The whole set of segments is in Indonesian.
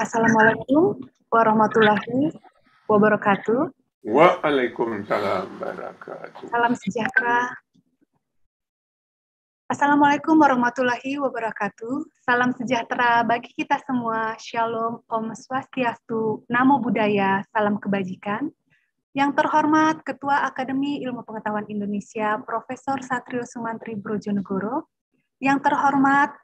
Assalamualaikum warahmatullahi wabarakatuh. Waalaikumsalam wabarakatuh. Salam sejahtera. Assalamualaikum warahmatullahi wabarakatuh. Salam sejahtera bagi kita semua. Shalom, Om Swastiastu, Namo Buddhaya, Salam Kebajikan. Yang terhormat Ketua Akademi Ilmu Pengetahuan Indonesia, Profesor Satrio Sumantri Brojonegoro. Yang terhormat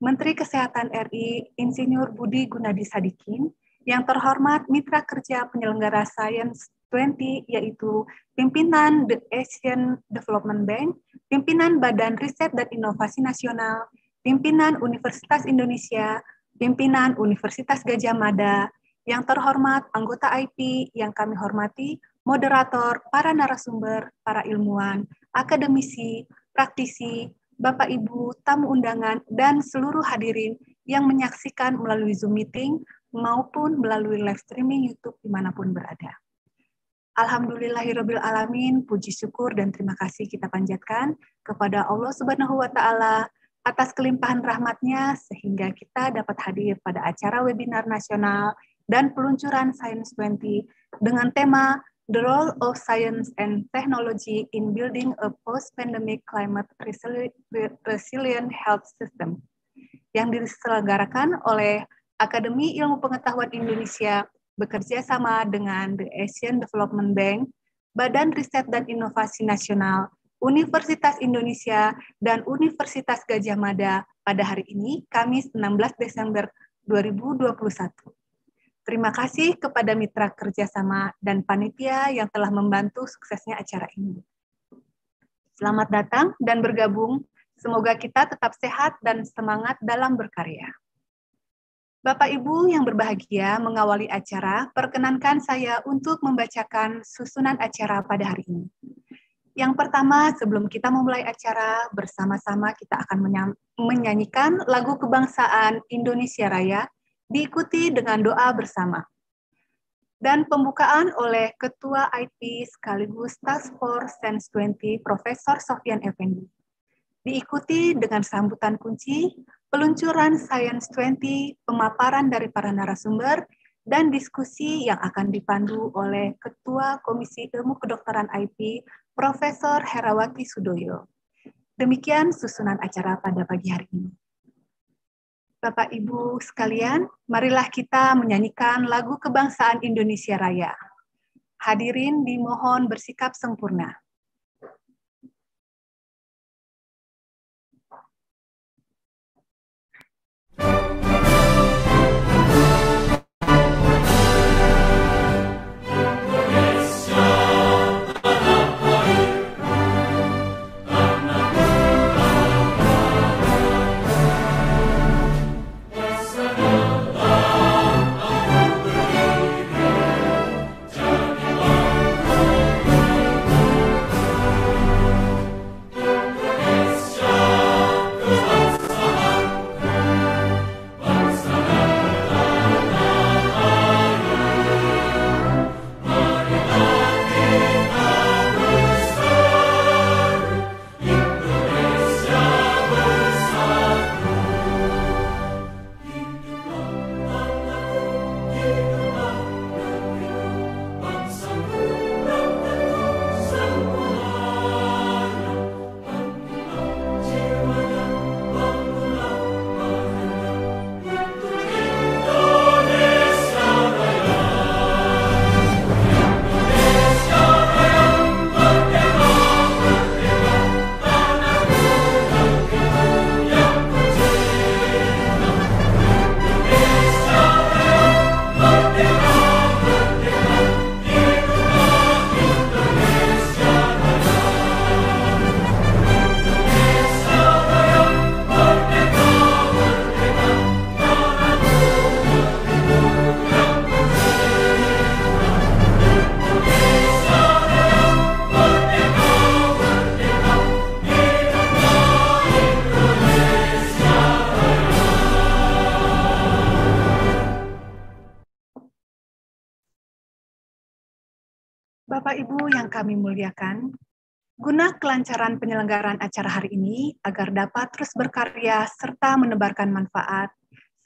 Menteri Kesehatan RI Insinyur Budi Gunadi Sadikin, yang terhormat mitra kerja penyelenggara Science 20 yaitu pimpinan The Asian Development Bank, pimpinan Badan Riset dan Inovasi Nasional, pimpinan Universitas Indonesia, pimpinan Universitas Gajah Mada, yang terhormat anggota IP yang kami hormati, moderator, para narasumber, para ilmuwan, akademisi, praktisi, Bapak Ibu, tamu undangan, dan seluruh hadirin yang menyaksikan melalui Zoom meeting maupun melalui live streaming YouTube dimanapun berada. Alhamdulillahirabbil alamin, puji syukur dan terima kasih kita panjatkan kepada Allah Subhanahu wa taala atas kelimpahan rahmatnya sehingga kita dapat hadir pada acara webinar nasional dan peluncuran Science 20 dengan tema the role of science and technology in building a post-pandemic climate resilient health system yang diselenggarakan oleh Akademi Ilmu Pengetahuan Indonesia bekerja sama dengan The Asian Development Bank, Badan Riset dan Inovasi Nasional, Universitas Indonesia, dan Universitas Gajah Mada pada hari ini, Kamis 16 Desember 2021. Terima kasih kepada mitra kerjasama dan panitia yang telah membantu suksesnya acara ini. Selamat datang dan bergabung. Semoga kita tetap sehat dan semangat dalam berkarya. Bapak Ibu yang berbahagia mengawali acara, perkenankan saya untuk membacakan susunan acara pada hari ini. Yang pertama, sebelum kita memulai acara, bersama-sama kita akan menyanyikan lagu kebangsaan Indonesia Raya diikuti dengan doa bersama. Dan pembukaan oleh Ketua it sekaligus Task Force Sense 20, Profesor Sofian Effendi. Diikuti dengan sambutan kunci, peluncuran Science 20, pemaparan dari para narasumber, dan diskusi yang akan dipandu oleh Ketua Komisi Ilmu Kedokteran it Profesor Herawati Sudoyo. Demikian susunan acara pada pagi hari ini. Bapak Ibu sekalian, marilah kita menyanyikan lagu kebangsaan Indonesia Raya. Hadirin dimohon bersikap sempurna. kami muliakan, guna kelancaran penyelenggaraan acara hari ini agar dapat terus berkarya serta menebarkan manfaat,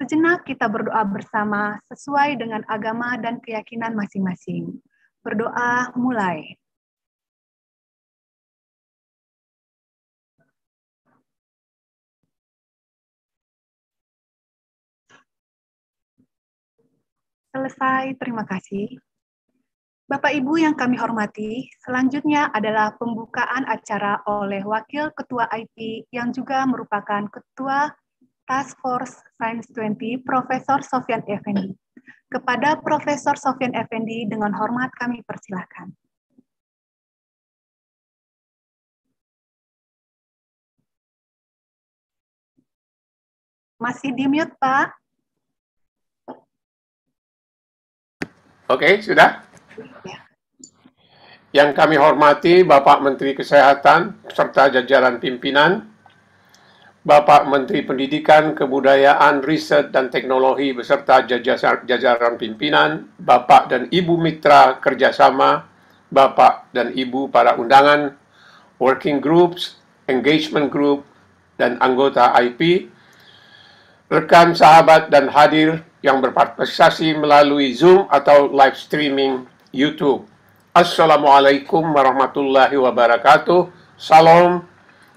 sejenak kita berdoa bersama sesuai dengan agama dan keyakinan masing-masing. Berdoa mulai. Selesai, terima kasih. Bapak Ibu yang kami hormati, selanjutnya adalah pembukaan acara oleh Wakil Ketua IP yang juga merupakan Ketua Task Force Science 20, Profesor Sofian Effendi. Kepada Profesor Sofian Effendi, dengan hormat kami persilahkan. Masih di mute, Pak. Oke, okay, sudah. Yang kami hormati Bapak Menteri Kesehatan serta jajaran pimpinan, Bapak Menteri Pendidikan, Kebudayaan, Riset, dan Teknologi beserta jajaran pimpinan, Bapak dan Ibu Mitra Kerjasama, Bapak dan Ibu para undangan, working groups, engagement group, dan anggota IP, rekan sahabat dan hadir yang berpartisipasi melalui Zoom atau live streaming YouTube. Assalamualaikum warahmatullahi wabarakatuh. Salam,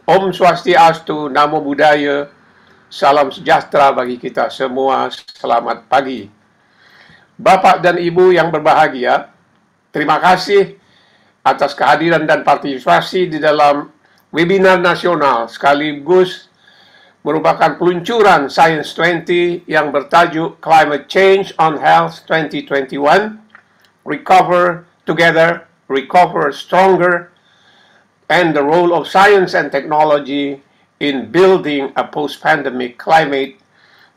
Om Swastiastu, Namo Buddhaya. Salam sejahtera bagi kita semua. Selamat pagi. Bapak dan Ibu yang berbahagia, terima kasih atas kehadiran dan partisipasi di dalam webinar nasional sekaligus merupakan peluncuran Science 20 yang bertajuk Climate Change on Health 2021 recover together, recover stronger, and the role of science and technology in building a post-pandemic climate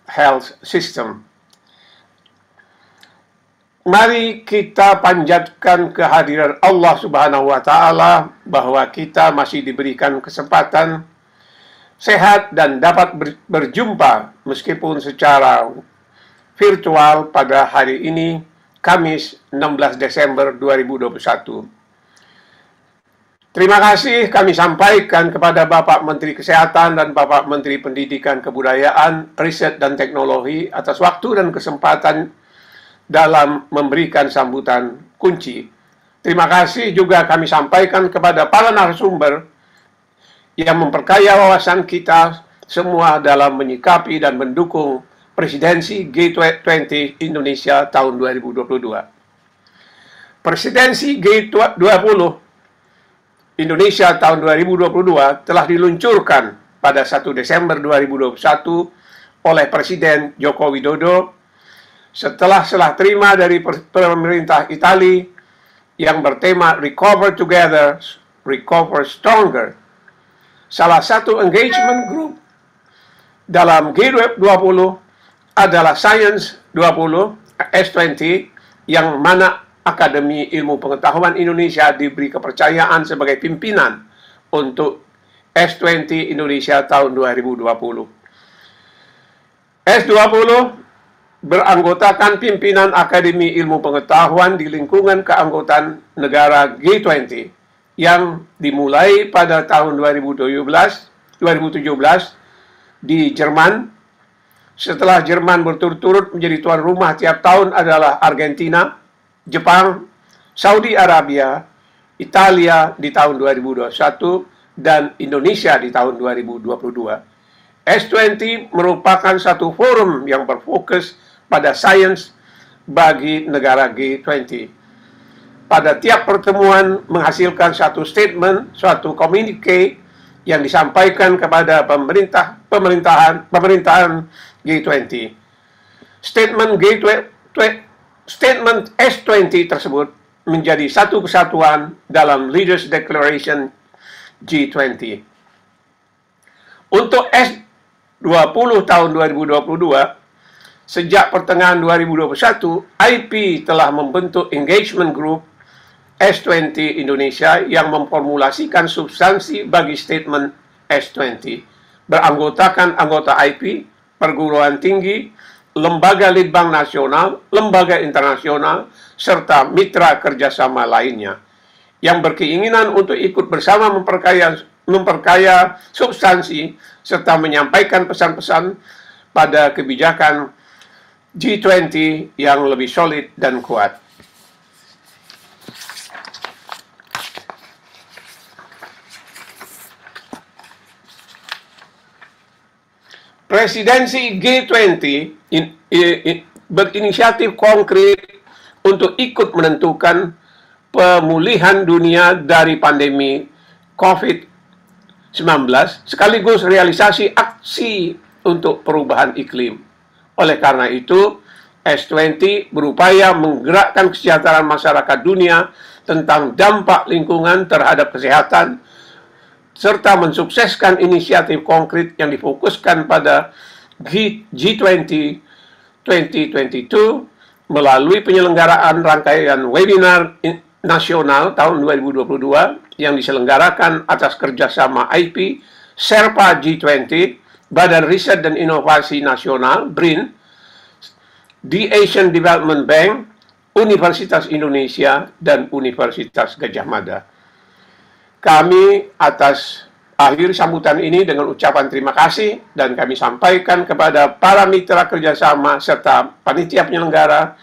health system. Mari kita panjatkan kehadiran Allah Subhanahu wa taala bahwa kita masih diberikan kesempatan sehat dan dapat berjumpa meskipun secara virtual pada hari ini Kamis 16 Desember 2021. Terima kasih kami sampaikan kepada Bapak Menteri Kesehatan dan Bapak Menteri Pendidikan Kebudayaan, Riset dan Teknologi atas waktu dan kesempatan dalam memberikan sambutan kunci. Terima kasih juga kami sampaikan kepada para narasumber yang memperkaya wawasan kita semua dalam menyikapi dan mendukung Presidensi G20 Indonesia tahun 2022. Presidensi G20 Indonesia tahun 2022 telah diluncurkan pada 1 Desember 2021 oleh Presiden Joko Widodo setelah selah terima dari pemerintah Italia yang bertema Recover Together, Recover Stronger. Salah satu engagement group dalam G20 adalah Science 20 S20 yang mana Akademi Ilmu Pengetahuan Indonesia diberi kepercayaan sebagai pimpinan untuk S20 Indonesia tahun 2020. S20 beranggotakan pimpinan Akademi Ilmu Pengetahuan di lingkungan keanggotaan negara G20 yang dimulai pada tahun 2017, 2017 di Jerman setelah Jerman berturut-turut menjadi tuan rumah tiap tahun adalah Argentina, Jepang, Saudi Arabia, Italia di tahun 2021, dan Indonesia di tahun 2022. S20 merupakan satu forum yang berfokus pada sains bagi negara G20. Pada tiap pertemuan menghasilkan satu statement, suatu komunikasi yang disampaikan kepada pemerintah, pemerintahan, pemerintahan G20. Statement G20 statement S20 tersebut menjadi satu kesatuan dalam Leaders Declaration G20. Untuk S20 tahun 2022, sejak pertengahan 2021, IP telah membentuk engagement group S20 Indonesia yang memformulasikan substansi bagi statement S20, beranggotakan anggota IP perguruan tinggi, lembaga litbang nasional, lembaga internasional, serta mitra kerjasama lainnya yang berkeinginan untuk ikut bersama memperkaya memperkaya substansi serta menyampaikan pesan-pesan pada kebijakan G20 yang lebih solid dan kuat. presidensi G20 in, in, in, berinisiatif konkret untuk ikut menentukan pemulihan dunia dari pandemi COVID-19 sekaligus realisasi aksi untuk perubahan iklim. Oleh karena itu, S20 berupaya menggerakkan kesejahteraan masyarakat dunia tentang dampak lingkungan terhadap kesehatan, serta mensukseskan inisiatif konkret yang difokuskan pada G20 2022 melalui penyelenggaraan rangkaian webinar nasional tahun 2022 yang diselenggarakan atas kerjasama IP Serpa G20, Badan Riset dan Inovasi Nasional BRIN, The Asian Development Bank, Universitas Indonesia, dan Universitas Gajah Mada kami atas akhir sambutan ini dengan ucapan terima kasih dan kami sampaikan kepada para mitra kerjasama serta panitia penyelenggara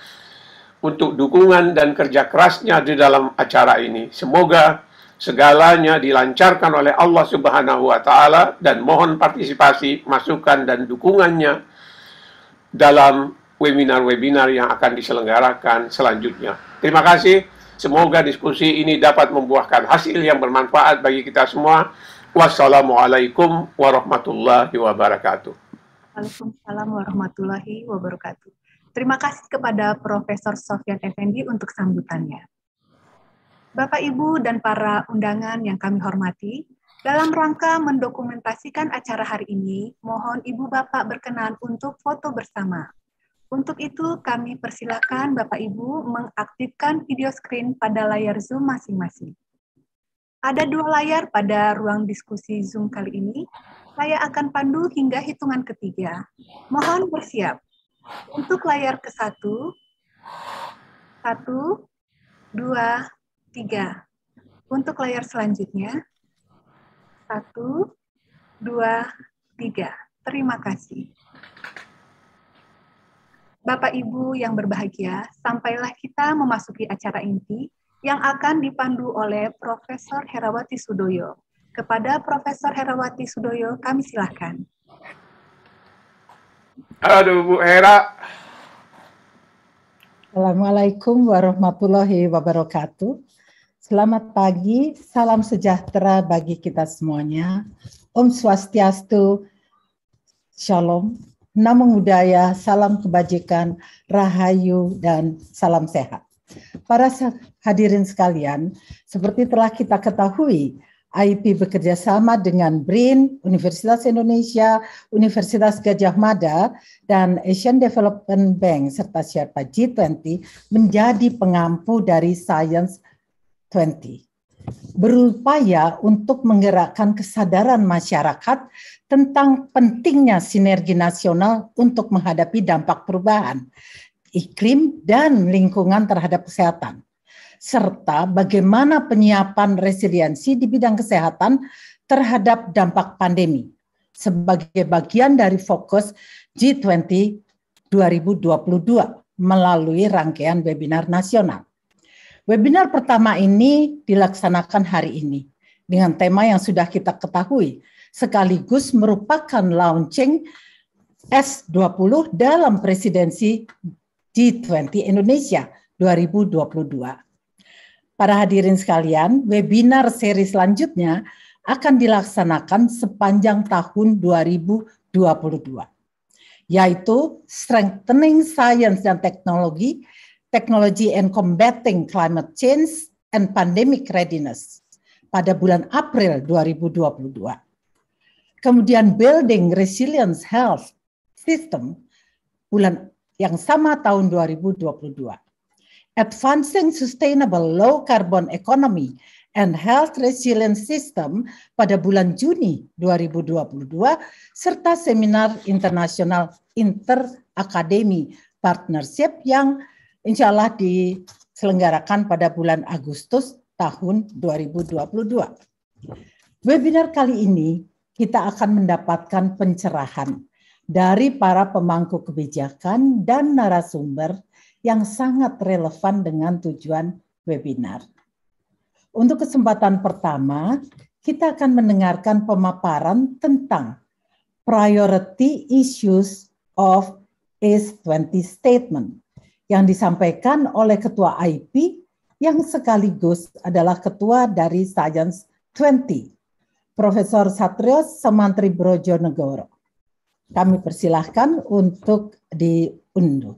untuk dukungan dan kerja kerasnya di dalam acara ini. Semoga segalanya dilancarkan oleh Allah Subhanahu wa taala dan mohon partisipasi, masukan dan dukungannya dalam webinar-webinar yang akan diselenggarakan selanjutnya. Terima kasih. Semoga diskusi ini dapat membuahkan hasil yang bermanfaat bagi kita semua. Wassalamualaikum warahmatullahi wabarakatuh. Waalaikumsalam warahmatullahi wabarakatuh. Terima kasih kepada Profesor Sofian Effendi untuk sambutannya. Bapak, Ibu, dan para undangan yang kami hormati, dalam rangka mendokumentasikan acara hari ini, mohon Ibu Bapak berkenan untuk foto bersama. Untuk itu, kami persilakan Bapak Ibu mengaktifkan video screen pada layar Zoom masing-masing. Ada dua layar pada ruang diskusi Zoom kali ini. Saya akan pandu hingga hitungan ketiga. Mohon bersiap. Untuk layar ke satu, satu, dua, tiga. Untuk layar selanjutnya, satu, dua, tiga. Terima kasih. Bapak Ibu yang berbahagia, sampailah kita memasuki acara inti yang akan dipandu oleh Profesor Herawati Sudoyo. Kepada Profesor Herawati Sudoyo, kami silahkan. Aduh, Bu Hera. Assalamualaikum warahmatullahi wabarakatuh. Selamat pagi, salam sejahtera bagi kita semuanya. Om Swastiastu, Shalom, Namo Buddhaya, salam kebajikan, rahayu, dan salam sehat. Para hadirin sekalian, seperti telah kita ketahui, IP bekerja sama dengan BRIN, Universitas Indonesia, Universitas Gajah Mada, dan Asian Development Bank serta Sherpa G20 menjadi pengampu dari Science 20. Berupaya untuk menggerakkan kesadaran masyarakat tentang pentingnya sinergi nasional untuk menghadapi dampak perubahan iklim dan lingkungan terhadap kesehatan, serta bagaimana penyiapan resiliensi di bidang kesehatan terhadap dampak pandemi sebagai bagian dari fokus G20 2022 melalui rangkaian webinar nasional. Webinar pertama ini dilaksanakan hari ini dengan tema yang sudah kita ketahui, sekaligus merupakan launching S20 dalam presidensi G20 Indonesia 2022. Para hadirin sekalian, webinar seri selanjutnya akan dilaksanakan sepanjang tahun 2022, yaitu Strengthening Science dan Teknologi, Technology and Combating Climate Change and Pandemic Readiness pada bulan April 2022. Kemudian building resilience health system bulan yang sama tahun 2022. Advancing sustainable low carbon economy and health resilience system pada bulan Juni 2022 serta seminar internasional inter academy partnership yang insya Allah diselenggarakan pada bulan Agustus tahun 2022. Webinar kali ini kita akan mendapatkan pencerahan dari para pemangku kebijakan dan narasumber yang sangat relevan dengan tujuan webinar. Untuk kesempatan pertama, kita akan mendengarkan pemaparan tentang priority issues of s 20 statement yang disampaikan oleh ketua IP yang sekaligus adalah ketua dari Science 20 Profesor Satrio Semantri Brojonegoro. Kami persilahkan untuk diunduh.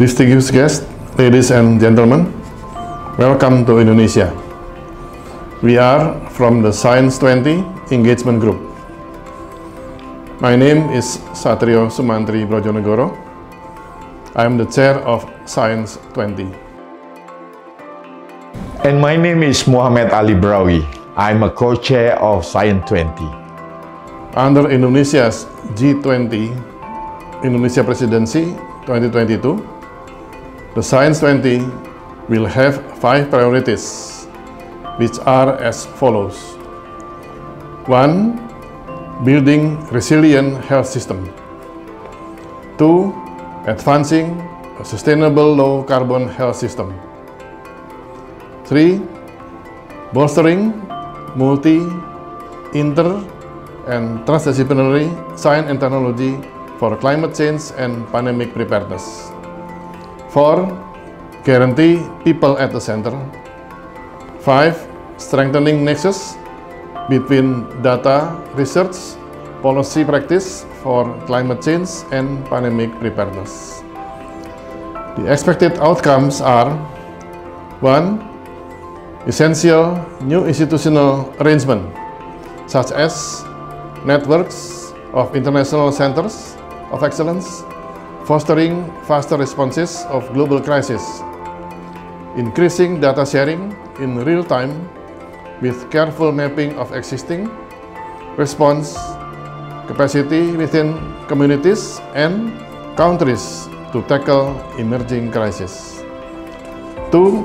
Distinguished guests, ladies and gentlemen, Welcome to Indonesia. We are from the Science 20 Engagement Group. My name is Satrio Sumantri Brojonegoro. I am the chair of Science 20. And my name is Muhammad Ali Brawi. I'm a co-chair of Science 20. Under Indonesia's G20 Indonesia Presidency 2022, the Science 20 will have five priorities, which are as follows. 1. Building resilient health system. 2. Advancing a sustainable low-carbon health system. 3. Bolstering multi, inter, and transdisciplinary science and technology for climate change and pandemic preparedness. 4 guarantee people at the center. 5. Strengthening nexus between data research, policy practice for climate change and pandemic preparedness. The expected outcomes are 1. Essential new institutional arrangement such as networks of international centers of excellence, fostering faster responses of global crises increasing data sharing in real time with careful mapping of existing response capacity within communities and countries to tackle emerging crises. Two,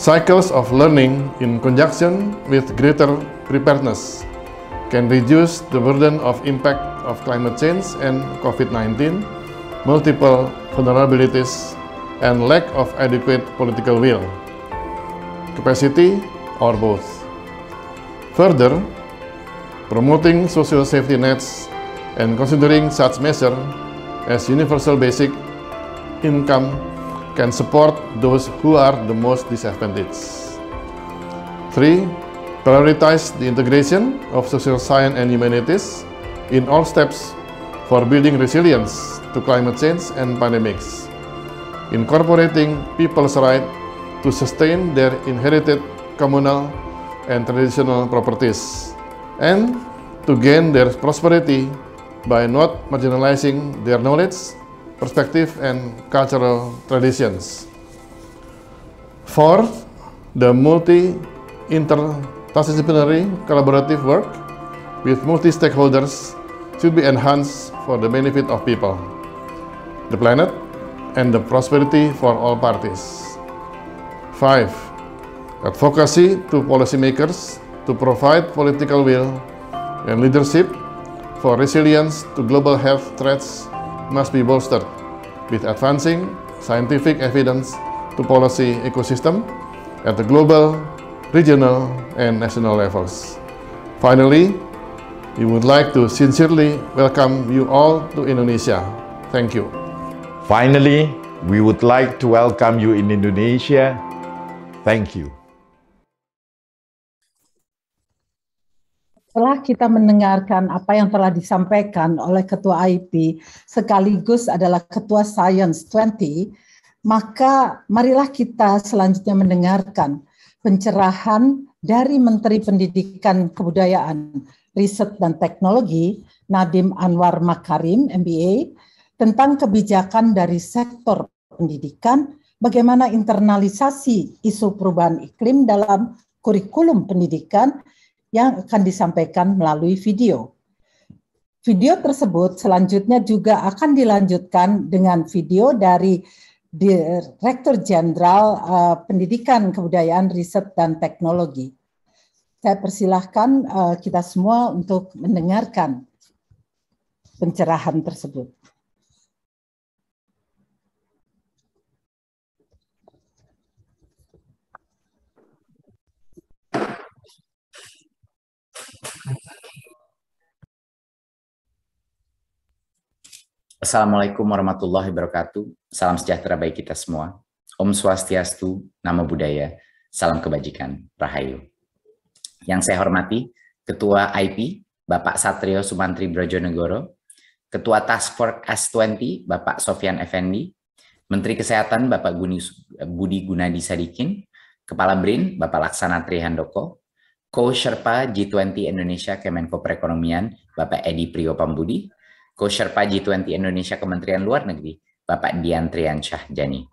cycles of learning in conjunction with greater preparedness can reduce the burden of impact of climate change and COVID-19, multiple vulnerabilities and lack of adequate political will, capacity, or both. Further, promoting social safety nets and considering such measure as universal basic income can support those who are the most disadvantaged. 3. Prioritize the integration of social science and humanities in all steps for building resilience to climate change and pandemics. incorporating people's right to sustain their inherited communal and traditional properties, and to gain their prosperity by not marginalizing their knowledge, perspective, and cultural traditions. Fourth, the multi-interdisciplinary collaborative work with multi-stakeholders should be enhanced for the benefit of people, the planet, and the prosperity for all parties. 5. Advocacy to policymakers to provide political will and leadership for resilience to global health threats must be bolstered with advancing scientific evidence to policy ecosystem at the global, regional, and national levels. Finally, we would like to sincerely welcome you all to Indonesia. Thank you. Finally, we would like to welcome you in Indonesia. Thank you. Setelah kita mendengarkan apa yang telah disampaikan oleh Ketua IP, sekaligus adalah Ketua Science 20, maka marilah kita selanjutnya mendengarkan pencerahan dari Menteri Pendidikan Kebudayaan, Riset dan Teknologi, Nadim Anwar Makarim, MBA, tentang kebijakan dari sektor pendidikan, bagaimana internalisasi isu perubahan iklim dalam kurikulum pendidikan yang akan disampaikan melalui video. Video tersebut selanjutnya juga akan dilanjutkan dengan video dari Direktur Jenderal eh, Pendidikan, Kebudayaan, Riset, dan Teknologi. Saya persilahkan eh, kita semua untuk mendengarkan pencerahan tersebut. Assalamualaikum warahmatullahi wabarakatuh. Salam sejahtera baik kita semua. Om Swastiastu, nama budaya. Salam Kebajikan, Rahayu. Yang saya hormati, Ketua IP, Bapak Satrio Sumantri Brojonegoro, Ketua Task Force S20, Bapak Sofian Effendi, Menteri Kesehatan Bapak Budi Gunadi Sadikin, Kepala BRIN Bapak Laksana Trihandoko, Co-Sherpa G20 Indonesia Kemenko Perekonomian Bapak Edi Priyopambudi, Kosherpa G20 Indonesia Kementerian Luar Negeri, Bapak Dian Triansyah Jani.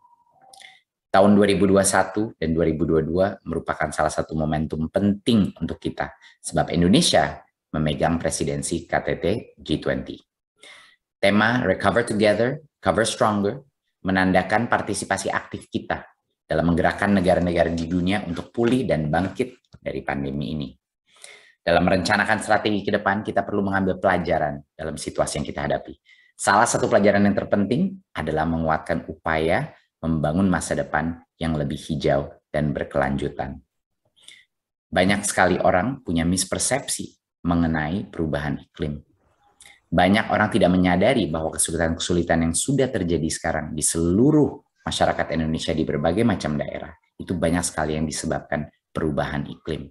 Tahun 2021 dan 2022 merupakan salah satu momentum penting untuk kita, sebab Indonesia memegang presidensi KTT G20. Tema Recover Together, Cover Stronger menandakan partisipasi aktif kita dalam menggerakkan negara-negara di dunia untuk pulih dan bangkit dari pandemi ini. Dalam merencanakan strategi ke depan, kita perlu mengambil pelajaran dalam situasi yang kita hadapi. Salah satu pelajaran yang terpenting adalah menguatkan upaya membangun masa depan yang lebih hijau dan berkelanjutan. Banyak sekali orang punya mispersepsi mengenai perubahan iklim. Banyak orang tidak menyadari bahwa kesulitan-kesulitan yang sudah terjadi sekarang di seluruh masyarakat Indonesia di berbagai macam daerah itu banyak sekali yang disebabkan perubahan iklim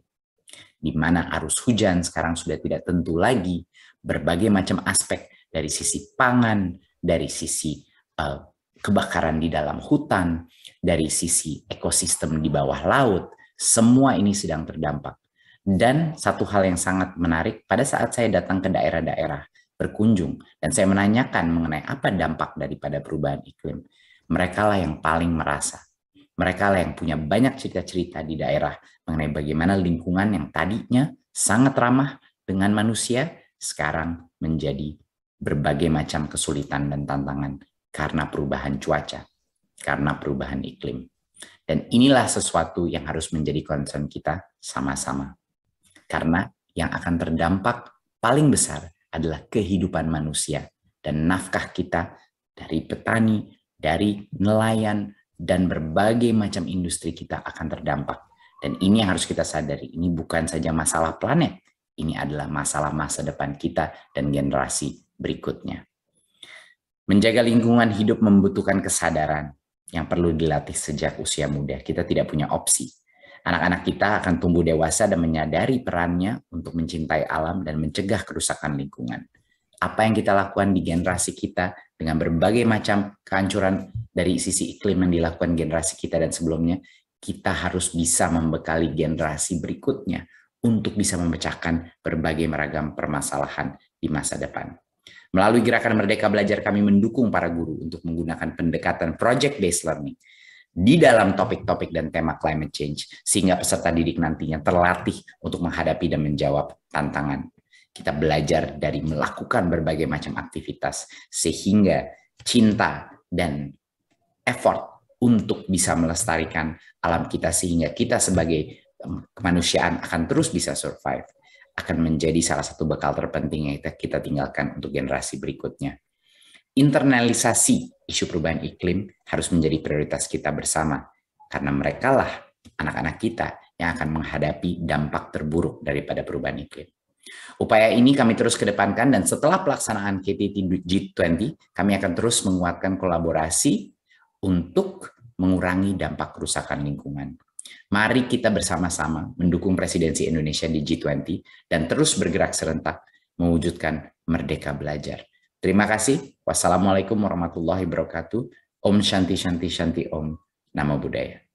di mana arus hujan sekarang sudah tidak tentu lagi, berbagai macam aspek dari sisi pangan, dari sisi uh, kebakaran di dalam hutan, dari sisi ekosistem di bawah laut, semua ini sedang terdampak. Dan satu hal yang sangat menarik, pada saat saya datang ke daerah-daerah berkunjung dan saya menanyakan mengenai apa dampak daripada perubahan iklim, mereka lah yang paling merasa. Mereka lah yang punya banyak cerita-cerita di daerah mengenai bagaimana lingkungan yang tadinya sangat ramah dengan manusia sekarang menjadi berbagai macam kesulitan dan tantangan karena perubahan cuaca, karena perubahan iklim. Dan inilah sesuatu yang harus menjadi concern kita sama-sama. Karena yang akan terdampak paling besar adalah kehidupan manusia dan nafkah kita dari petani, dari nelayan, dan berbagai macam industri kita akan terdampak. Dan ini yang harus kita sadari, ini bukan saja masalah planet, ini adalah masalah masa depan kita dan generasi berikutnya. Menjaga lingkungan hidup membutuhkan kesadaran yang perlu dilatih sejak usia muda. Kita tidak punya opsi. Anak-anak kita akan tumbuh dewasa dan menyadari perannya untuk mencintai alam dan mencegah kerusakan lingkungan apa yang kita lakukan di generasi kita dengan berbagai macam kehancuran dari sisi iklim yang dilakukan generasi kita dan sebelumnya, kita harus bisa membekali generasi berikutnya untuk bisa memecahkan berbagai ragam permasalahan di masa depan. Melalui gerakan Merdeka Belajar kami mendukung para guru untuk menggunakan pendekatan project based learning di dalam topik-topik dan tema climate change sehingga peserta didik nantinya terlatih untuk menghadapi dan menjawab tantangan kita belajar dari melakukan berbagai macam aktivitas sehingga cinta dan effort untuk bisa melestarikan alam kita sehingga kita sebagai kemanusiaan akan terus bisa survive akan menjadi salah satu bekal terpenting yang kita, kita tinggalkan untuk generasi berikutnya. Internalisasi isu perubahan iklim harus menjadi prioritas kita bersama karena merekalah anak-anak kita yang akan menghadapi dampak terburuk daripada perubahan iklim. Upaya ini kami terus kedepankan dan setelah pelaksanaan KTT G20, kami akan terus menguatkan kolaborasi untuk mengurangi dampak kerusakan lingkungan. Mari kita bersama-sama mendukung presidensi Indonesia di G20 dan terus bergerak serentak mewujudkan merdeka belajar. Terima kasih. Wassalamualaikum warahmatullahi wabarakatuh. Om Shanti Shanti Shanti Om. Nama budaya.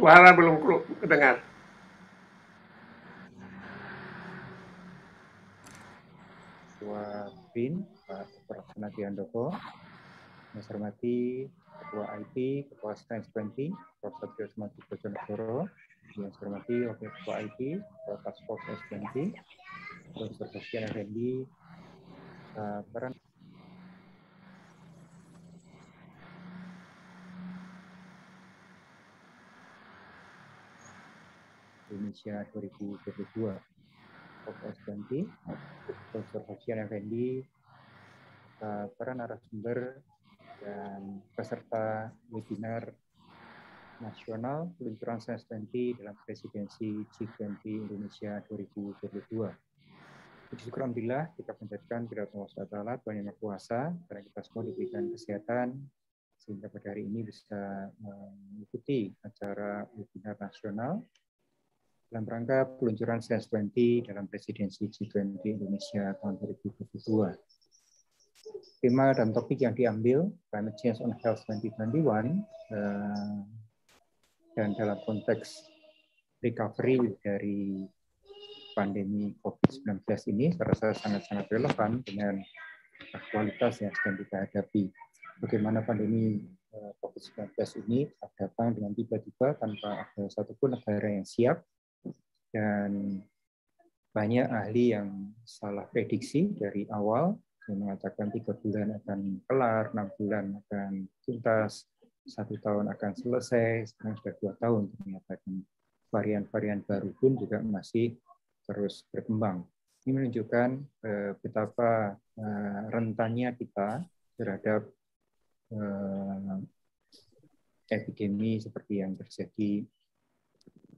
Suara belum kedengar. Ketua Pak Dr. Mas Hormati, Ketua IT, Ketua Sains 20, Prof. Satrio Sumati Bojonegoro, Mas Hermati, hormati Wakil Ketua IT, Ketua Task Force S20, Prof. Sofian Effendi, Indonesia 2022. Prof. Ganti, Dr. Hasyian Effendi, eh, para narasumber dan peserta webinar nasional peluncuran Sains 20 dalam presidensi G20 Indonesia 2022. Puji Alhamdulillah kita panjatkan kepada Allah Taala Tuhan Yang Kuasa karena kita semua diberikan kesehatan sehingga pada hari ini bisa mengikuti acara webinar nasional dalam rangka peluncuran SES 20 dalam presidensi G20 Indonesia tahun 2022. Tema dan topik yang diambil Climate Change on Health 2021 eh, dan dalam konteks recovery dari pandemi COVID-19 ini terasa sangat-sangat relevan dengan aktualitas yang sedang kita hadapi. Bagaimana pandemi eh, COVID-19 ini datang dengan tiba-tiba tanpa ada satupun negara yang siap dan banyak ahli yang salah prediksi dari awal yang mengatakan tiga bulan akan kelar, enam bulan akan tuntas, satu tahun akan selesai, sekarang sudah dua tahun ternyata varian-varian baru pun juga masih terus berkembang. Ini menunjukkan eh, betapa eh, rentannya kita terhadap eh, epidemi seperti yang terjadi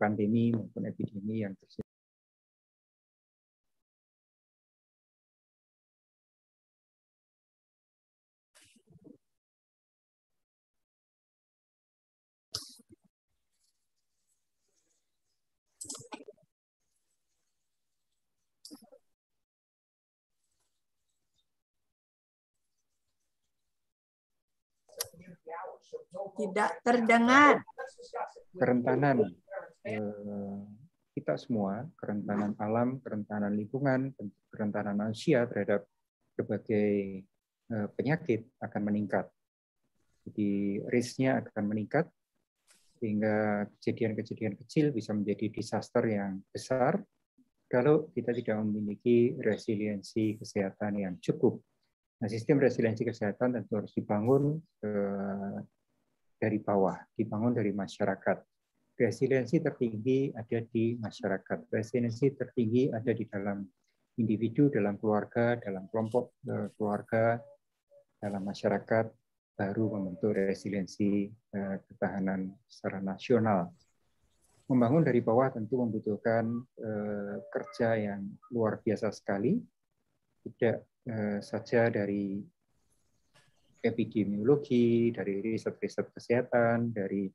pandemi maupun epidemi yang terjadi. Tidak terdengar. Kerentanan. Iya. Eh, kita semua, kerentanan alam, kerentanan lingkungan, kerentanan manusia terhadap berbagai eh, penyakit akan meningkat. Jadi risknya akan meningkat sehingga kejadian-kejadian kecil bisa menjadi disaster yang besar kalau kita tidak memiliki resiliensi kesehatan yang cukup. Nah, sistem resiliensi kesehatan tentu harus dibangun eh, dari bawah, dibangun dari masyarakat resiliensi tertinggi ada di masyarakat. Resiliensi tertinggi ada di dalam individu, dalam keluarga, dalam kelompok eh, keluarga, dalam masyarakat, baru membentuk resiliensi eh, ketahanan secara nasional. Membangun dari bawah tentu membutuhkan eh, kerja yang luar biasa sekali, tidak saja dari epidemiologi, dari riset-riset kesehatan, dari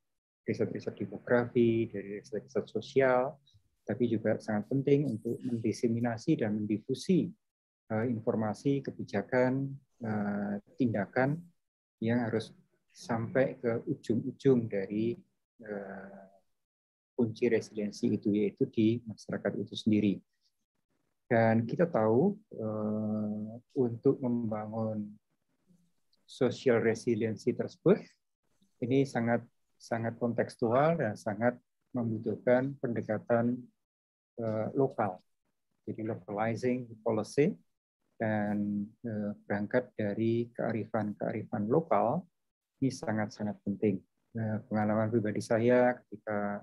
riset-riset demografi, dari riset-riset sosial, tapi juga sangat penting untuk mendiseminasi dan mendifusi eh, informasi, kebijakan, eh, tindakan yang harus sampai ke ujung-ujung dari eh, kunci resiliensi itu yaitu di masyarakat itu sendiri. Dan kita tahu untuk membangun social resiliensi tersebut ini sangat sangat kontekstual dan sangat membutuhkan pendekatan uh, lokal. Jadi localizing policy dan uh, berangkat dari kearifan-kearifan lokal ini sangat-sangat penting. Uh, pengalaman pribadi saya ketika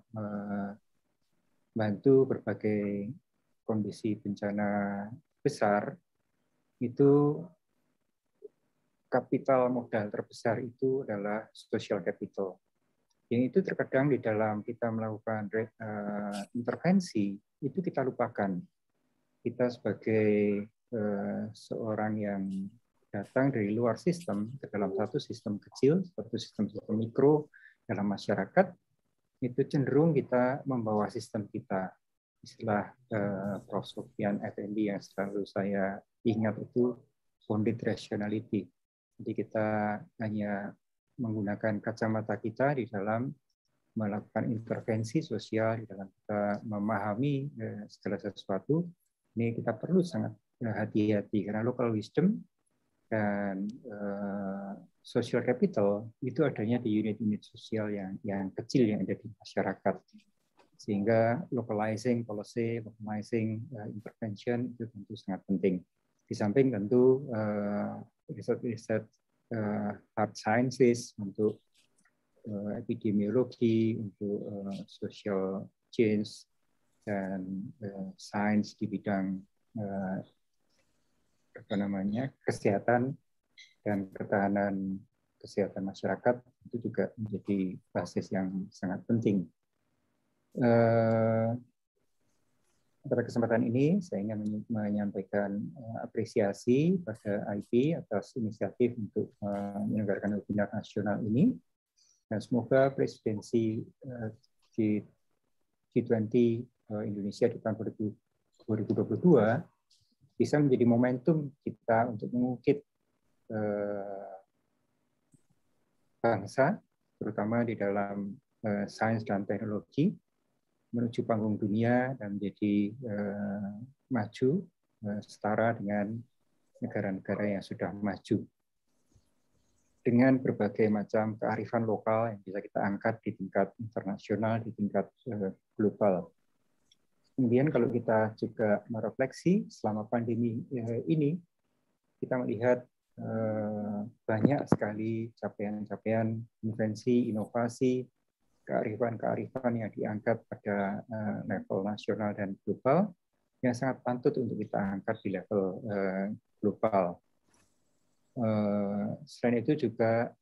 bantu berbagai kondisi bencana besar itu kapital modal terbesar itu adalah social capital. Jadi itu terkadang di dalam kita melakukan uh, intervensi itu kita lupakan. Kita sebagai uh, seorang yang datang dari luar sistem ke dalam satu sistem kecil, satu sistem sistem mikro dalam masyarakat itu cenderung kita membawa sistem kita. Istilah uh, Prof. Sofian Effendi yang selalu saya ingat itu bonded rationality. Jadi kita hanya menggunakan kacamata kita di dalam melakukan intervensi sosial, di dalam kita memahami eh, segala sesuatu, ini kita perlu sangat eh, hati-hati karena local wisdom dan eh, social capital itu adanya di unit-unit sosial yang yang kecil yang ada di masyarakat sehingga localizing policy, localizing uh, intervention itu tentu sangat penting. Di samping tentu riset -riset uh, hard sciences, untuk uh, epidemiologi, untuk uh, social change, dan uh, sains di bidang uh, apa namanya kesehatan dan ketahanan kesehatan masyarakat itu juga menjadi basis yang sangat penting. Uh, pada kesempatan ini saya ingin menyampaikan eh, apresiasi pada IP atas inisiatif untuk eh, menyelenggarakan webinar nasional ini. Dan semoga presidensi eh, G20 Indonesia di tahun 2022 bisa menjadi momentum kita untuk mengungkit bangsa, terutama di dalam sains dan teknologi, menuju panggung dunia dan menjadi uh, maju uh, setara dengan negara-negara yang sudah maju dengan berbagai macam kearifan lokal yang bisa kita angkat di tingkat internasional di tingkat eh, global. Kemudian kalau kita juga merefleksi selama pandemi ini kita melihat banyak sekali capaian-capaian invensi, inovasi, kearifan-kearifan yang dianggap pada eh, level nasional dan global yang sangat pantut untuk kita angkat di level eh, global. Eh, selain itu juga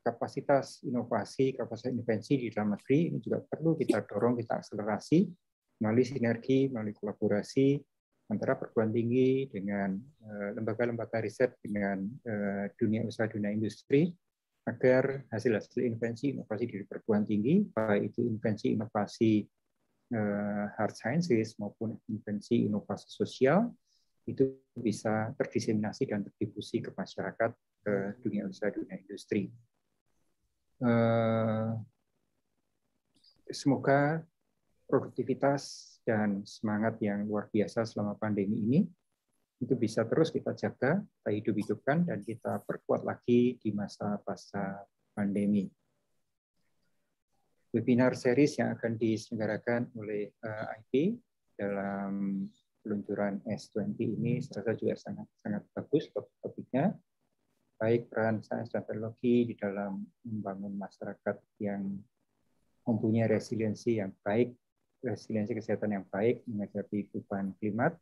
kapasitas inovasi, kapasitas invensi di dalam negeri ini juga perlu kita dorong, kita akselerasi melalui sinergi, melalui kolaborasi antara perguruan tinggi dengan lembaga-lembaga riset dengan dunia usaha, dunia industri, agar hasil-hasil invensi inovasi di perguruan tinggi, baik itu invensi inovasi eh, hard sciences maupun invensi inovasi sosial, itu bisa terdiseminasi dan terdistribusi ke masyarakat, ke eh, dunia usaha, dunia industri. Eh, semoga produktivitas dan semangat yang luar biasa selama pandemi ini itu bisa terus kita jaga, kita hidup-hidupkan, dan kita perkuat lagi di masa-masa pandemi. Webinar series yang akan diselenggarakan oleh eh, IP dalam peluncuran S20 ini saya juga sangat sangat bagus topiknya, baik peran sains dan teknologi di dalam membangun masyarakat yang mempunyai resiliensi yang baik, resiliensi kesehatan yang baik menghadapi perubahan klimat,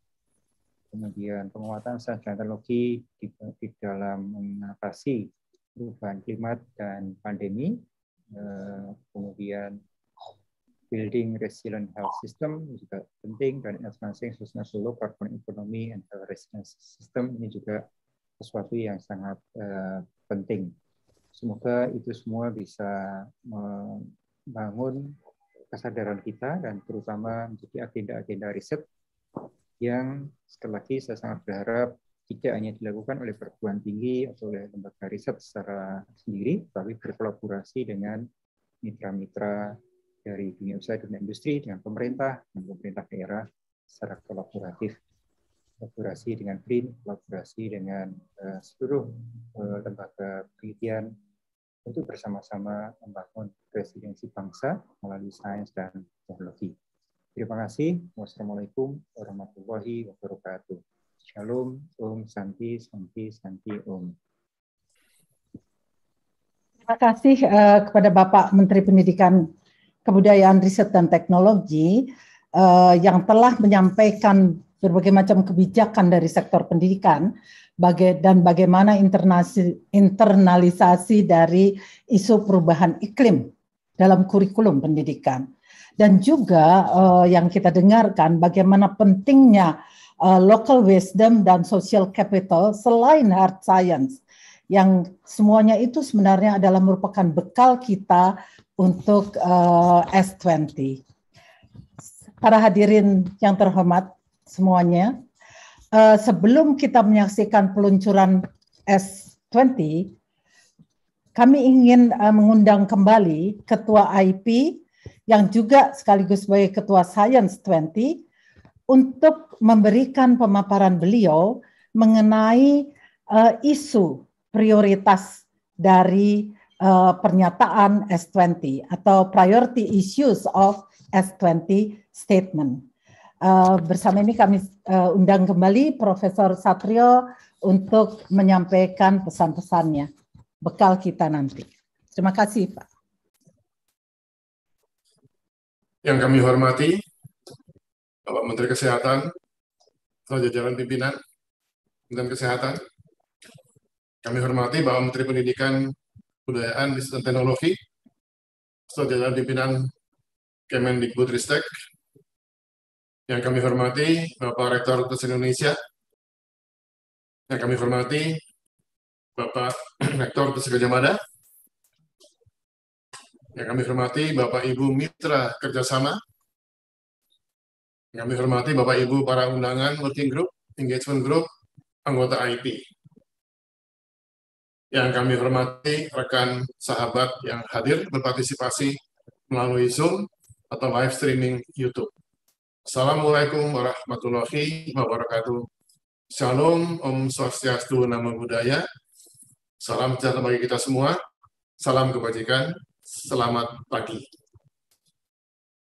Kemudian penguatan dan teknologi di, di dalam mengatasi perubahan klimat dan pandemi. Eh, kemudian building resilient health system juga penting dan advancing sustainable carbon economy and health resilience system ini juga sesuatu yang sangat eh, penting. Semoga itu semua bisa membangun kesadaran kita dan terutama menjadi agenda-agenda riset yang sekali lagi saya sangat berharap tidak hanya dilakukan oleh perguruan tinggi atau oleh lembaga riset secara sendiri, tapi berkolaborasi dengan mitra-mitra dari dunia usaha, dan industri, dengan pemerintah, dan pemerintah daerah secara kolaboratif. Kolaborasi dengan BRIN, kolaborasi dengan eh, seluruh eh, lembaga penelitian untuk bersama-sama membangun presidensi bangsa melalui sains dan teknologi. Terima kasih. Wassalamualaikum warahmatullahi wabarakatuh. Shalom, Om Santi, Santi, Santi, Om. Terima kasih uh, kepada Bapak Menteri Pendidikan Kebudayaan Riset dan Teknologi uh, yang telah menyampaikan berbagai macam kebijakan dari sektor pendidikan baga dan bagaimana internalisasi dari isu perubahan iklim dalam kurikulum pendidikan dan juga uh, yang kita dengarkan bagaimana pentingnya uh, local wisdom dan social capital selain hard science yang semuanya itu sebenarnya adalah merupakan bekal kita untuk eh, uh, S20. Para hadirin yang terhormat semuanya, uh, sebelum kita menyaksikan peluncuran S20, kami ingin uh, mengundang kembali Ketua IP yang juga sekaligus sebagai ketua Science 20 untuk memberikan pemaparan beliau mengenai uh, isu prioritas dari uh, pernyataan S20 atau priority issues of S20 statement. Uh, bersama ini kami uh, undang kembali Profesor Satrio untuk menyampaikan pesan-pesannya bekal kita nanti. Terima kasih Pak. Yang kami hormati, Bapak Menteri Kesehatan, atau Jajaran Pimpinan dan Kesehatan, kami hormati Bapak Menteri Pendidikan, Budayaan, Riset dan Teknologi, atau Jajaran Pimpinan Kemendikbudristek, yang kami hormati Bapak Rektor Universitas Indonesia, yang kami hormati Bapak Rektor Universitas Gajah Mada, yang kami hormati Bapak Ibu Mitra Kerjasama, yang kami hormati Bapak Ibu para undangan Working Group, Engagement Group, anggota IP. Yang kami hormati rekan sahabat yang hadir berpartisipasi melalui Zoom atau live streaming YouTube. Assalamualaikum warahmatullahi wabarakatuh. Shalom, Om Swastiastu, Nama Budaya. Salam sejahtera bagi kita semua. Salam kebajikan, selamat pagi.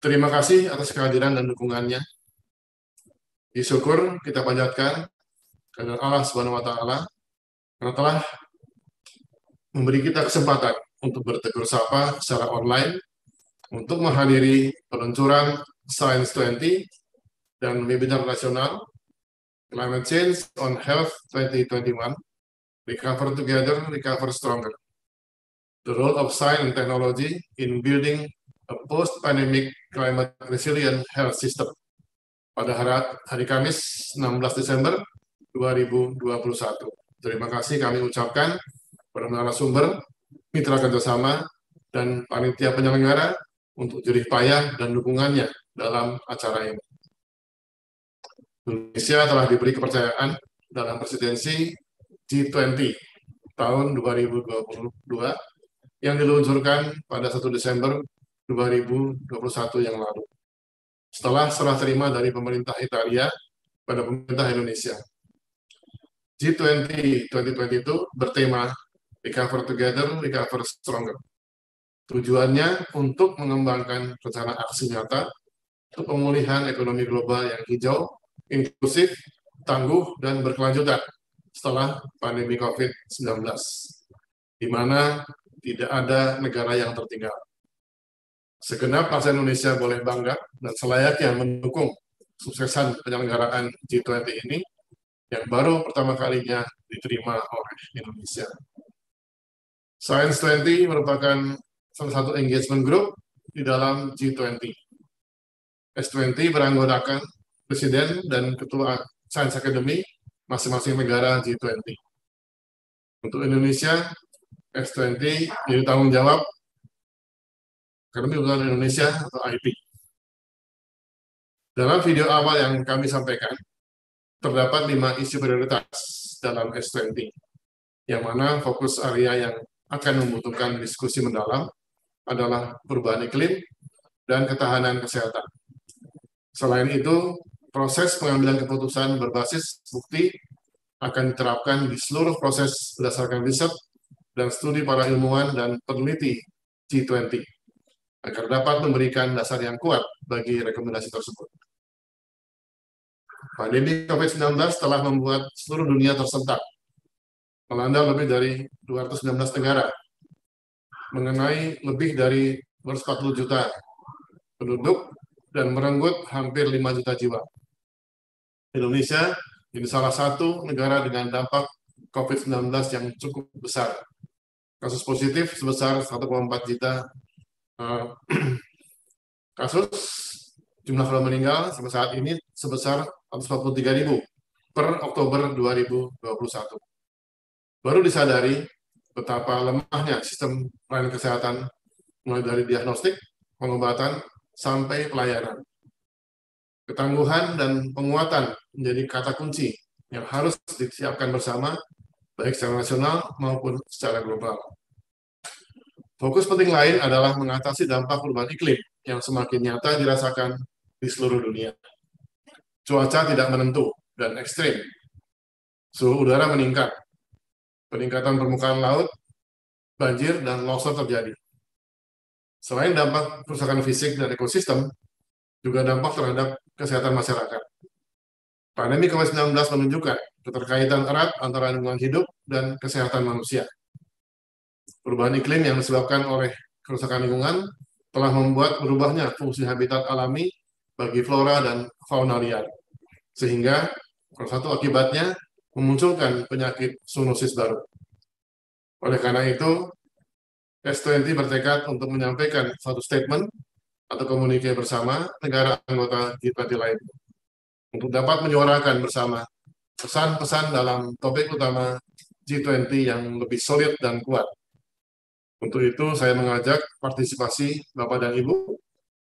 Terima kasih atas kehadiran dan dukungannya. Disyukur kita panjatkan kepada Allah Subhanahu wa taala karena telah memberi kita kesempatan untuk bertegur sapa secara online untuk menghadiri peluncuran Science 20 dan webinar nasional Climate Change on Health 2021 Recover Together, Recover Stronger the role of science and technology in building a post-pandemic climate resilient health system pada hari, hari Kamis 16 Desember 2021. Terima kasih kami ucapkan kepada narasumber, mitra kerjasama, dan panitia penyelenggara untuk jerih payah dan dukungannya dalam acara ini. Indonesia telah diberi kepercayaan dalam presidensi G20 tahun 2022 yang diluncurkan pada 1 Desember 2021 yang lalu setelah serah terima dari pemerintah Italia pada pemerintah Indonesia. G20 2022 bertema Recover Together, Recover Stronger. Tujuannya untuk mengembangkan rencana aksi nyata untuk pemulihan ekonomi global yang hijau, inklusif, tangguh, dan berkelanjutan setelah pandemi COVID-19, di mana tidak ada negara yang tertinggal. Segenap bangsa Indonesia boleh bangga dan selayaknya mendukung suksesan penyelenggaraan G20 ini yang baru pertama kalinya diterima oleh Indonesia. Science 20 merupakan salah satu engagement group di dalam G20. S20 beranggotakan Presiden dan Ketua Science Academy masing-masing negara G20. Untuk Indonesia, S20 jadi tanggung jawab Akademi Kebudayaan Indonesia atau IP. Dalam video awal yang kami sampaikan, terdapat lima isu prioritas dalam S20, yang mana fokus area yang akan membutuhkan diskusi mendalam adalah perubahan iklim dan ketahanan kesehatan. Selain itu, proses pengambilan keputusan berbasis bukti akan diterapkan di seluruh proses berdasarkan riset dan studi para ilmuwan dan peneliti G20 agar dapat memberikan dasar yang kuat bagi rekomendasi tersebut. Pandemi COVID-19 telah membuat seluruh dunia tersentak, melanda lebih dari 219 negara, mengenai lebih dari 140 juta penduduk dan merenggut hampir 5 juta jiwa. Indonesia ini salah satu negara dengan dampak COVID-19 yang cukup besar kasus positif sebesar 1,4 juta eh, kasus. Jumlah korban meninggal sampai saat ini sebesar 143 ribu per Oktober 2021. Baru disadari betapa lemahnya sistem pelayanan kesehatan mulai dari diagnostik, pengobatan, sampai pelayanan. Ketangguhan dan penguatan menjadi kata kunci yang harus disiapkan bersama baik secara nasional maupun secara global. Fokus penting lain adalah mengatasi dampak perubahan iklim yang semakin nyata dirasakan di seluruh dunia. Cuaca tidak menentu dan ekstrim. Suhu udara meningkat. Peningkatan permukaan laut, banjir, dan longsor terjadi. Selain dampak kerusakan fisik dan ekosistem, juga dampak terhadap kesehatan masyarakat. Pandemi COVID-19 menunjukkan keterkaitan erat antara lingkungan hidup dan kesehatan manusia. Perubahan iklim yang disebabkan oleh kerusakan lingkungan telah membuat berubahnya fungsi habitat alami bagi flora dan fauna liar. Sehingga salah satu akibatnya memunculkan penyakit sunosis baru. Oleh karena itu, S20 bertekad untuk menyampaikan satu statement atau komunikasi bersama negara anggota G20 lainnya untuk dapat menyuarakan bersama pesan-pesan dalam topik utama G20 yang lebih solid dan kuat. Untuk itu, saya mengajak partisipasi Bapak dan Ibu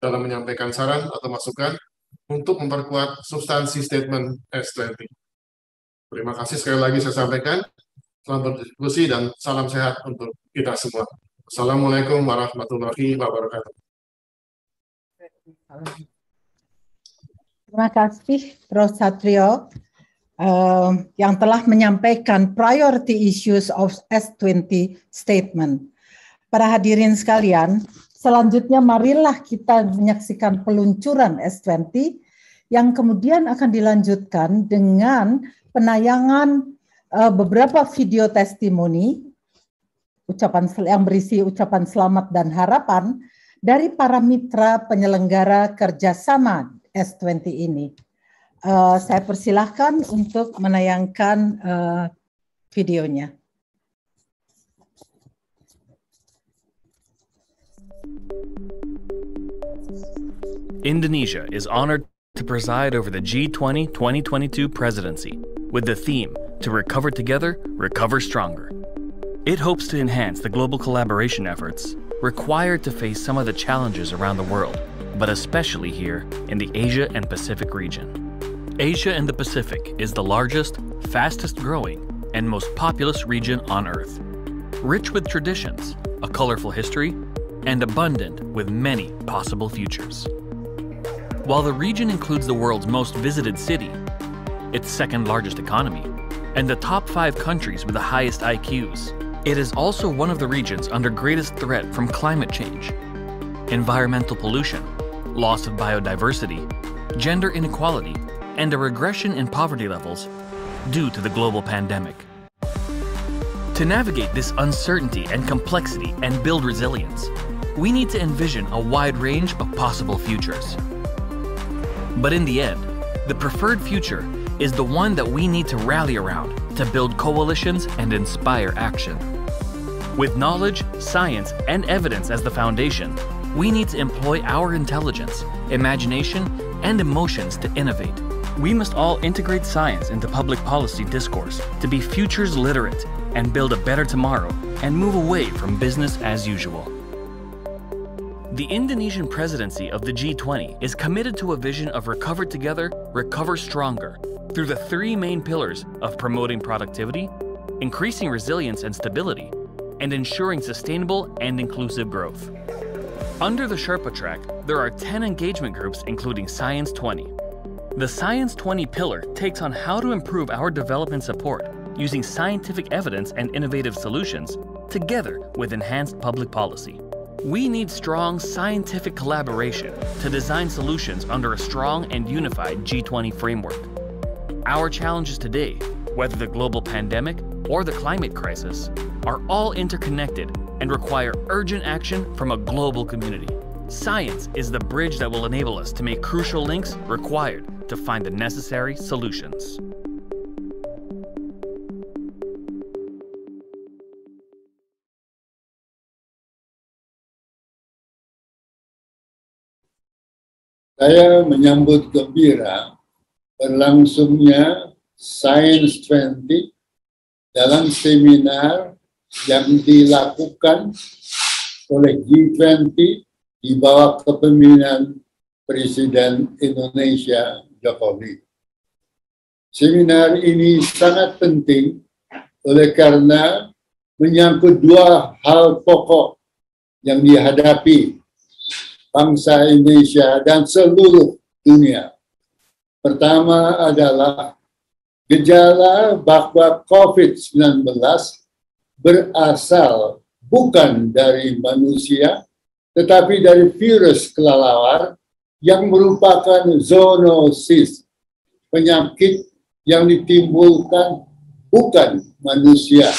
dalam menyampaikan saran atau masukan untuk memperkuat substansi statement S20. Terima kasih sekali lagi saya sampaikan. Selamat berdiskusi dan salam sehat untuk kita semua. Assalamualaikum warahmatullahi wabarakatuh. Terima kasih Prof. Satrio uh, yang telah menyampaikan priority issues of S20 statement. Para hadirin sekalian, selanjutnya marilah kita menyaksikan peluncuran S20 yang kemudian akan dilanjutkan dengan penayangan uh, beberapa video testimoni ucapan yang berisi ucapan selamat dan harapan dari para mitra penyelenggara kerjasama S20 ini. Uh, saya persilahkan untuk menayangkan uh, videonya. Indonesia is honored to preside over the G20 2022 presidency with the theme to recover together, recover stronger. It hopes to enhance the global collaboration efforts required to face some of the challenges around the world but especially here in the Asia and Pacific region. Asia and the Pacific is the largest, fastest growing, and most populous region on Earth. Rich with traditions, a colorful history, and abundant with many possible futures. While the region includes the world's most visited city, its second largest economy, and the top five countries with the highest IQs, it is also one of the regions under greatest threat from climate change, environmental pollution, loss of biodiversity, gender inequality, and a regression in poverty levels due to the global pandemic. To navigate this uncertainty and complexity and build resilience, we need to envision a wide range of possible futures. But in the end, the preferred future is the one that we need to rally around to build coalitions and inspire action. With knowledge, science, and evidence as the foundation, we need to employ our intelligence, imagination, and emotions to innovate. We must all integrate science into public policy discourse to be futures literate and build a better tomorrow and move away from business as usual. The Indonesian presidency of the G20 is committed to a vision of recover together, recover stronger through the three main pillars of promoting productivity, increasing resilience and stability, and ensuring sustainable and inclusive growth. Under the Sherpa track, there are 10 engagement groups, including Science 20. The Science 20 pillar takes on how to improve our development support using scientific evidence and innovative solutions, together with enhanced public policy. We need strong scientific collaboration to design solutions under a strong and unified G20 framework. Our challenges today, whether the global pandemic or the climate crisis, are all interconnected and require urgent action from a global community. Science is the bridge that will enable us to make crucial links required to find the necessary solutions. Saya menyambut gembira berlangsungnya Science 20 dalam seminar yang dilakukan oleh G20 di bawah kepemimpinan Presiden Indonesia Jokowi. Seminar ini sangat penting oleh karena menyangkut dua hal pokok yang dihadapi bangsa Indonesia dan seluruh dunia. Pertama adalah gejala bahwa COVID-19 berasal bukan dari manusia, tetapi dari virus kelelawar yang merupakan zoonosis, penyakit yang ditimbulkan bukan manusia,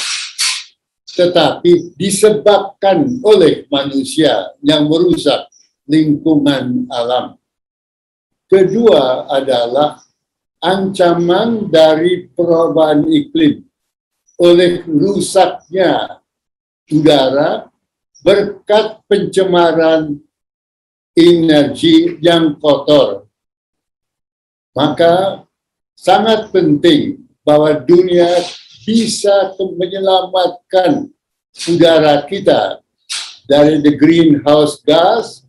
tetapi disebabkan oleh manusia yang merusak lingkungan alam. Kedua adalah ancaman dari perubahan iklim oleh rusaknya udara berkat pencemaran energi yang kotor. Maka sangat penting bahwa dunia bisa menyelamatkan udara kita dari the greenhouse gas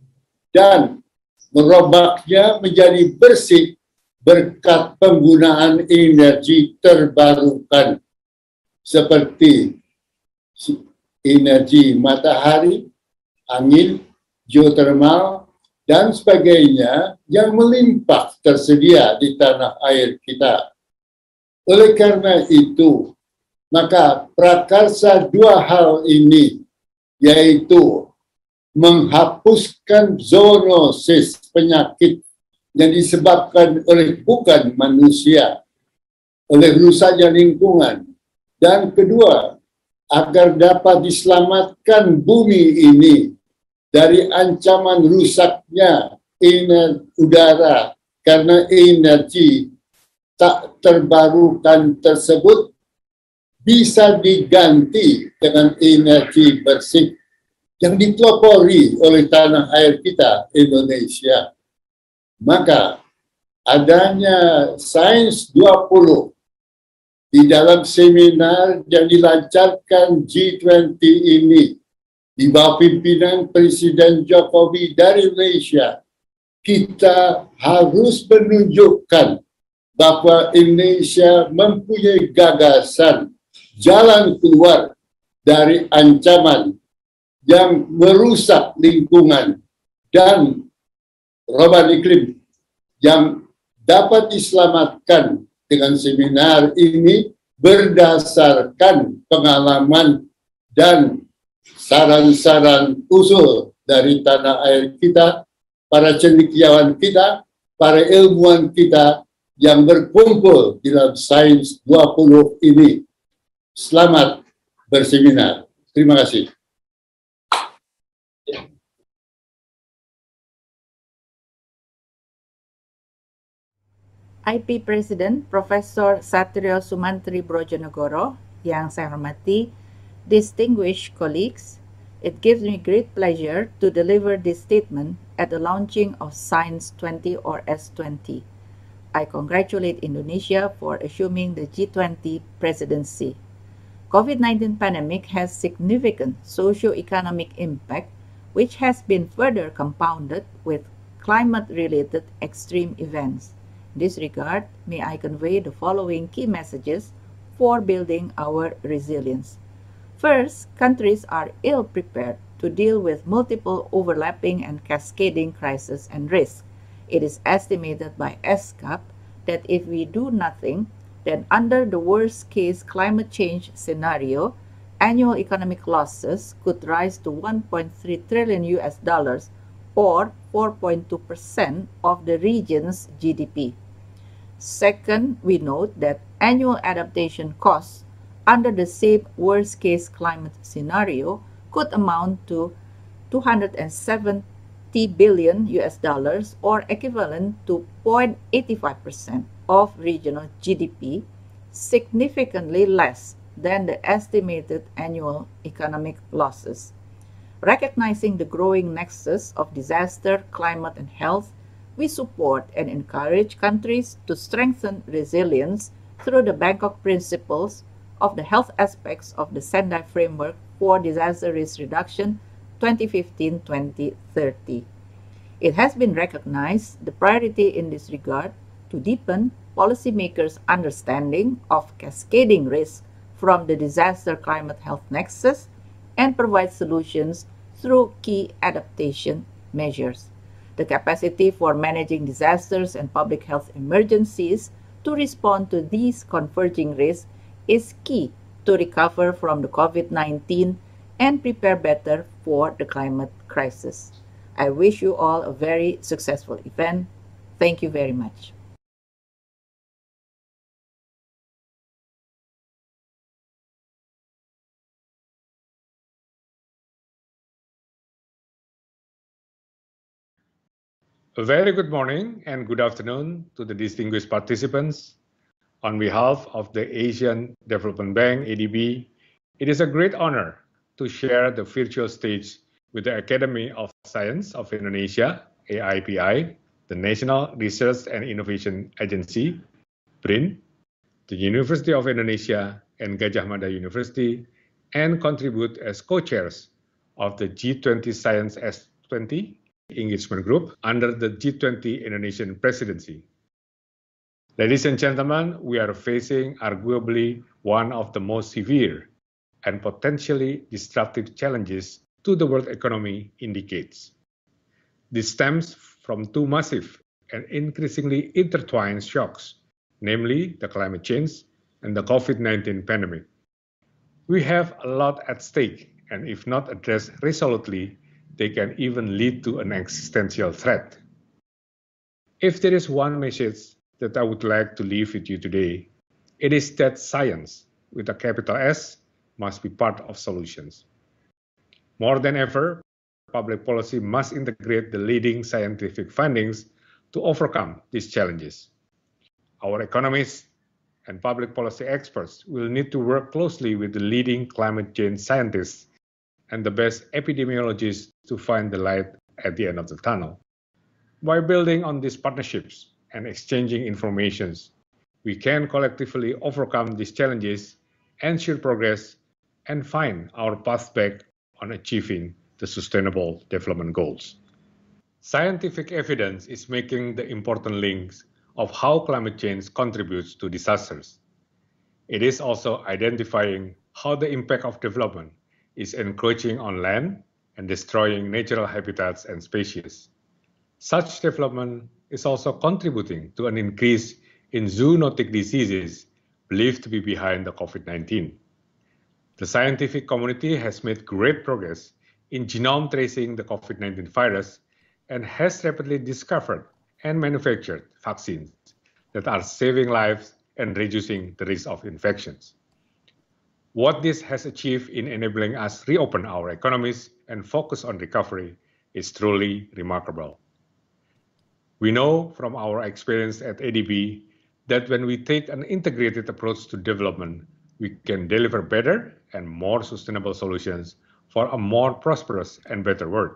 dan merobaknya menjadi bersih berkat penggunaan energi terbarukan seperti energi matahari, angin, geotermal, dan sebagainya yang melimpah tersedia di tanah air kita. Oleh karena itu, maka prakarsa dua hal ini, yaitu menghapuskan zoonosis penyakit yang disebabkan oleh bukan manusia, oleh rusaknya lingkungan, dan kedua, agar dapat diselamatkan bumi ini dari ancaman rusaknya energi udara karena energi tak terbarukan tersebut bisa diganti dengan energi bersih yang dipelopori oleh tanah air kita, Indonesia. Maka adanya sains 20 di dalam seminar yang dilancarkan G20 ini di bawah pimpinan Presiden Jokowi dari Malaysia, kita harus menunjukkan bahwa Indonesia mempunyai gagasan jalan keluar dari ancaman yang merusak lingkungan dan perubahan iklim yang dapat diselamatkan dengan seminar ini berdasarkan pengalaman dan saran-saran usul dari tanah air kita, para cendekiawan kita, para ilmuwan kita yang berkumpul di dalam Sains 20 ini. Selamat berseminar. Terima kasih. IP President Profesor Satrio Sumantri Brojonegoro yang saya hormati, distinguished colleagues, it gives me great pleasure to deliver this statement at the launching of Science 20 or S20. I congratulate Indonesia for assuming the G20 presidency. COVID-19 pandemic has significant socio-economic impact which has been further compounded with climate-related extreme events. In this regard, may I convey the following key messages for building our resilience. First, countries are ill prepared to deal with multiple overlapping and cascading crises and risks. It is estimated by ESCAP that if we do nothing, then under the worst case climate change scenario, annual economic losses could rise to 1.3 trillion US dollars or 4.2% of the region's GDP. Second, we note that annual adaptation costs under the same worst-case climate scenario could amount to 270 billion US dollars or equivalent to 0.85% of regional GDP, significantly less than the estimated annual economic losses. Recognizing the growing nexus of disaster, climate, and health, we support and encourage countries to strengthen resilience through the Bangkok principles of the health aspects of the Sendai Framework for Disaster Risk Reduction 2015-2030. It has been recognized the priority in this regard to deepen policymakers' understanding of cascading risk from the disaster climate health nexus and provide solutions through key adaptation measures the capacity for managing disasters and public health emergencies to respond to these converging risks is key to recover from the COVID 19 and prepare better for the climate crisis. I wish you all a very successful event. Thank you very much. A very good morning and good afternoon to the distinguished participants. On behalf of the Asian Development Bank, ADB, it is a great honor to share the virtual stage with the Academy of Science of Indonesia, AIPI, the National Research and Innovation Agency, BRIN, the University of Indonesia, and Gajah Mada University, and contribute as co-chairs of the G20 Science S20 engagement group under the G20 Indonesian presidency. Ladies and gentlemen, we are facing arguably one of the most severe and potentially disruptive challenges to the world economy Indicates This stems from two massive and increasingly intertwined shocks, namely the climate change and the COVID 19 pandemic. We have a lot at stake, and if not addressed resolutely, they can even lead to an existential threat. If there is one message that I would like to leave with you today, it is that science, with a capital S, must be part of solutions. More than ever, public policy must integrate the leading scientific findings to overcome these challenges. Our economists and public policy experts will need to work closely with the leading climate change scientists and the best epidemiologists to find the light at the end of the tunnel. By building on these partnerships and exchanging informations, we can collectively overcome these challenges, ensure progress, and find our path back on achieving the Sustainable Development Goals. Scientific evidence is making the important links of how climate change contributes to disasters. It is also identifying how the impact of development is encroaching on land and destroying natural habitats and species. Such development is also contributing to an increase in zoonotic diseases believed to be behind the COVID-19. The scientific community has made great progress in genome tracing the COVID-19 virus and has rapidly discovered and manufactured vaccines that are saving lives and reducing the risk of infections. What this has achieved in enabling us reopen our economies and focus on recovery is truly remarkable. We know from our experience at ADB that when we take an integrated approach to development, we can deliver better and more sustainable solutions for a more prosperous and better world.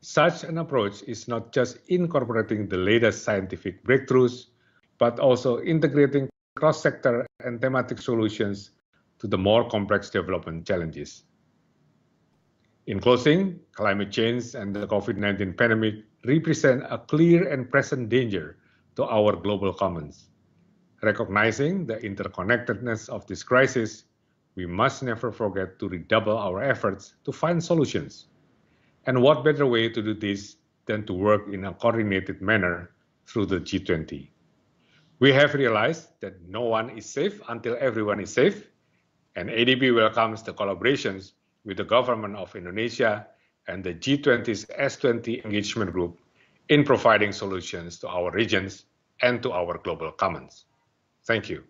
Such an approach is not just incorporating the latest scientific breakthroughs, but also integrating cross sector and thematic solutions to the more complex development challenges. In closing, climate change and the COVID-19 pandemic represent a clear and present danger to our global commons. Recognizing the interconnectedness of this crisis, we must never forget to redouble our efforts to find solutions. And what better way to do this than to work in a coordinated manner through the G20. We have realized that no one is safe until everyone is safe, and ADB welcomes the collaborations with the government of Indonesia and the G20's S20 engagement group in providing solutions to our regions and to our global commons. Thank you.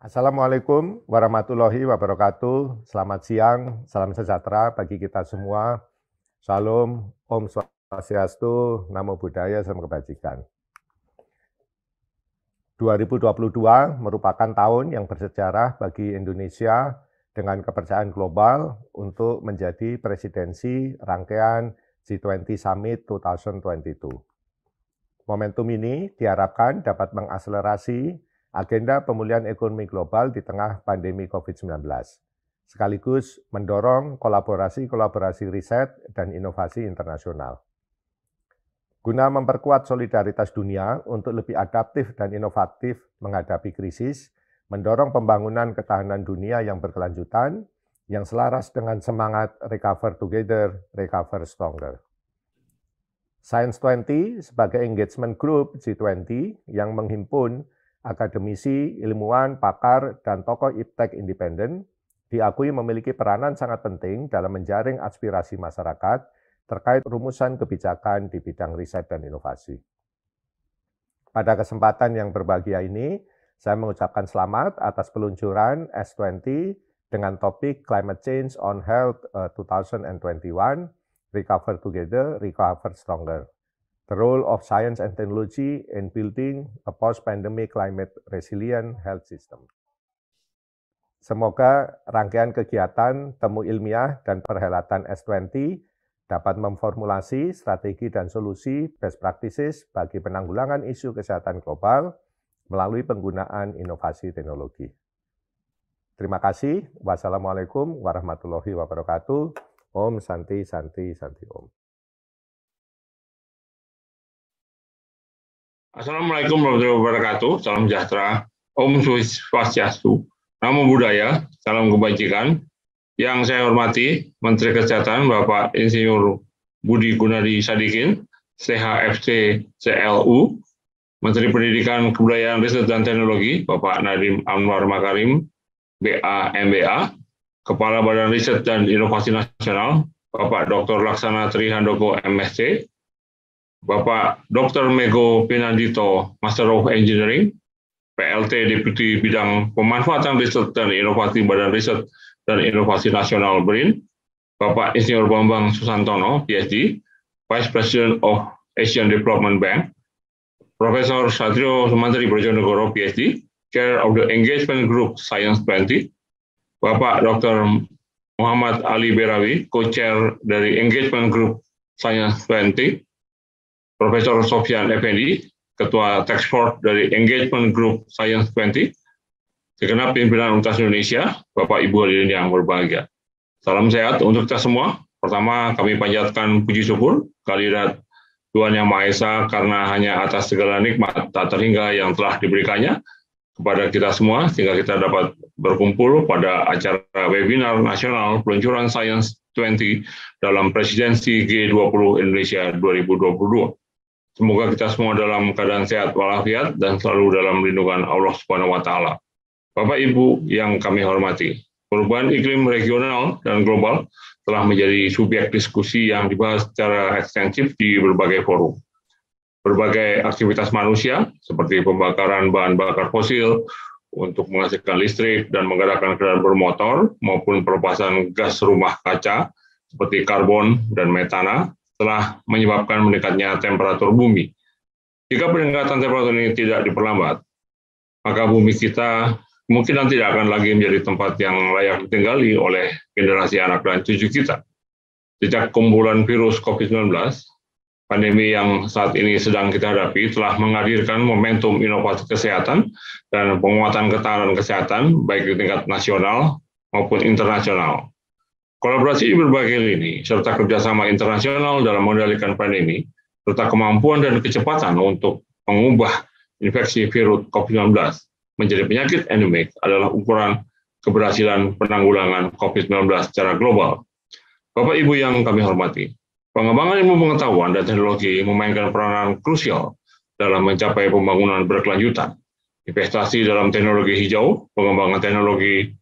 Assalamualaikum warahmatullahi wabarakatuh. Selamat siang, salam sejahtera bagi kita semua. Salam, Om Swastiastu, Namo Buddhaya, Salam Kebajikan. 2022 merupakan tahun yang bersejarah bagi Indonesia dengan kepercayaan global untuk menjadi presidensi rangkaian G20 Summit 2022. Momentum ini diharapkan dapat mengakselerasi agenda pemulihan ekonomi global di tengah pandemi COVID-19, sekaligus mendorong kolaborasi-kolaborasi riset dan inovasi internasional. Guna memperkuat solidaritas dunia untuk lebih adaptif dan inovatif menghadapi krisis, mendorong pembangunan ketahanan dunia yang berkelanjutan, yang selaras dengan semangat Recover Together, Recover Stronger. Science 20 sebagai engagement group G20 yang menghimpun akademisi, ilmuwan, pakar, dan tokoh iptek independen diakui memiliki peranan sangat penting dalam menjaring aspirasi masyarakat terkait rumusan kebijakan di bidang riset dan inovasi. Pada kesempatan yang berbahagia ini, saya mengucapkan selamat atas peluncuran S20 dengan topik Climate Change on Health 2021, eh, Recover Together, Recover Stronger the role of science and technology in building a post-pandemic climate resilient health system. Semoga rangkaian kegiatan temu ilmiah dan perhelatan S20 dapat memformulasi strategi dan solusi best practices bagi penanggulangan isu kesehatan global melalui penggunaan inovasi teknologi. Terima kasih. Wassalamualaikum warahmatullahi wabarakatuh. Om Santi Santi Santi Om. Assalamualaikum warahmatullahi wabarakatuh, salam sejahtera, Om Swastiastu, Namo Buddhaya, salam kebajikan. Yang saya hormati Menteri Kesehatan Bapak Insinyur Budi Gunadi Sadikin, CHFC CLU, Menteri Pendidikan Kebudayaan Riset dan Teknologi Bapak Nadiem Anwar Makarim, BA MBA, Kepala Badan Riset dan Inovasi Nasional Bapak Dr. Laksana Trihandoko MSc, Bapak Dr. Mego Pinandito, Master of Engineering, PLT Deputi Bidang Pemanfaatan Riset dan Inovasi Badan Riset dan Inovasi Nasional BRIN, Bapak Insinyur Bambang Susantono, PhD, Vice President of Asian Development Bank, Profesor Satrio Sumantri Brojonegoro, PhD, Chair of the Engagement Group Science 20, Bapak Dr. Muhammad Ali Berawi, Co-Chair dari Engagement Group Science 20, Profesor Sofian Effendi, Ketua Tax Force dari Engagement Group Science 20, segenap pimpinan Universitas Indonesia, Bapak Ibu hadirin yang berbahagia. Salam sehat untuk kita semua. Pertama, kami panjatkan puji syukur kehadirat Tuhan Yang Maha Esa karena hanya atas segala nikmat tak terhingga yang telah diberikannya kepada kita semua sehingga kita dapat berkumpul pada acara webinar nasional peluncuran Science 20 dalam presidensi G20 Indonesia 2022. Semoga kita semua dalam keadaan sehat walafiat dan selalu dalam lindungan Allah Subhanahu wa taala. Bapak Ibu yang kami hormati, perubahan iklim regional dan global telah menjadi subjek diskusi yang dibahas secara ekstensif di berbagai forum. Berbagai aktivitas manusia seperti pembakaran bahan bakar fosil untuk menghasilkan listrik dan menggerakkan kendaraan bermotor maupun pelepasan gas rumah kaca seperti karbon dan metana telah menyebabkan meningkatnya temperatur bumi. Jika peningkatan temperatur ini tidak diperlambat, maka bumi kita kemungkinan tidak akan lagi menjadi tempat yang layak ditinggali oleh generasi anak dan cucu kita. Sejak kumpulan virus COVID-19, pandemi yang saat ini sedang kita hadapi telah menghadirkan momentum inovasi kesehatan dan penguatan ketahanan kesehatan baik di tingkat nasional maupun internasional. Kolaborasi di berbagai lini, serta kerjasama internasional dalam mengendalikan pandemi, serta kemampuan dan kecepatan untuk mengubah infeksi virus COVID-19 menjadi penyakit endemik adalah ukuran keberhasilan penanggulangan COVID-19 secara global. Bapak Ibu yang kami hormati, pengembangan ilmu pengetahuan dan teknologi memainkan peranan krusial dalam mencapai pembangunan berkelanjutan. Investasi dalam teknologi hijau, pengembangan teknologi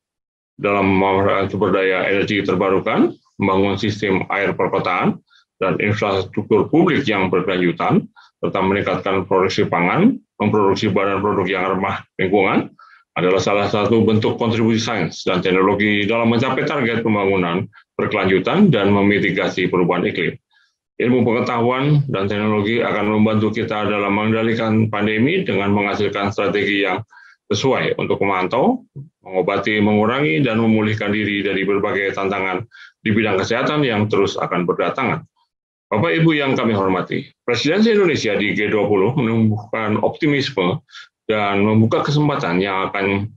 dalam memanfaatkan sumber daya energi terbarukan, membangun sistem air perkotaan, dan infrastruktur publik yang berkelanjutan, serta meningkatkan produksi pangan, memproduksi badan produk yang ramah lingkungan, adalah salah satu bentuk kontribusi sains dan teknologi dalam mencapai target pembangunan berkelanjutan dan memitigasi perubahan iklim. Ilmu pengetahuan dan teknologi akan membantu kita dalam mengendalikan pandemi dengan menghasilkan strategi yang sesuai untuk memantau, mengobati, mengurangi, dan memulihkan diri dari berbagai tantangan di bidang kesehatan yang terus akan berdatangan. Bapak Ibu yang kami hormati, Presidensi Indonesia di G20 menumbuhkan optimisme dan membuka kesempatan yang akan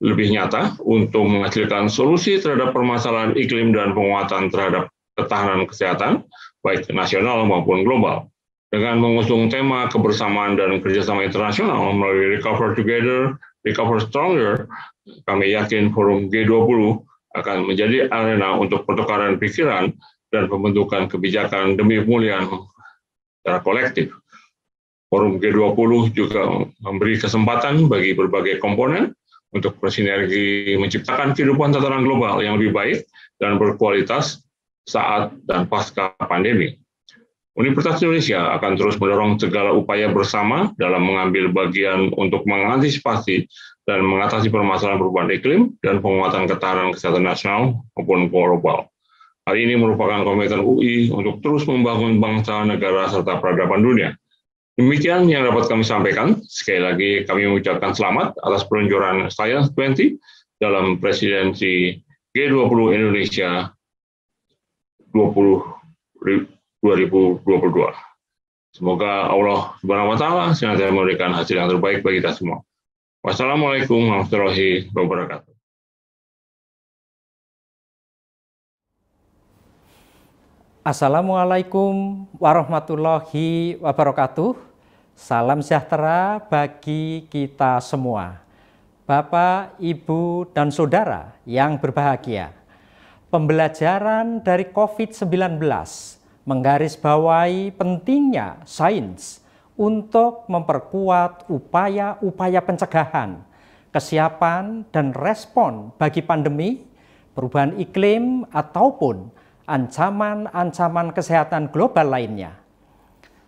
lebih nyata untuk menghasilkan solusi terhadap permasalahan iklim dan penguatan terhadap ketahanan kesehatan, baik nasional maupun global dengan mengusung tema kebersamaan dan kerjasama internasional melalui Recover Together Recover Stronger, kami yakin forum G20 akan menjadi arena untuk pertukaran pikiran dan pembentukan kebijakan demi pemulihan secara kolektif. Forum G20 juga memberi kesempatan bagi berbagai komponen untuk bersinergi menciptakan kehidupan tataran global yang lebih baik dan berkualitas saat dan pasca pandemi. Universitas Indonesia akan terus mendorong segala upaya bersama dalam mengambil bagian untuk mengantisipasi dan mengatasi permasalahan perubahan iklim dan penguatan ketahanan kesehatan nasional maupun global. Hal ini merupakan komitmen UI untuk terus membangun bangsa, negara, serta peradaban dunia. Demikian yang dapat kami sampaikan. Sekali lagi kami mengucapkan selamat atas peluncuran Science 20 dalam presidensi G20 Indonesia 20 2022. Semoga Allah Subhanahu wa taala senantiasa memberikan hasil yang terbaik bagi kita semua. Wassalamualaikum warahmatullahi wabarakatuh. Assalamualaikum warahmatullahi wabarakatuh. Salam sejahtera bagi kita semua. Bapak, Ibu, dan Saudara yang berbahagia. Pembelajaran dari COVID-19 menggarisbawahi pentingnya sains untuk memperkuat upaya-upaya pencegahan, kesiapan, dan respon bagi pandemi, perubahan iklim, ataupun ancaman-ancaman kesehatan global lainnya.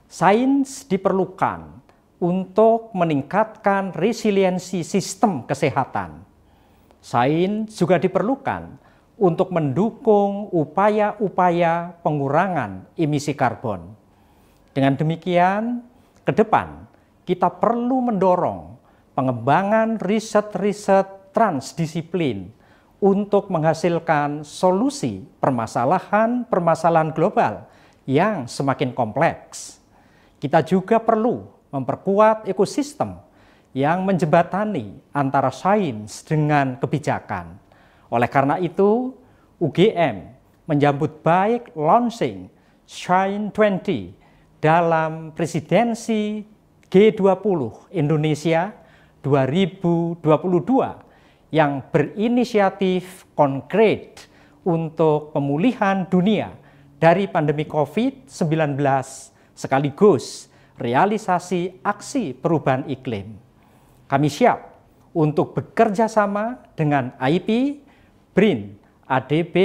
Sains diperlukan untuk meningkatkan resiliensi sistem kesehatan. Sains juga diperlukan untuk mendukung upaya-upaya pengurangan emisi karbon. Dengan demikian, ke depan kita perlu mendorong pengembangan riset-riset transdisiplin untuk menghasilkan solusi permasalahan-permasalahan global yang semakin kompleks. Kita juga perlu memperkuat ekosistem yang menjembatani antara sains dengan kebijakan oleh karena itu, UGM menjambut baik launching Shine 20 dalam presidensi G20 Indonesia 2022 yang berinisiatif konkret untuk pemulihan dunia dari pandemi COVID-19 sekaligus realisasi aksi perubahan iklim. Kami siap untuk bekerja sama dengan IP BRIN, ADB,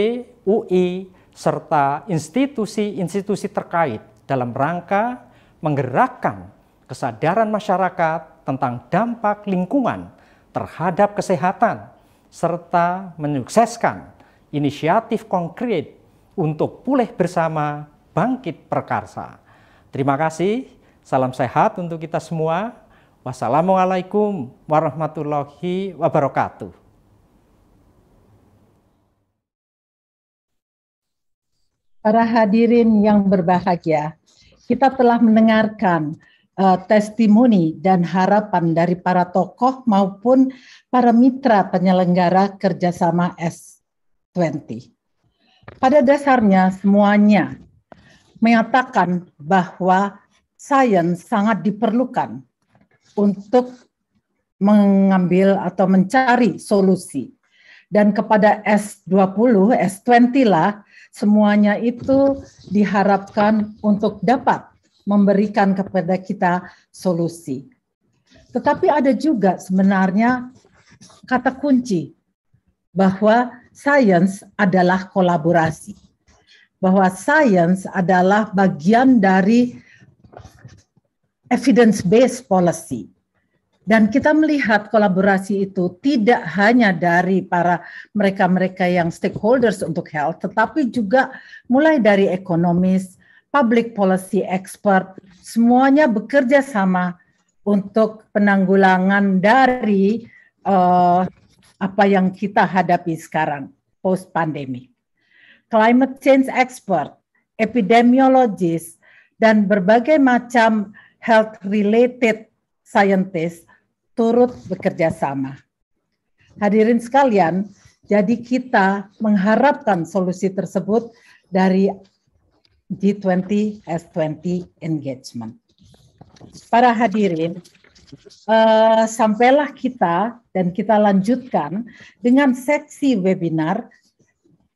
UI, serta institusi-institusi terkait dalam rangka menggerakkan kesadaran masyarakat tentang dampak lingkungan terhadap kesehatan serta menyukseskan inisiatif konkret untuk pulih bersama bangkit perkarsa. Terima kasih, salam sehat untuk kita semua. Wassalamualaikum warahmatullahi wabarakatuh. para hadirin yang berbahagia. Kita telah mendengarkan uh, testimoni dan harapan dari para tokoh maupun para mitra penyelenggara kerjasama S20. Pada dasarnya semuanya menyatakan bahwa sains sangat diperlukan untuk mengambil atau mencari solusi. Dan kepada S20, S20 lah Semuanya itu diharapkan untuk dapat memberikan kepada kita solusi. Tetapi ada juga sebenarnya kata kunci bahwa sains adalah kolaborasi. Bahwa sains adalah bagian dari evidence-based policy dan kita melihat kolaborasi itu tidak hanya dari para mereka-mereka yang stakeholders untuk health, tetapi juga mulai dari ekonomis, public policy expert, semuanya bekerja sama untuk penanggulangan dari uh, apa yang kita hadapi sekarang post pandemi. Climate change expert, epidemiologis, dan berbagai macam health related scientist turut bekerja sama. Hadirin sekalian, jadi kita mengharapkan solusi tersebut dari G20 S20 engagement. Para hadirin, eh, sampailah kita dan kita lanjutkan dengan seksi webinar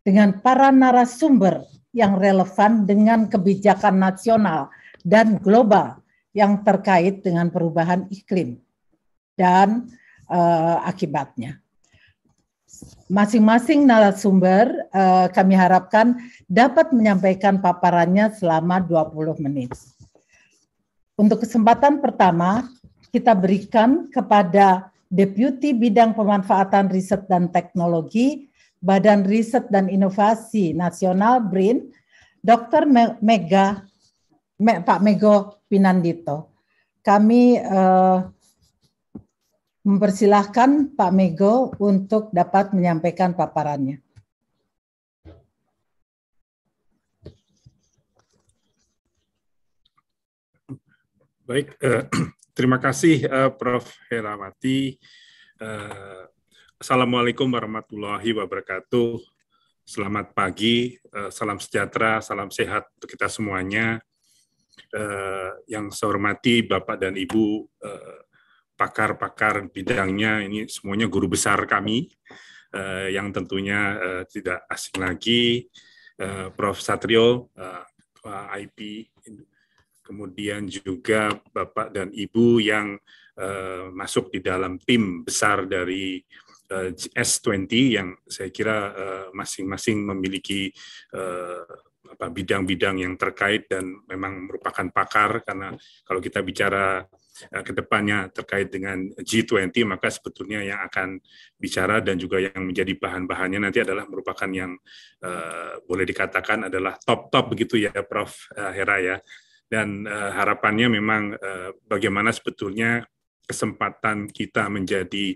dengan para narasumber yang relevan dengan kebijakan nasional dan global yang terkait dengan perubahan iklim dan uh, akibatnya. Masing-masing narasumber uh, kami harapkan dapat menyampaikan paparannya selama 20 menit. Untuk kesempatan pertama, kita berikan kepada Deputi Bidang Pemanfaatan Riset dan Teknologi Badan Riset dan Inovasi Nasional BRIN, Dr. Mega Pak Mego Pinandito. Kami uh, mempersilahkan Pak Mego untuk dapat menyampaikan paparannya. Baik, eh, terima kasih eh, Prof. Herawati. Eh, Assalamualaikum warahmatullahi wabarakatuh. Selamat pagi, eh, salam sejahtera, salam sehat untuk kita semuanya. Eh, yang saya hormati Bapak dan Ibu eh, pakar-pakar bidangnya ini semuanya guru besar kami uh, yang tentunya uh, tidak asing lagi uh, Prof Satrio uh, IP kemudian juga Bapak dan Ibu yang uh, masuk di dalam tim besar dari uh, S20 yang saya kira masing-masing uh, memiliki uh, bidang-bidang yang terkait dan memang merupakan pakar karena kalau kita bicara Eh, Kedepannya terkait dengan G20 maka sebetulnya yang akan bicara dan juga yang menjadi bahan-bahannya nanti adalah merupakan yang uh, boleh dikatakan adalah top-top begitu ya Prof eh, Hera ya dan uh, harapannya memang uh, bagaimana sebetulnya kesempatan kita menjadi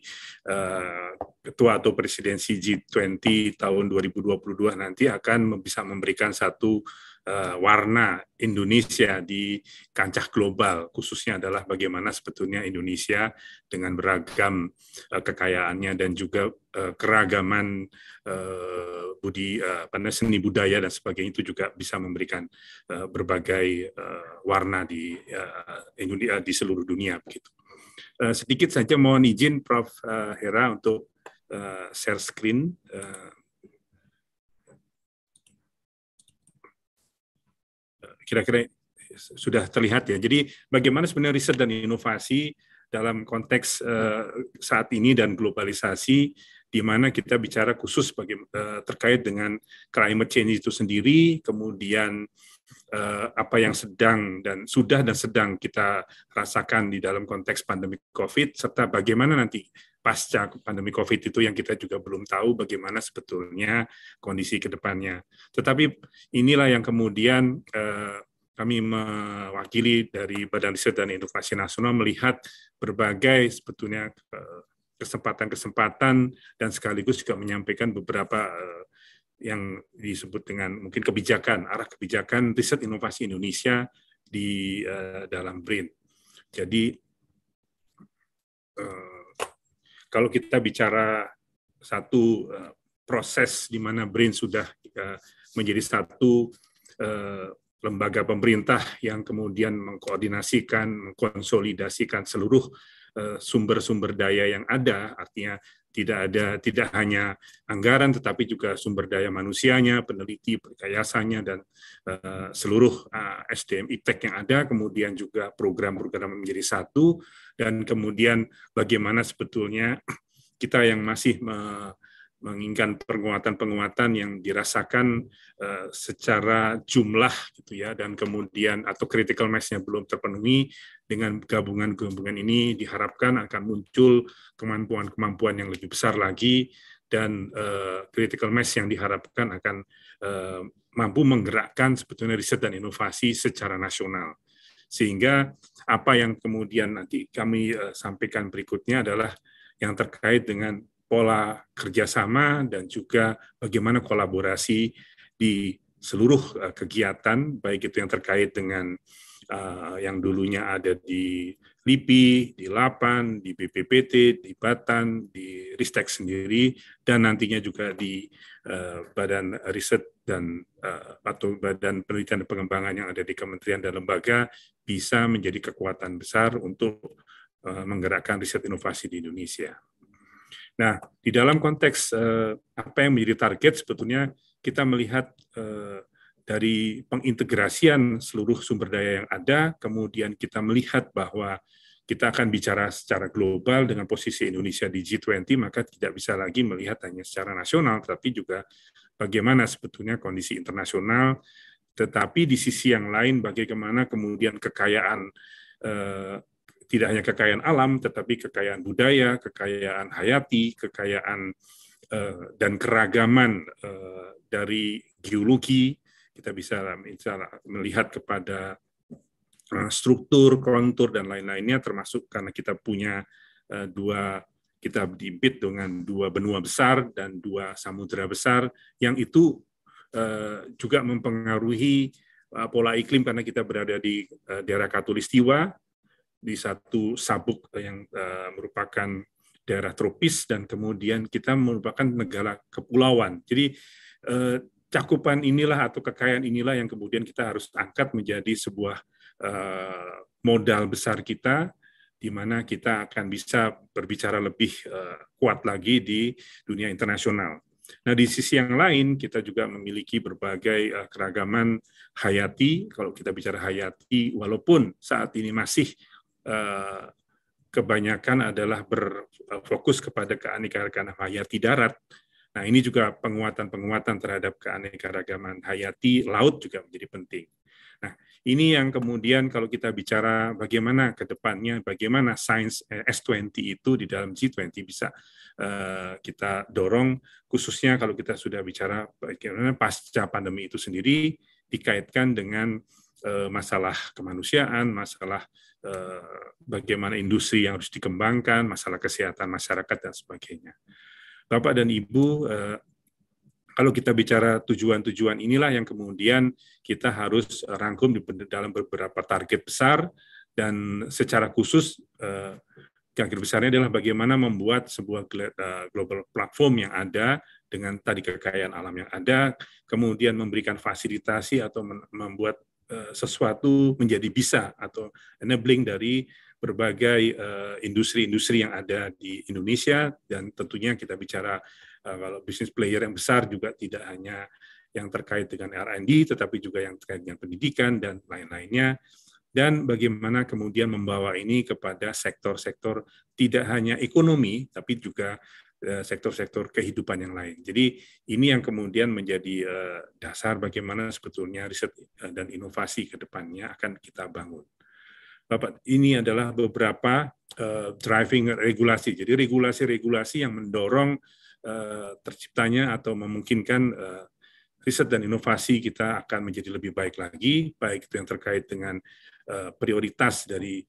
uh, ketua atau presidensi G20 tahun 2022 nanti akan bisa memberikan satu uh, warna Indonesia di kancah global, khususnya adalah bagaimana sebetulnya Indonesia dengan beragam uh, kekayaannya dan juga uh, keragaman uh, budi uh, seni budaya dan sebagainya itu juga bisa memberikan uh, berbagai uh, warna di uh, Indonesia di seluruh dunia begitu. Uh, sedikit saja mohon izin Prof Hera untuk uh, share screen. Uh, kira-kira eh, sudah terlihat ya. Jadi bagaimana sebenarnya riset dan inovasi dalam konteks uh, saat ini dan globalisasi di mana kita bicara khusus bagi, uh, terkait dengan climate change itu sendiri, kemudian Eh, apa yang sedang dan sudah dan sedang kita rasakan di dalam konteks pandemi COVID serta bagaimana nanti pasca pandemi COVID itu yang kita juga belum tahu bagaimana sebetulnya kondisi kedepannya Tetapi inilah yang kemudian eh, kami mewakili dari Badan Riset dan Inovasi Nasional melihat berbagai sebetulnya eh, kesempatan-kesempatan dan sekaligus juga menyampaikan beberapa uh, yang disebut dengan mungkin kebijakan arah kebijakan riset inovasi Indonesia di uh, dalam BRIN. Jadi uh, kalau kita bicara satu uh, proses di mana BRIN sudah uh, menjadi satu uh, lembaga pemerintah yang kemudian mengkoordinasikan, mengkonsolidasikan seluruh sumber-sumber daya yang ada, artinya tidak ada tidak hanya anggaran tetapi juga sumber daya manusianya, peneliti, perkayasannya dan uh, seluruh uh, eh, SDM ITEK yang ada, kemudian juga program-program menjadi satu dan kemudian bagaimana sebetulnya kita yang masih uh, menginginkan penguatan-penguatan yang dirasakan uh, secara jumlah gitu ya dan kemudian atau critical mass-nya belum terpenuhi dengan gabungan-gabungan ini diharapkan akan muncul kemampuan-kemampuan yang lebih besar lagi dan uh, critical mass yang diharapkan akan uh, mampu menggerakkan sebetulnya riset dan inovasi secara nasional sehingga apa yang kemudian nanti kami uh, sampaikan berikutnya adalah yang terkait dengan pola kerjasama dan juga bagaimana kolaborasi di seluruh eh, kegiatan, baik itu yang terkait dengan uh, yang dulunya ada di LIPI, di LAPAN, di BPPT, di Batan, di Ristek sendiri, dan nantinya juga di uh, Badan Riset dan uh, atau Badan Penelitian dan Pengembangan yang ada di kementerian dan lembaga bisa menjadi kekuatan besar untuk uh, menggerakkan riset inovasi di Indonesia. Nah, di dalam konteks eh, apa yang menjadi target sebetulnya kita melihat eh, dari pengintegrasian seluruh sumber daya yang ada, kemudian kita melihat bahwa kita akan bicara secara global dengan posisi Indonesia di G20, maka tidak bisa lagi melihat hanya secara nasional, tapi juga bagaimana sebetulnya kondisi internasional, tetapi di sisi yang lain bagaimana kemudian kekayaan eh, tidak hanya kekayaan alam, tetapi kekayaan budaya, kekayaan hayati, kekayaan uh, dan keragaman uh, dari geologi. Kita bisa, misalnya, melihat kepada eh, struktur, kontur, dan lain-lainnya, termasuk karena kita punya uh, dua kita diimpit dengan dua benua besar dan dua samudera besar yang itu uh, juga mempengaruhi uh, pola iklim karena kita berada di uh, daerah katulistiwa di satu sabuk yang eh, merupakan daerah tropis dan kemudian kita merupakan negara kepulauan. Jadi eh, cakupan inilah atau kekayaan inilah yang kemudian kita harus angkat menjadi sebuah eh, modal besar kita di mana kita akan bisa berbicara lebih kuat lagi di dunia internasional. Nah, di sisi yang lain kita juga memiliki berbagai keragaman hayati. Kalau kita bicara hayati, walaupun saat ini masih Eh, kebanyakan adalah berfokus eh, kepada keanekaragaman hayati darat. Nah, ini juga penguatan-penguatan terhadap keanekaragaman hayati laut juga menjadi penting. Nah, ini yang kemudian kalau kita bicara bagaimana ke depannya, bagaimana sains eh, S20 itu di dalam G20 bisa kita dorong, khususnya kalau kita sudah bicara bagaimana pasca pandemi itu sendiri dikaitkan dengan masalah kemanusiaan, masalah Eh, bagaimana industri yang harus dikembangkan, masalah kesehatan masyarakat dan sebagainya. Bapak dan Ibu, eh, kalau kita bicara tujuan-tujuan inilah yang kemudian kita harus rangkum di dalam beberapa target besar dan secara khusus eh, target besarnya adalah bagaimana membuat sebuah global platform yang ada dengan tadi kekayaan alam yang ada, kemudian memberikan fasilitasi atau membuat Eh, sesuatu menjadi bisa atau enabling dari berbagai eh, industri-industri yang ada di Indonesia dan tentunya kita bicara eh, kalau bisnis player yang besar juga tidak hanya yang terkait dengan R&D tetapi juga yang terkait dengan pendidikan dan lain-lainnya dan bagaimana kemudian membawa ini kepada sektor-sektor tidak hanya ekonomi tapi juga Eh, sektor-sektor kehidupan yang lain. Jadi ini yang kemudian menjadi eh, dasar bagaimana sebetulnya riset eh, dan inovasi ke depannya akan kita bangun. Bapak, ini adalah beberapa driving regulasi. Jadi regulasi-regulasi yang mendorong terciptanya atau memungkinkan riset dan inovasi kita akan menjadi lebih baik lagi, baik itu yang terkait dengan prioritas dari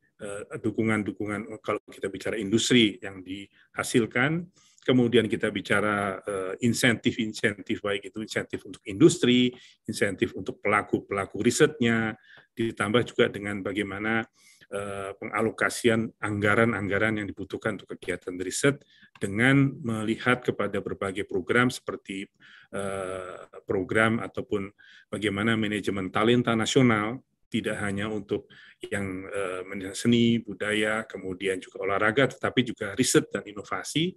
dukungan-dukungan kalau kita bicara industri yang dihasilkan, kemudian kita bicara insentif-insentif eh, baik itu insentif untuk industri, insentif untuk pelaku-pelaku risetnya, ditambah juga dengan bagaimana eh, pengalokasian anggaran-anggaran yang dibutuhkan untuk kegiatan riset dengan melihat kepada berbagai program seperti eh, program ataupun bagaimana manajemen talenta nasional tidak hanya untuk yang seni, budaya, kemudian juga olahraga, tetapi juga riset dan inovasi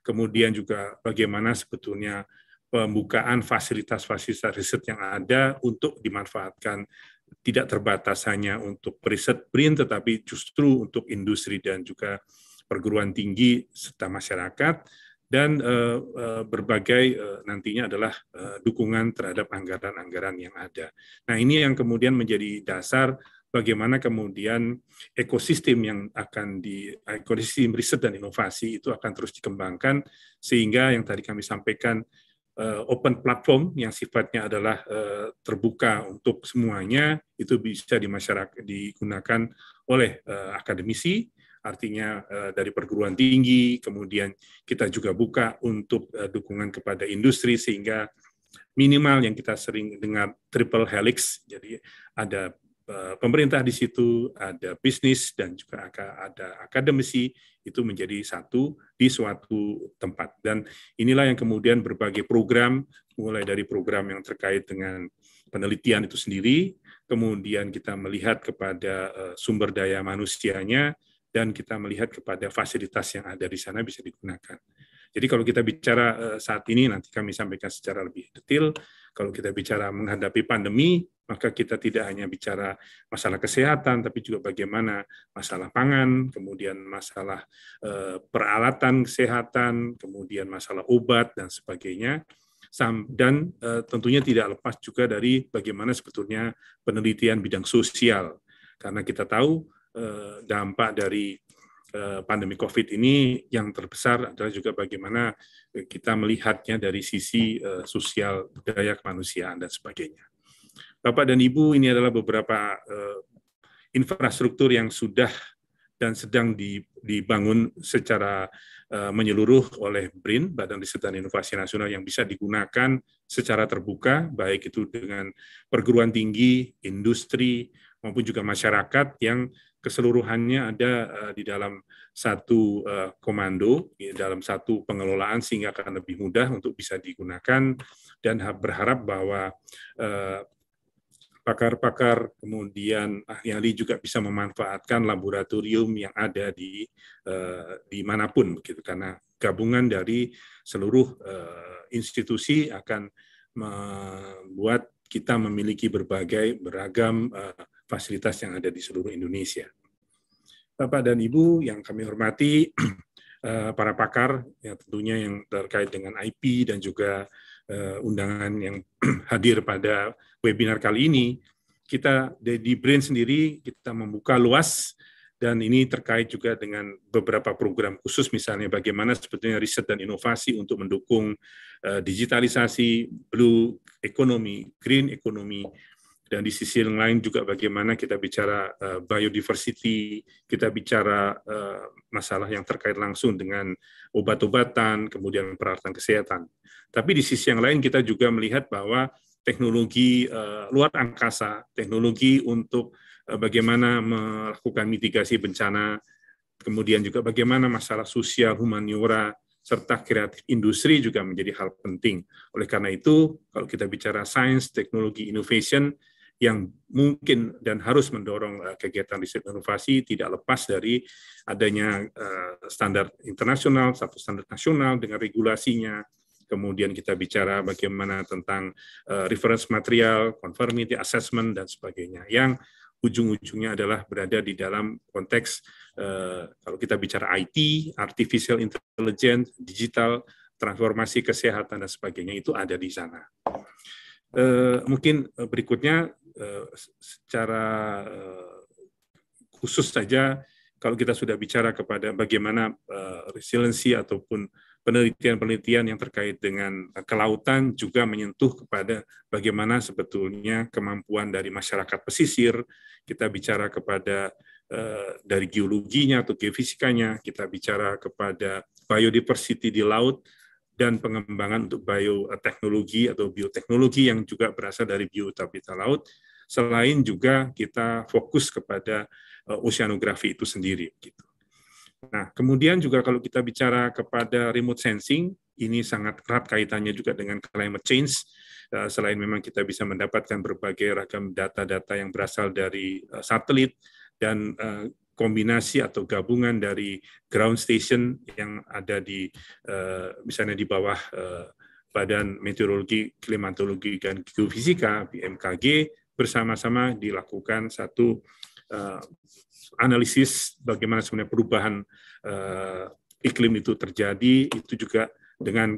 kemudian juga bagaimana sebetulnya pembukaan fasilitas-fasilitas riset yang ada untuk dimanfaatkan tidak terbatas hanya untuk riset print tetapi justru untuk industri dan juga perguruan tinggi serta masyarakat dan uh, berbagai uh, nantinya adalah uh, dukungan terhadap anggaran-anggaran yang ada. Nah, ini yang kemudian menjadi dasar bagaimana kemudian ekosistem yang akan di ekosistem riset dan inovasi itu akan terus dikembangkan sehingga yang tadi kami sampaikan eh, open platform yang sifatnya adalah eh, terbuka untuk semuanya itu bisa di masyarakat digunakan oleh eh, akademisi artinya dari perguruan tinggi kemudian kita juga buka untuk dukungan kepada industri sehingga minimal yang kita sering dengar triple helix jadi ada Eh, pemerintah di situ, ada bisnis dan juga ada akademisi itu menjadi satu di suatu tempat. Dan inilah yang kemudian berbagai program mulai dari program yang terkait dengan penelitian itu sendiri, kemudian kita melihat kepada eh, sumber daya manusianya dan kita melihat kepada fasilitas yang ada di sana bisa digunakan. Jadi kalau kita bicara eh, saat ini nanti kami sampaikan secara lebih detail. Kalau kita bicara menghadapi pandemi, maka kita tidak hanya bicara masalah kesehatan, tapi juga bagaimana masalah pangan, kemudian masalah eh, peralatan kesehatan, kemudian masalah obat dan sebagainya dan eh, tentunya tidak lepas juga dari bagaimana sebetulnya penelitian bidang sosial karena kita tahu dampak dari Eh, pandemi COVID ini yang terbesar adalah juga bagaimana eh, kita melihatnya dari sisi eh, sosial, budaya, kemanusiaan, dan sebagainya. Bapak dan Ibu, ini adalah beberapa infrastruktur yang sudah dan sedang dibangun secara menyeluruh oleh BRIN, Badan Riset dan Inovasi Nasional, yang bisa digunakan secara terbuka, baik itu dengan perguruan tinggi, industri, maupun juga masyarakat yang keseluruhannya ada eh, di dalam satu eh, komando, di ya, dalam satu pengelolaan sehingga akan lebih mudah untuk bisa digunakan dan berharap bahwa eh, pakar-pakar kemudian ah, ahli juga bisa memanfaatkan laboratorium yang ada di uh, dimanapun begitu karena gabungan dari seluruh institusi akan membuat kita memiliki berbagai beragam uh, fasilitas yang ada di seluruh Indonesia. Bapak dan Ibu yang kami hormati, eh, para pakar yang tentunya yang terkait dengan IP dan juga eh, undangan yang hadir pada webinar kali ini, kita di Brain sendiri kita membuka luas dan ini terkait juga dengan beberapa program khusus misalnya bagaimana sebetulnya riset dan inovasi untuk mendukung eh, digitalisasi blue economy, green economy dan di sisi yang lain juga bagaimana kita bicara uh, biodiversity, kita bicara uh, masalah yang terkait langsung dengan obat-obatan, kemudian peralatan kesehatan. Tapi di sisi yang lain kita juga melihat bahwa teknologi uh, luar angkasa, teknologi untuk uh, bagaimana melakukan mitigasi bencana, kemudian juga bagaimana masalah sosial, humaniora, serta kreatif industri juga menjadi hal penting. Oleh karena itu, kalau kita bicara sains, teknologi, innovation, yang mungkin dan harus mendorong eh, kegiatan riset inovasi tidak lepas dari adanya eh, standar internasional, satu standar nasional dengan regulasinya. Kemudian kita bicara bagaimana tentang eh, reference material, conformity assessment dan sebagainya yang ujung-ujungnya adalah berada di dalam konteks kalau kita bicara IT, artificial intelligence, digital, transformasi kesehatan dan sebagainya itu ada di sana. Uh, mungkin berikutnya Eh, secara eh, khusus saja kalau kita sudah bicara kepada bagaimana eh, resiliensi ataupun penelitian-penelitian yang terkait dengan kelautan juga menyentuh kepada bagaimana sebetulnya kemampuan dari masyarakat pesisir. Kita bicara kepada dari geologinya atau geofisikanya, kita bicara kepada biodiversity di laut, dan pengembangan untuk bioteknologi atau bioteknologi yang juga berasal dari biota laut, selain juga kita fokus kepada eh, oceanografi itu sendiri. Gitu. Nah, kemudian juga kalau kita bicara kepada remote sensing, ini sangat kerap kaitannya juga dengan climate change. Eh, selain memang kita bisa mendapatkan berbagai ragam data-data yang berasal dari eh, satelit dan kombinasi atau gabungan dari ground station yang ada di eh, misalnya di bawah eh, Badan Meteorologi, Klimatologi dan Geofisika BMKG bersama-sama dilakukan satu eh, analisis bagaimana sebenarnya perubahan iklim itu terjadi itu juga dengan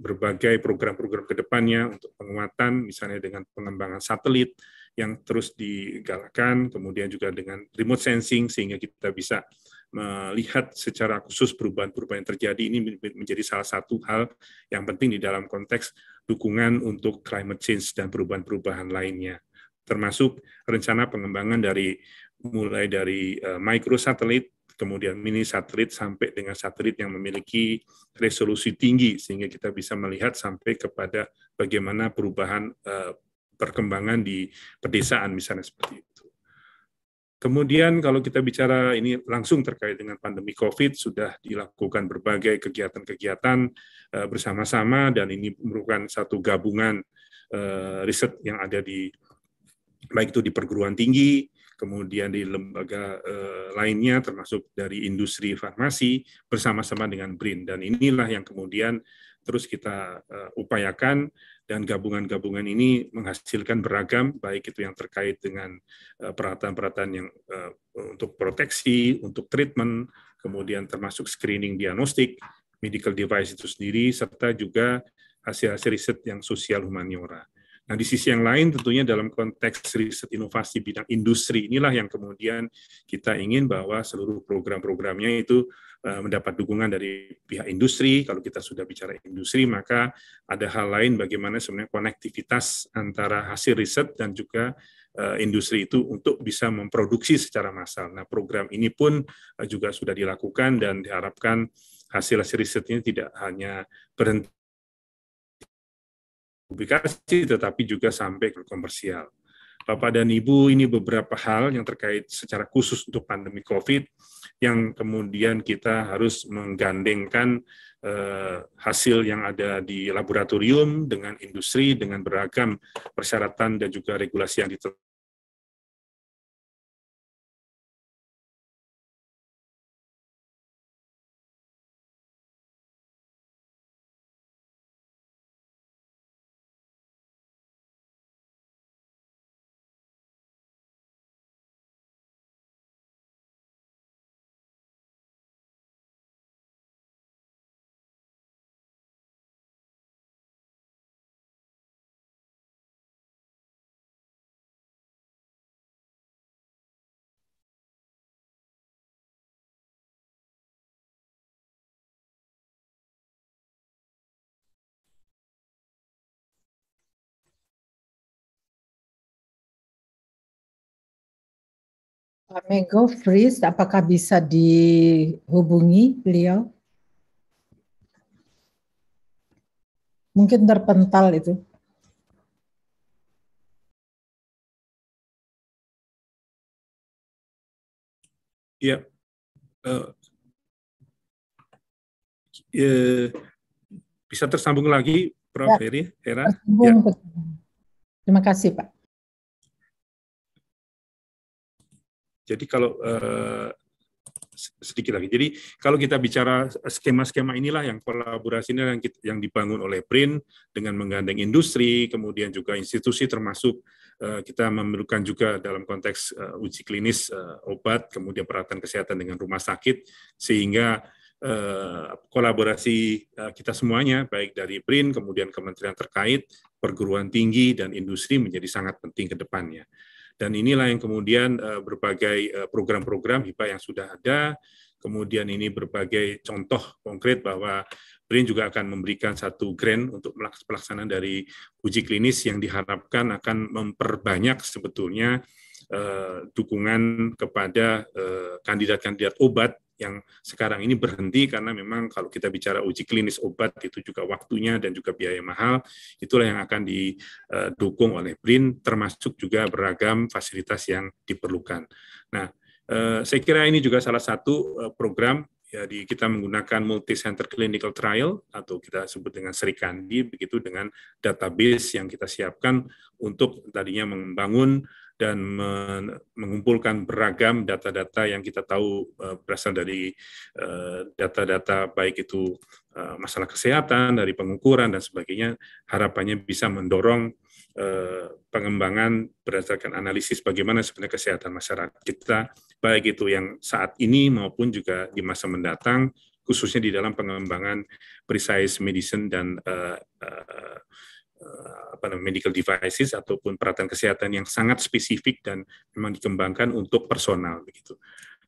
berbagai program-program kedepannya untuk penguatan misalnya dengan pengembangan satelit yang terus digalakkan, kemudian juga dengan remote sensing sehingga kita bisa melihat secara khusus perubahan-perubahan yang terjadi ini menjadi salah satu hal yang penting di dalam konteks dukungan untuk climate change dan perubahan-perubahan lainnya termasuk rencana pengembangan dari mulai dari uh, eh, satelit, kemudian mini satelit sampai dengan satelit yang memiliki resolusi tinggi sehingga kita bisa melihat sampai kepada bagaimana perubahan uh, perkembangan di pedesaan misalnya seperti itu. Kemudian kalau kita bicara ini langsung terkait dengan pandemi COVID, sudah dilakukan berbagai kegiatan-kegiatan eh, bersama-sama dan ini merupakan satu gabungan eh, riset yang ada di baik itu di perguruan tinggi, kemudian di lembaga eh, lainnya termasuk dari industri farmasi bersama-sama dengan BRIN dan inilah yang kemudian terus kita uh, upayakan dan gabungan-gabungan ini menghasilkan beragam baik itu yang terkait dengan eh, peralatan-peralatan yang uh, untuk proteksi, untuk treatment, kemudian termasuk screening diagnostik, medical device itu sendiri serta juga hasil-hasil riset yang sosial humaniora. Nah, di sisi yang lain tentunya dalam konteks riset inovasi bidang industri inilah yang kemudian kita ingin bahwa seluruh program-programnya itu Eh, mendapat dukungan dari pihak industri. Kalau kita sudah bicara industri, maka ada hal lain bagaimana sebenarnya konektivitas antara hasil riset dan juga eh, industri itu untuk bisa memproduksi secara massal. Nah, program ini pun eh, juga sudah dilakukan dan diharapkan hasil hasil risetnya tidak hanya berhenti publikasi, tetapi juga sampai ke komersial. Bapak dan Ibu, ini beberapa hal yang terkait secara khusus untuk pandemi COVID yang kemudian kita harus menggandengkan eh, hasil yang ada di laboratorium dengan industri dengan beragam persyaratan dan juga regulasi yang ditetapkan. Pak Mego freeze, apakah bisa dihubungi beliau? Mungkin terpental itu. Ya, uh, ya bisa tersambung lagi, Prof. Ya, Heri, Hera. Ya. Terima kasih, Pak. Jadi kalau eh, sedikit lagi. Jadi kalau kita bicara skema-skema inilah yang kolaborasi ini yang, kita, yang dibangun oleh BRIN dengan menggandeng industri, kemudian juga institusi termasuk eh, kita memerlukan juga dalam konteks eh, uji klinis obat, kemudian peralatan kesehatan dengan rumah sakit sehingga kolaborasi kita semuanya, baik dari BRIN, kemudian kementerian terkait, perguruan tinggi, dan industri menjadi sangat penting ke depannya. Dan inilah yang kemudian uh, berbagai eh, program-program uh, yang sudah ada, kemudian ini berbagai contoh konkret bahwa BRIN juga akan memberikan satu grant untuk pelaksanaan dari uji klinis yang diharapkan akan memperbanyak sebetulnya uh, dukungan kepada kandidat kandidat-kandidat obat yang sekarang ini berhenti karena memang kalau kita bicara uji klinis obat itu juga waktunya dan juga biaya mahal, itulah yang akan didukung eh, oleh BRIN termasuk juga beragam fasilitas yang diperlukan. Nah, eh, saya kira ini juga salah satu eh, program jadi ya, kita menggunakan multi center clinical trial atau kita sebut dengan Serikandi begitu dengan database yang kita siapkan untuk tadinya membangun dan mengumpulkan beragam data-data yang kita tahu eh, berasal dari eh, data-data baik itu eh, masalah kesehatan, dari pengukuran dan sebagainya, harapannya bisa mendorong pengembangan berdasarkan analisis bagaimana sebenarnya kesehatan masyarakat kita, baik itu yang saat ini maupun juga di masa mendatang, khususnya di dalam pengembangan precise medicine dan uh, uh, Eh, apa namanya medical devices ataupun peralatan kesehatan yang sangat spesifik dan memang dikembangkan untuk personal begitu.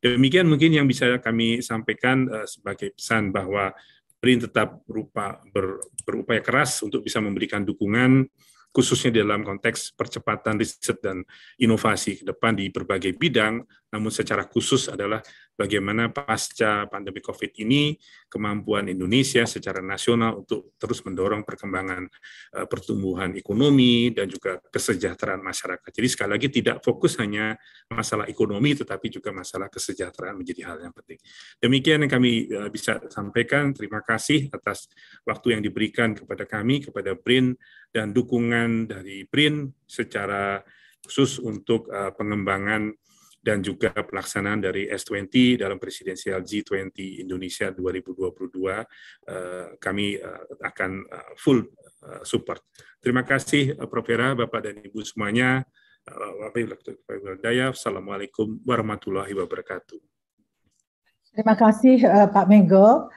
Demikian mungkin yang bisa kami sampaikan uh, sebagai pesan bahwa BRIN tetap berupa, ber, berupaya keras untuk bisa memberikan dukungan khususnya dalam konteks percepatan riset dan inovasi ke depan di berbagai bidang namun secara khusus adalah bagaimana pasca pandemi COVID ini kemampuan Indonesia secara nasional untuk terus mendorong perkembangan eh, pertumbuhan ekonomi dan juga kesejahteraan masyarakat. Jadi sekali lagi tidak fokus hanya masalah ekonomi tetapi juga masalah kesejahteraan menjadi hal yang penting. Demikian yang kami eh, bisa sampaikan. Terima kasih atas waktu yang diberikan kepada kami, kepada BRIN dan dukungan dari BRIN secara khusus untuk eh, pengembangan dan juga pelaksanaan dari S20 dalam presidensial G20 Indonesia 2022 eh, kami eh, akan eh, full support. Terima kasih Prof. Vera, Bapak dan Ibu semuanya. Assalamualaikum warahmatullahi wabarakatuh. Terima kasih Pak Menggo.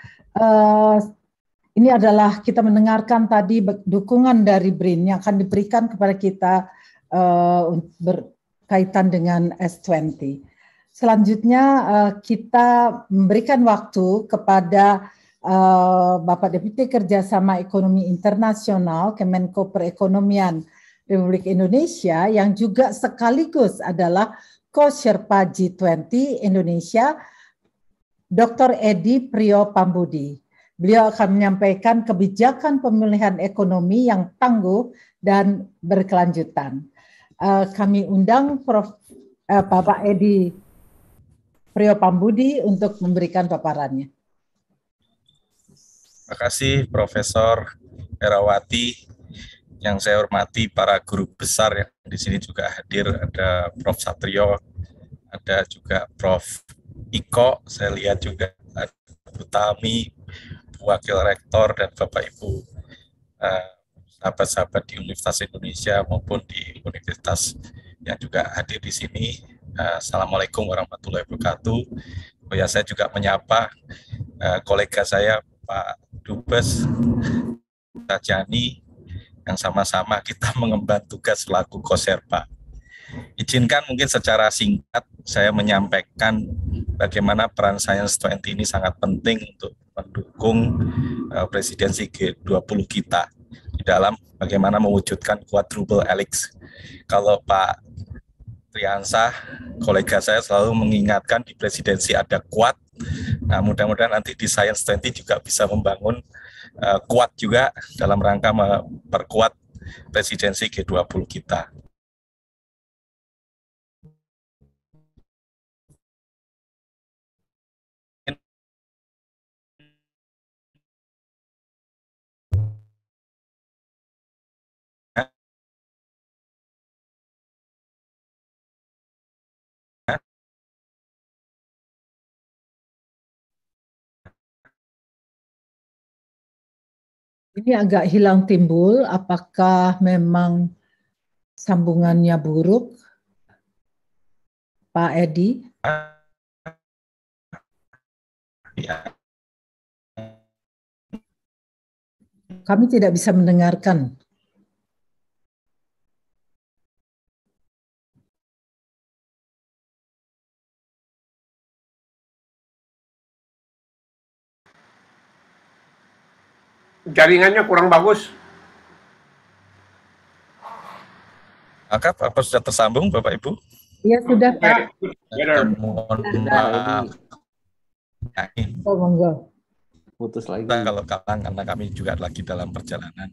Ini adalah kita mendengarkan tadi dukungan dari BRIN yang akan diberikan kepada kita untuk kaitan dengan S20. Selanjutnya eh, kita memberikan waktu kepada eh, Bapak Deputi Kerjasama Ekonomi Internasional Kemenko Perekonomian Republik Indonesia yang juga sekaligus adalah Co-Sherpa G20 Indonesia Dr. Edi Prio Pambudi. Beliau akan menyampaikan kebijakan pemulihan ekonomi yang tangguh dan berkelanjutan uh, kami undang Prof. Uh, Bapak Edi Priyo Pambudi untuk memberikan paparannya. Terima kasih Profesor Herawati yang saya hormati para guru besar yang di sini juga hadir ada Prof. Satrio, ada juga Prof. Iko, saya lihat juga ada Bu Tami, Wakil Rektor dan Bapak Ibu uh, sahabat-sahabat di Universitas Indonesia maupun di universitas yang juga hadir di sini. Eh, Assalamualaikum warahmatullahi wabarakatuh. Oh ya, saya juga menyapa eh, kolega saya Pak Dubes Tajani yang sama-sama kita mengemban tugas selaku koserpa. Izinkan mungkin secara singkat saya menyampaikan bagaimana peran Science 20 ini sangat penting untuk mendukung uh, presidensi G20 kita di dalam bagaimana mewujudkan quadruple elix Kalau Pak Triansa, kolega saya selalu mengingatkan di presidensi ada kuat. Nah, mudah-mudahan nanti di Science 20 juga bisa membangun uh, eh, kuat juga dalam rangka memperkuat presidensi G20 kita. Ini agak hilang timbul, apakah memang sambungannya buruk, Pak Edi? Ya. Kami tidak bisa mendengarkan. jaringannya kurang bagus. Akap, apa sudah tersambung Bapak Ibu? Iya sudah Pak. Ya, oh, Putus lagi. Kalau kalang karena kami juga lagi dalam perjalanan.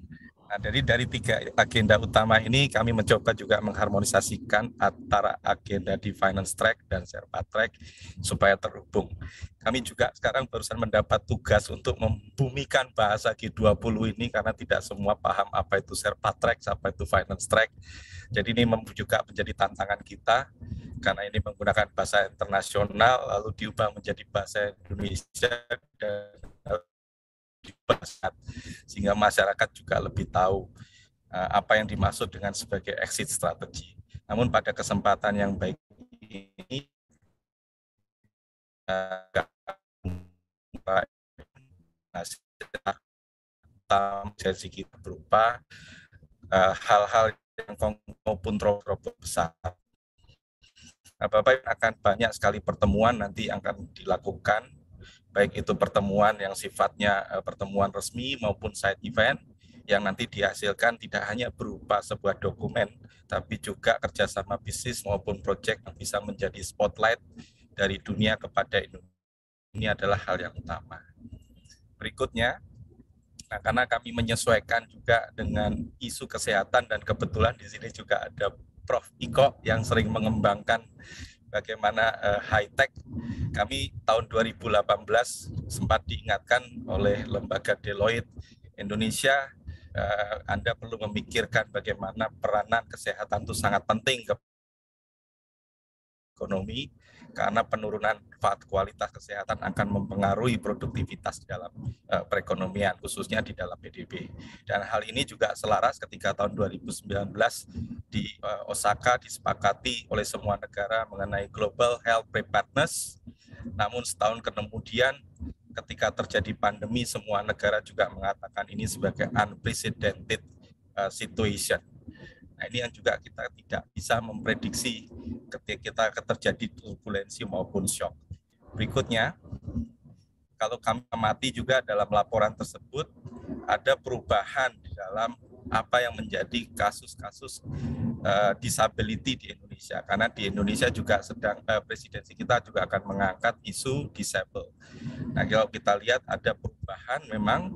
Nah, dari dari tiga agenda utama ini kami mencoba juga mengharmonisasikan antara agenda di finance track dan serpa track supaya terhubung. Kami juga sekarang barusan mendapat tugas untuk membumikan bahasa G20 ini karena tidak semua paham apa itu serpa track, apa itu finance track. Jadi ini juga menjadi tantangan kita karena ini menggunakan bahasa internasional lalu diubah menjadi bahasa Indonesia dan di pasar sehingga masyarakat juga lebih tahu eh, apa yang dimaksud dengan sebagai exit strategy. Namun pada kesempatan yang baik ini jadi kita berupa eh, hal-hal yang maupun terobos besar. Nah, Bapak akan banyak sekali pertemuan nanti yang akan dilakukan baik itu pertemuan yang sifatnya eh, pertemuan resmi maupun side event yang nanti dihasilkan tidak hanya berupa sebuah dokumen, tapi juga kerjasama bisnis maupun proyek yang bisa menjadi spotlight dari dunia kepada Indonesia. Ini adalah hal yang utama. Berikutnya, nah karena kami menyesuaikan juga dengan isu kesehatan dan kebetulan di sini juga ada Prof. Iko yang sering mengembangkan bagaimana uh, eh, high tech. Kami tahun 2018 sempat diingatkan oleh lembaga Deloitte Indonesia uh, Anda perlu memikirkan bagaimana peranan kesehatan itu sangat penting ke ekonomi karena penurunan kualitas kesehatan akan mempengaruhi produktivitas di dalam uh, perekonomian khususnya di dalam PDB. Dan hal ini juga selaras ketika tahun 2019 di uh, Osaka disepakati oleh semua negara mengenai Global Health Preparedness. Namun setahun kemudian ketika terjadi pandemi semua negara juga mengatakan ini sebagai unprecedented uh, situation. Nah ini yang juga kita tidak bisa memprediksi ketika kita terjadi turbulensi maupun shock. Berikutnya, kalau kami amati juga dalam laporan tersebut ada perubahan di dalam apa yang menjadi kasus-kasus uh, disability di Indonesia karena di Indonesia juga sedang uh, presidensi kita juga akan mengangkat isu disable. Nah kalau kita lihat ada perubahan memang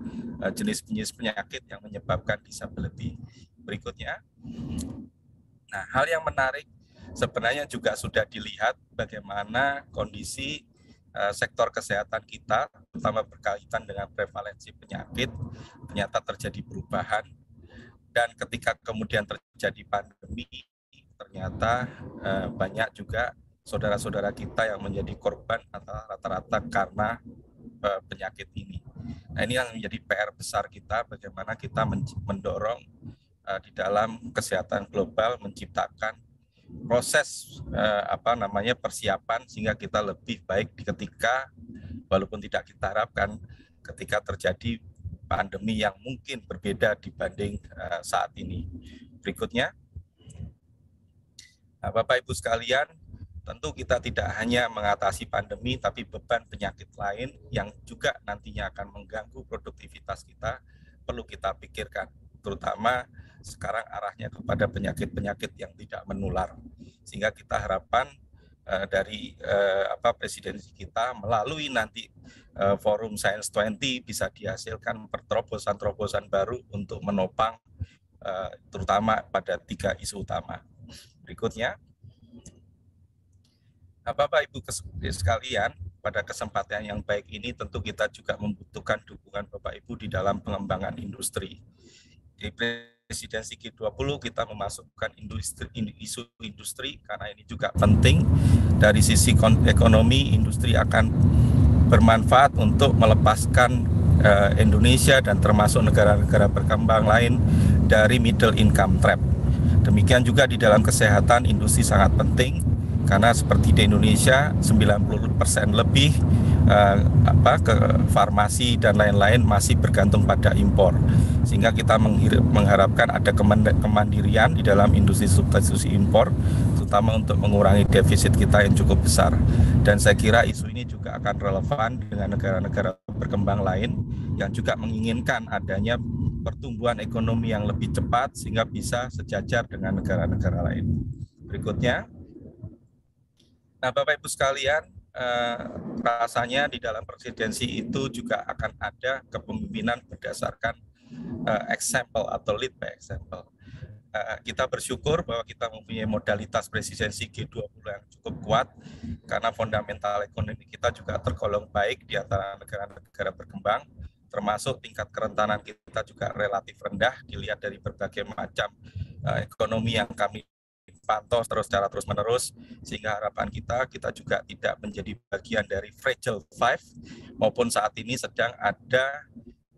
jenis eh, jenis-jenis penyakit yang menyebabkan disability berikutnya. Nah, hal yang menarik sebenarnya juga sudah dilihat bagaimana kondisi uh, sektor kesehatan kita, terutama berkaitan dengan prevalensi penyakit, ternyata terjadi perubahan. Dan ketika kemudian terjadi pandemi, ternyata uh, banyak juga saudara-saudara kita yang menjadi korban atau rata-rata karena uh, penyakit ini. Nah ini yang menjadi PR besar kita, bagaimana kita mendorong Eh, di dalam kesehatan global menciptakan proses eh, apa namanya persiapan sehingga kita lebih baik di ketika walaupun tidak kita harapkan ketika terjadi pandemi yang mungkin berbeda dibanding eh, saat ini. Berikutnya, nah, Bapak Ibu sekalian, tentu kita tidak hanya mengatasi pandemi, tapi beban penyakit lain yang juga nantinya akan mengganggu produktivitas kita perlu kita pikirkan, terutama sekarang arahnya kepada penyakit-penyakit yang tidak menular. Sehingga kita harapan uh, eh, dari uh, apa presidensi kita melalui nanti uh, forum Science 20 bisa dihasilkan terobosan-terobosan baru untuk menopang uh, terutama pada tiga isu utama. Berikutnya, Bapak Ibu sekalian, pada kesempatan yang baik ini tentu kita juga membutuhkan dukungan Bapak Ibu di dalam pengembangan industri presidensi G20 kita memasukkan industri, isu industri karena ini juga penting dari sisi ekonomi industri akan bermanfaat untuk melepaskan uh, Indonesia dan termasuk negara-negara berkembang lain dari middle income trap. Demikian juga di dalam kesehatan industri sangat penting karena seperti di Indonesia 90% lebih uh, apa ke farmasi dan lain-lain masih bergantung pada impor sehingga kita mengharapkan ada kemandirian di dalam industri substitusi impor terutama untuk mengurangi defisit kita yang cukup besar dan saya kira isu ini juga akan relevan dengan negara-negara berkembang lain yang juga menginginkan adanya pertumbuhan ekonomi yang lebih cepat sehingga bisa sejajar dengan negara-negara lain. Berikutnya, nah Bapak Ibu sekalian, eh, rasanya di dalam presidensi itu juga akan ada kepemimpinan berdasarkan eh, example atau lead by example. Eh, kita bersyukur bahwa kita mempunyai modalitas presidensi G20 yang cukup kuat karena fundamental ekonomi kita juga tergolong baik di antara negara-negara berkembang termasuk tingkat kerentanan kita juga relatif rendah dilihat dari berbagai macam eh, ekonomi yang kami dipantau terus secara terus menerus sehingga harapan kita kita juga tidak menjadi bagian dari fragile five maupun saat ini sedang ada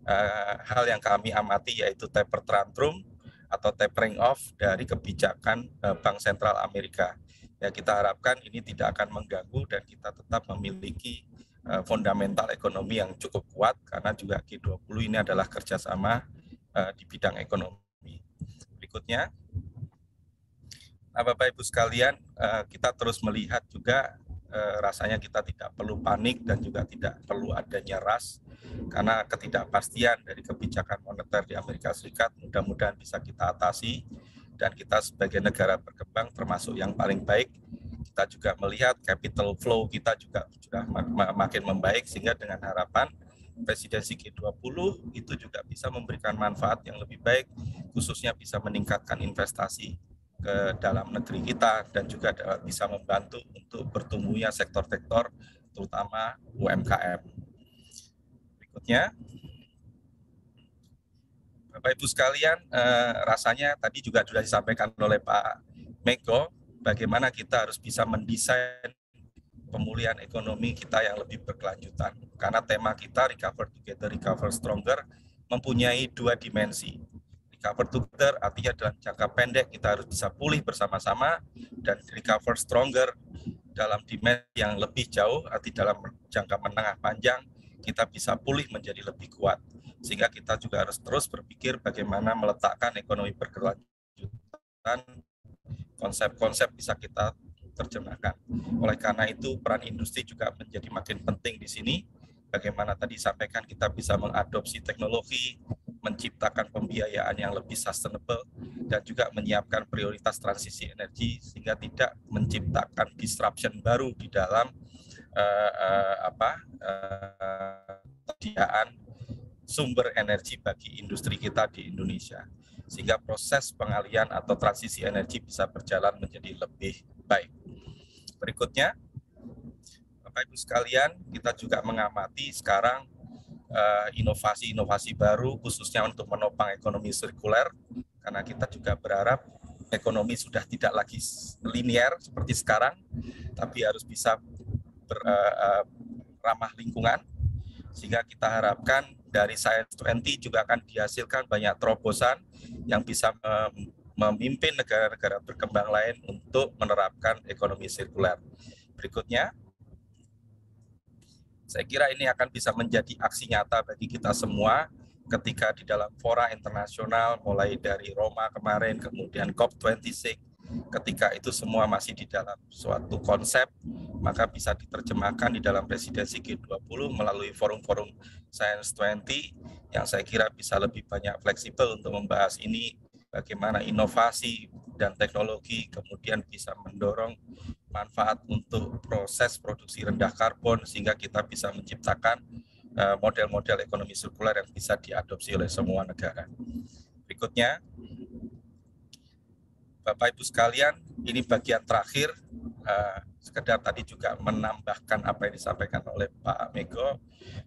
uh, hal yang kami amati yaitu taper tantrum atau tapering off dari kebijakan uh, Bank Sentral Amerika. Ya kita harapkan ini tidak akan mengganggu dan kita tetap memiliki eh, fundamental ekonomi yang cukup kuat karena juga G20 ini adalah kerjasama uh, di bidang ekonomi. Berikutnya. Nah, Bapak Ibu sekalian, eh, kita terus melihat juga eh, rasanya kita tidak perlu panik dan juga tidak perlu adanya ras karena ketidakpastian dari kebijakan moneter di Amerika Serikat mudah-mudahan bisa kita atasi dan kita sebagai negara berkembang termasuk yang paling baik kita juga melihat capital flow kita juga sudah makin membaik sehingga dengan harapan presidensi G20 itu juga bisa memberikan manfaat yang lebih baik khususnya bisa meningkatkan investasi ke dalam negeri kita dan juga bisa membantu untuk bertumbuhnya sektor-sektor terutama UMKM. Berikutnya, Bapak Ibu sekalian, eh, rasanya tadi juga sudah disampaikan oleh Pak Meko, bagaimana kita harus bisa mendesain pemulihan ekonomi kita yang lebih berkelanjutan. Karena tema kita Recover Together, Recover Stronger mempunyai dua dimensi recover together artinya dalam jangka pendek kita harus bisa pulih bersama-sama dan recover stronger dalam demand yang lebih jauh arti dalam jangka menengah panjang kita bisa pulih menjadi lebih kuat sehingga kita juga harus terus berpikir bagaimana meletakkan ekonomi berkelanjutan konsep-konsep bisa kita terjemahkan. Oleh karena itu peran industri juga menjadi makin penting di sini. Bagaimana tadi sampaikan kita bisa mengadopsi teknologi, menciptakan pembiayaan yang lebih sustainable, dan juga menyiapkan prioritas transisi energi sehingga tidak menciptakan disruption baru di dalam uh, uh, apa eh, penyediaan uh, sumber energi bagi industri kita di Indonesia sehingga proses pengalian atau transisi energi bisa berjalan menjadi lebih baik. Berikutnya, Bapak Ibu sekalian, kita juga mengamati sekarang Eh, inovasi-inovasi baru khususnya untuk menopang ekonomi sirkuler karena kita juga berharap ekonomi sudah tidak lagi linier seperti sekarang tapi harus bisa eh, eh, ramah uh, lingkungan sehingga kita harapkan dari Science 20 juga akan dihasilkan banyak terobosan yang bisa memimpin negara-negara berkembang lain untuk menerapkan ekonomi sirkuler. Berikutnya, saya kira ini akan bisa menjadi aksi nyata bagi kita semua ketika di dalam fora internasional mulai dari Roma kemarin kemudian COP26 ketika itu semua masih di dalam suatu konsep maka bisa diterjemahkan di dalam presidensi G20 melalui forum-forum Science 20 yang saya kira bisa lebih banyak fleksibel untuk membahas ini bagaimana inovasi dan teknologi kemudian bisa mendorong manfaat untuk proses produksi rendah karbon sehingga kita bisa menciptakan eh, model-model ekonomi sirkular yang bisa diadopsi oleh semua negara. Berikutnya, Bapak Ibu sekalian, ini bagian terakhir eh, sekedar tadi juga menambahkan apa yang disampaikan oleh Pak Mego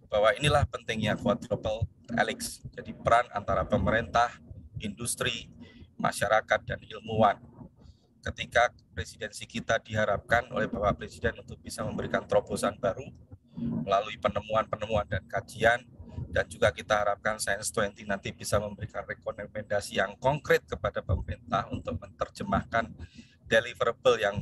bahwa inilah pentingnya quadruple helix. Jadi peran antara pemerintah, industri, masyarakat, dan ilmuwan. Ketika presidensi kita diharapkan oleh Bapak Presiden untuk bisa memberikan terobosan baru melalui penemuan-penemuan dan kajian, dan juga kita harapkan Science 20 nanti bisa memberikan rekomendasi yang konkret kepada pemerintah untuk menerjemahkan deliverable yang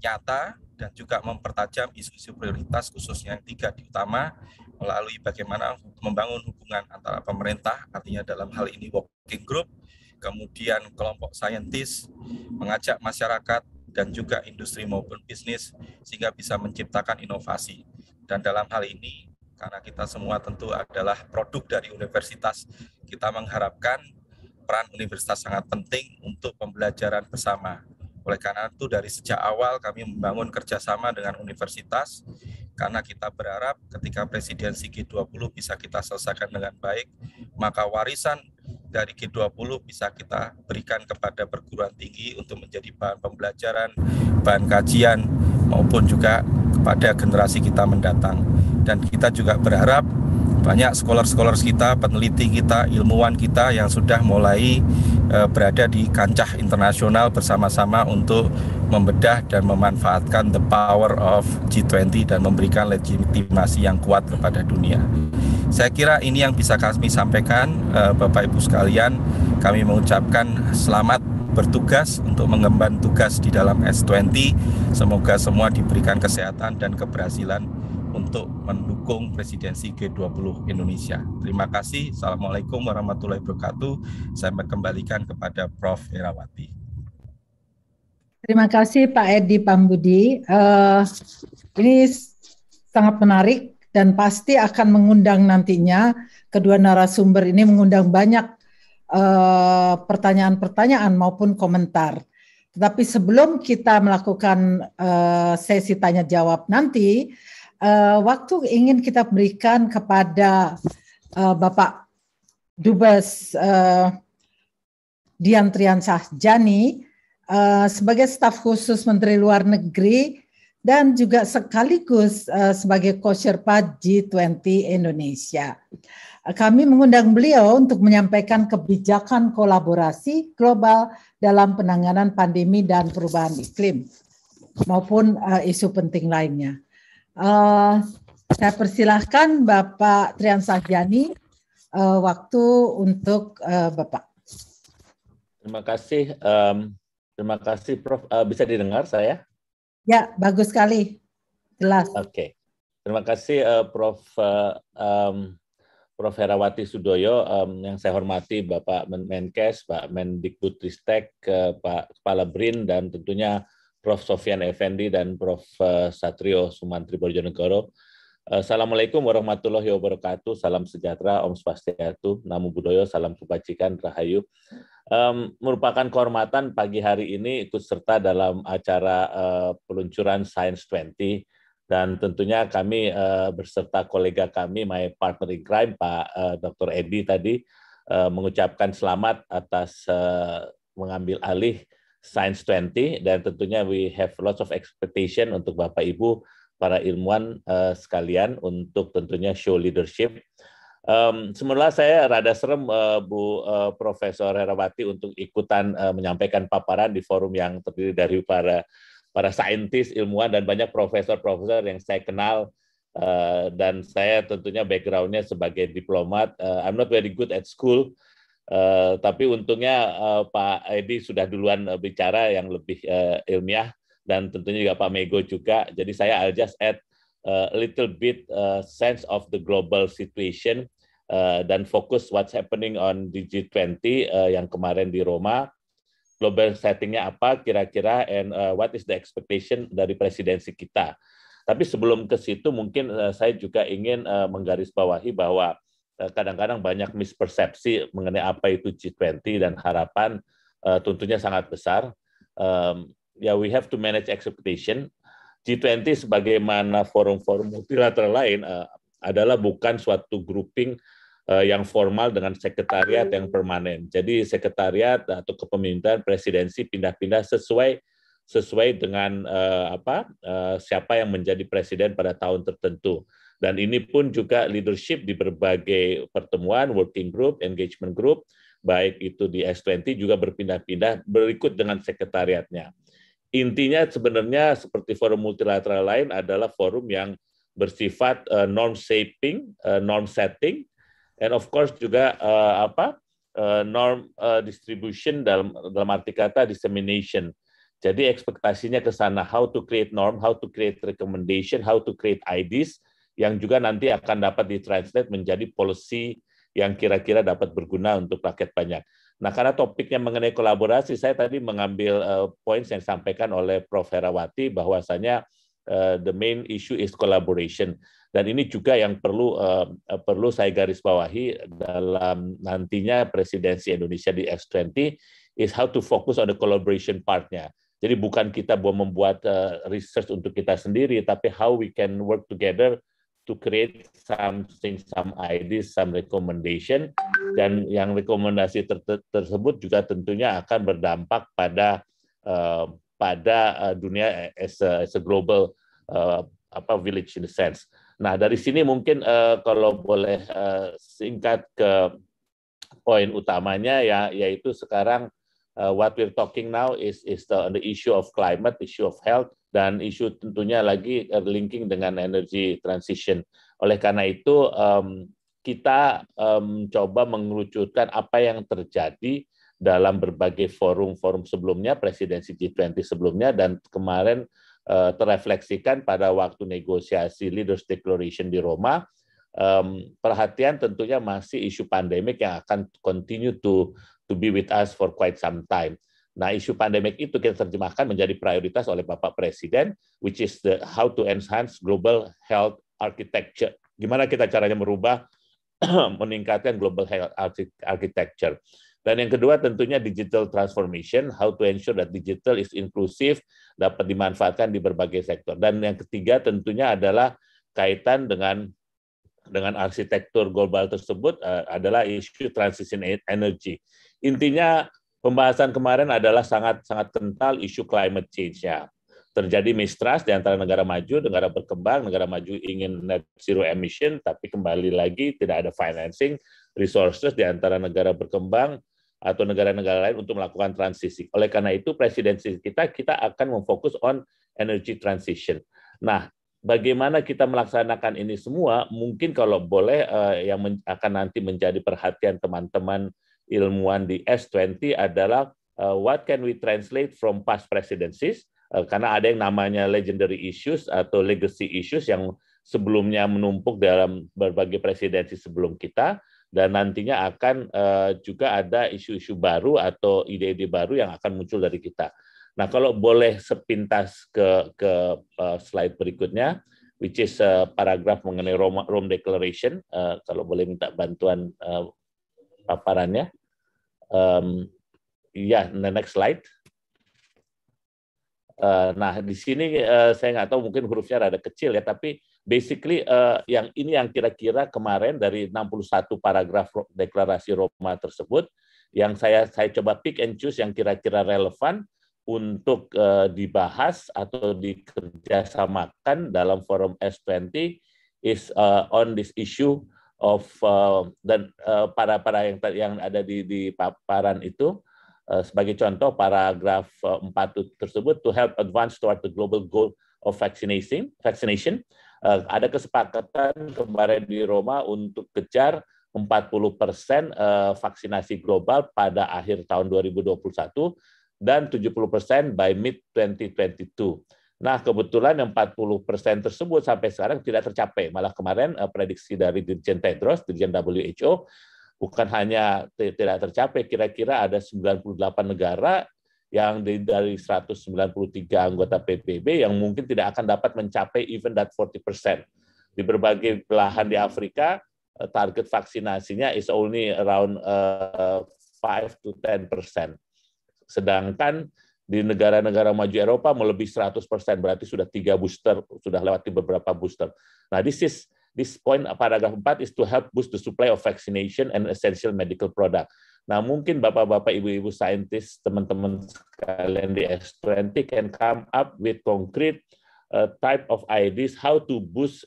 nyata dan juga mempertajam isu-isu prioritas khususnya yang tiga di utama melalui bagaimana membangun hubungan antara pemerintah, artinya dalam hal ini working group, kemudian kelompok saintis, mengajak masyarakat dan juga industri maupun bisnis sehingga bisa menciptakan inovasi. Dan dalam hal ini karena kita semua tentu adalah produk dari universitas, kita mengharapkan peran universitas sangat penting untuk pembelajaran bersama. Oleh karena itu dari sejak awal kami membangun kerjasama dengan universitas karena kita berharap ketika presidensi G20 bisa kita selesaikan dengan baik, maka warisan dari G20 bisa kita berikan kepada perguruan tinggi untuk menjadi bahan pembelajaran, bahan kajian, maupun juga kepada generasi kita mendatang. Dan kita juga berharap banyak scholar-scholar kita, peneliti kita, ilmuwan kita yang sudah mulai eh, berada di kancah internasional bersama-sama untuk membedah dan memanfaatkan the power of G20 dan memberikan legitimasi yang kuat kepada dunia. Saya kira ini yang bisa kami sampaikan, eh, Bapak Ibu sekalian. Kami mengucapkan selamat bertugas untuk mengemban tugas di dalam S20. Semoga semua diberikan kesehatan dan keberhasilan untuk mendukung presidensi G20 Indonesia. Terima kasih. Assalamualaikum warahmatullahi wabarakatuh. Saya kembalikan kepada Prof. Herawati. Terima kasih Pak Edi Pambudi. Uh, ini sangat menarik dan pasti akan mengundang nantinya kedua narasumber ini mengundang banyak eh, pertanyaan-pertanyaan uh, maupun komentar. Tetapi sebelum kita melakukan uh, sesi tanya jawab nanti, uh, waktu ingin kita berikan kepada uh, Bapak Dubes uh, Dian Triansah Jani uh, sebagai staf khusus Menteri Luar Negeri dan juga sekaligus uh, sebagai co-sherpa G20 Indonesia. Kami mengundang beliau untuk menyampaikan kebijakan kolaborasi global dalam penanganan pandemi dan perubahan iklim maupun uh, isu penting lainnya. Uh, saya persilahkan Bapak Trian uh, waktu untuk uh, Bapak. Terima kasih, um, terima kasih Prof. Uh, bisa didengar saya? Ya, bagus sekali, jelas. Oke, okay. terima kasih uh, Prof. Uh, um, Prof. Herawati Sudoyo, um, yang saya hormati Bapak Menkes, Pak Mendikbudristek, uh, Pak Kepala BRIN, dan tentunya Prof. Sofian Effendi dan Prof. Satrio Sumantri Borjonegoro. Eh, Assalamualaikum warahmatullahi wabarakatuh. Salam sejahtera, Om Swastiastu, Namo Buddhaya, salam kebajikan, Rahayu. Um, merupakan kehormatan pagi hari ini ikut serta dalam acara uh, peluncuran Science 20 dan tentunya kami uh, berserta kolega kami, my partner in crime, Pak uh, Dr. Edi tadi uh, mengucapkan selamat atas uh, mengambil alih Science 20 dan tentunya we have lots of expectation untuk Bapak Ibu para ilmuwan uh, sekalian untuk tentunya show leadership. Um, semula saya rada serem uh, Bu uh, Profesor Herawati untuk ikutan uh, menyampaikan paparan di forum yang terdiri dari para para saintis, ilmuwan dan banyak profesor-profesor yang saya kenal uh, dan saya tentunya backgroundnya sebagai diplomat. Uh, I'm not very good at school, Uh, tapi untungnya uh, Pak Edi sudah duluan uh, bicara yang lebih uh, ilmiah dan tentunya juga Pak Mego juga. Jadi saya I'll just add uh, a little bit uh, sense of the global situation uh, dan fokus what's happening on the G20 uh, yang kemarin di Roma. Global settingnya apa kira-kira and uh, what is the expectation dari presidensi kita. Tapi sebelum ke situ mungkin uh, saya juga ingin uh, menggarisbawahi bahwa Eh, kadang-kadang banyak mispersepsi mengenai apa itu G20 dan harapan uh, tentunya sangat besar. Um, ya, yeah, we have to manage expectation. G20 sebagaimana forum-forum multilateral lain uh, adalah bukan suatu grouping uh, yang formal dengan sekretariat yang permanen. Jadi sekretariat atau kepemimpinan presidensi pindah-pindah sesuai sesuai dengan uh, apa uh, siapa yang menjadi presiden pada tahun tertentu. Dan ini pun juga leadership di berbagai pertemuan, working group, engagement group, baik itu di S20 juga berpindah-pindah berikut dengan sekretariatnya. Intinya sebenarnya seperti forum multilateral lain adalah forum yang bersifat eh, norm shaping, eh, norm setting, and of course juga eh, apa norm distribution dalam dalam arti kata dissemination. Jadi ekspektasinya ke sana, how to create norm, how to create recommendation, how to create ideas yang juga nanti akan dapat ditranslate menjadi polisi yang kira-kira dapat berguna untuk rakyat banyak. Nah, karena topiknya mengenai kolaborasi, saya tadi mengambil uh, eh, poin yang disampaikan oleh Prof. Herawati bahwasanya uh, the main issue is collaboration. Dan ini juga yang perlu uh, perlu saya garis bawahi dalam nantinya presidensi Indonesia di x 20 is how to focus on the collaboration partnya. Jadi bukan kita membuat uh, research untuk kita sendiri, tapi how we can work together to create something, some ideas, some recommendation, dan yang rekomendasi ter tersebut juga tentunya akan berdampak pada uh, pada uh, dunia as a, as a global uh, apa village in the sense. Nah dari sini mungkin uh, kalau boleh uh, singkat ke poin utamanya ya yaitu sekarang uh, what we're talking now is is the, the issue of climate, issue of health, dan isu tentunya lagi uh, linking dengan energy transition. Oleh karena itu um, kita um, coba mengerucutkan apa yang terjadi dalam berbagai forum-forum sebelumnya, presidensi G20 sebelumnya, dan kemarin uh, terefleksikan pada waktu negosiasi Leaders Declaration di Roma. Um, perhatian tentunya masih isu pandemik yang akan continue to to be with us for quite some time. Nah, isu pandemik itu kita terjemahkan menjadi prioritas oleh Bapak Presiden, which is the how to enhance global health architecture. Gimana kita caranya merubah, meningkatkan global health architecture. Dan yang kedua tentunya digital transformation, how to ensure that digital is inclusive, dapat dimanfaatkan di berbagai sektor. Dan yang ketiga tentunya adalah kaitan dengan dengan arsitektur global tersebut eh, adalah isu transition e- energy. Intinya pembahasan kemarin adalah sangat sangat kental isu climate change ya. Terjadi mistrust di antara negara maju, negara berkembang, negara maju ingin net zero emission, tapi kembali lagi tidak ada financing, resources di antara negara berkembang atau negara-negara lain untuk melakukan transisi. Oleh karena itu, presidensi kita, kita akan memfokus on energy transition. Nah, bagaimana kita melaksanakan ini semua, mungkin kalau boleh eh, yang akan nanti menjadi perhatian teman-teman ilmuwan di S20 adalah eh, what can we translate from past presidencies, eh, karena ada yang namanya legendary issues atau legacy issues yang sebelumnya menumpuk dalam berbagai presidensi sebelum kita, dan nantinya akan juga ada isu-isu baru atau ide-ide baru yang akan muncul dari kita. Nah, kalau boleh sepintas ke ke eh, slide berikutnya, which is uh, paragraf mengenai Rome, Rome Declaration. Uh, kalau boleh minta bantuan uh, paparannya. Um, ya, yeah, the next slide. Uh, nah, di sini uh, saya nggak tahu mungkin hurufnya ada kecil ya, tapi basically uh, yang ini yang kira-kira kemarin dari 61 paragraf deklarasi Roma tersebut, yang saya saya coba pick and choose yang kira-kira relevan untuk uh, dibahas atau dikerjasamakan dalam forum S20 is uh, on this issue of uh, dan uh, para para yang yang ada di di paparan itu uh, sebagai contoh paragraf uh, 4 tersebut to help advance toward the global goal of vaccination vaccination uh, ada kesepakatan kemarin di Roma untuk kejar 40% uh, vaksinasi global pada akhir tahun 2021 dan 70% by mid-2022. Nah, kebetulan yang 40 persen tersebut sampai sekarang tidak tercapai. Malah kemarin eh, prediksi dari Dirjen Tedros, Dirjen WHO, bukan hanya tidak tercapai, kira-kira ada 98 negara yang dari 193 anggota PBB yang mungkin tidak akan dapat mencapai even that 40 persen. Di berbagai belahan di Afrika, eh, target vaksinasinya is only around uh, eh, 5 to 10 persen. Sedangkan di negara-negara maju Eropa melebihi 100%, persen berarti sudah tiga booster, sudah lewati beberapa booster. Nah, this is this point paragraf 4 is to help boost the supply of vaccination and essential medical product. Nah, mungkin Bapak-bapak, Ibu-ibu saintis, teman-teman sekalian di S20 can come up with concrete uh, type of ideas how to boost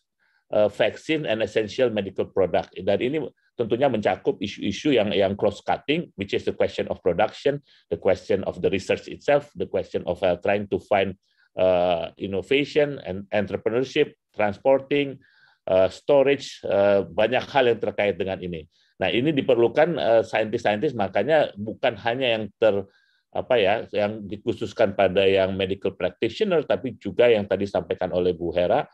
uh, vaccine and essential medical product. Dan ini tentunya mencakup isu-isu yang yang cross cutting which is the question of production the question of the research itself the question of uh, trying to find uh, innovation and entrepreneurship transporting uh, storage uh, banyak hal yang terkait dengan ini nah ini diperlukan uh, saintis-saintis makanya bukan hanya yang ter apa ya yang dikhususkan pada yang medical practitioner tapi juga yang tadi disampaikan oleh Bu Hera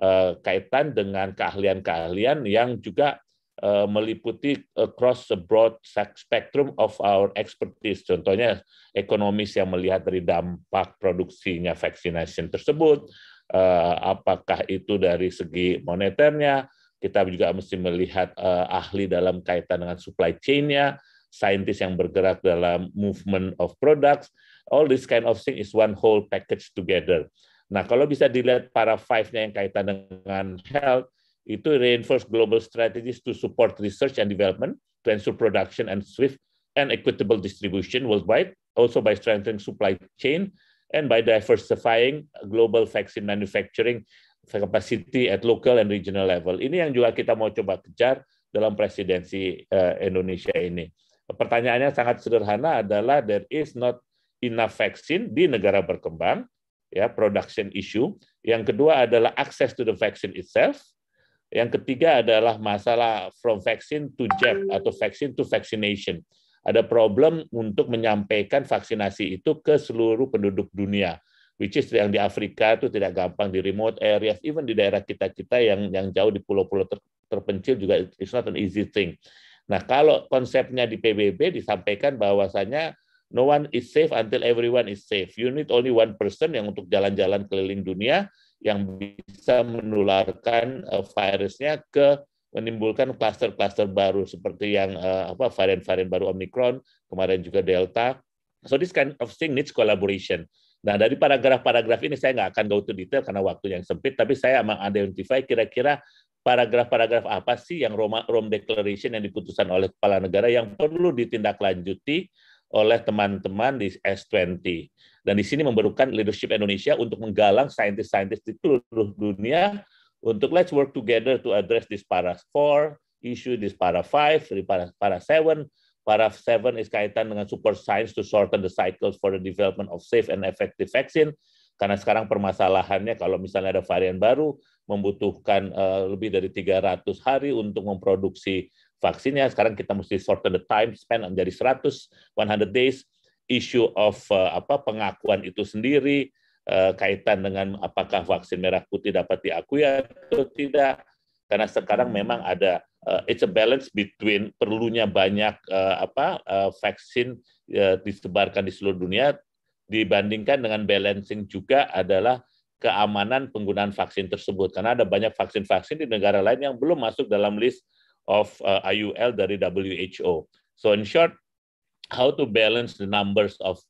eh, kaitan dengan keahlian-keahlian yang juga Eh, meliputi across the broad spectrum of our expertise. Contohnya ekonomis yang melihat dari dampak produksinya vaksinasi tersebut, eh, apakah itu dari segi moneternya, kita juga mesti melihat eh, ahli dalam kaitan dengan supply chain-nya, saintis yang bergerak dalam movement of products, all this kind of thing is one whole package together. Nah, kalau bisa dilihat para five-nya yang kaitan dengan health, itu reinforce global strategies to support research and development to ensure production and swift and equitable distribution worldwide, also by strengthening supply chain and by diversifying global vaccine manufacturing capacity at local and regional level. Ini yang juga kita mau coba kejar dalam presidensi uh, Indonesia ini. Pertanyaannya sangat sederhana adalah there is not enough vaccine di negara berkembang, ya production issue. Yang kedua adalah access to the vaccine itself, yang ketiga adalah masalah from vaccine to jab atau vaccine to vaccination. Ada problem untuk menyampaikan vaksinasi itu ke seluruh penduduk dunia, which is yang di Afrika itu tidak gampang di remote areas, even di daerah kita kita yang yang jauh di pulau-pulau ter, terpencil juga it's not an easy thing. Nah kalau konsepnya di PBB disampaikan bahwasanya no one is safe until everyone is safe. You need only one person yang untuk jalan-jalan keliling dunia yang bisa menularkan uh, virusnya ke menimbulkan kluster-kluster baru seperti yang uh, apa varian-varian baru Omicron, kemarin juga Delta. So this kind of thing needs collaboration. Nah, dari paragraf-paragraf ini saya nggak akan go to detail karena waktu yang sempit, tapi saya mengidentify kira-kira paragraf-paragraf apa sih yang Roma, Rome Declaration yang diputuskan oleh kepala negara yang perlu ditindaklanjuti oleh teman-teman di S20. Dan di sini memerlukan leadership Indonesia untuk menggalang saintis-saintis di seluruh dunia untuk let's work together to address this para 4, issue this para 5, para, para 7. Para seven is kaitan dengan super science to shorten the cycles for the development of safe and effective vaccine. Karena sekarang permasalahannya kalau misalnya ada varian baru, membutuhkan eh, lebih dari 300 hari untuk memproduksi vaksinnya sekarang kita mesti shorten the time span menjadi 100 100 days issue of uh, apa pengakuan itu sendiri uh, kaitan dengan apakah vaksin merah putih dapat diakui atau tidak karena sekarang hmm. memang ada uh, it's a balance between perlunya banyak uh, apa uh, vaksin uh, disebarkan di seluruh dunia dibandingkan dengan balancing juga adalah keamanan penggunaan vaksin tersebut karena ada banyak vaksin-vaksin di negara lain yang belum masuk dalam list of uh, IUL dari WHO. So in short, how to balance the numbers of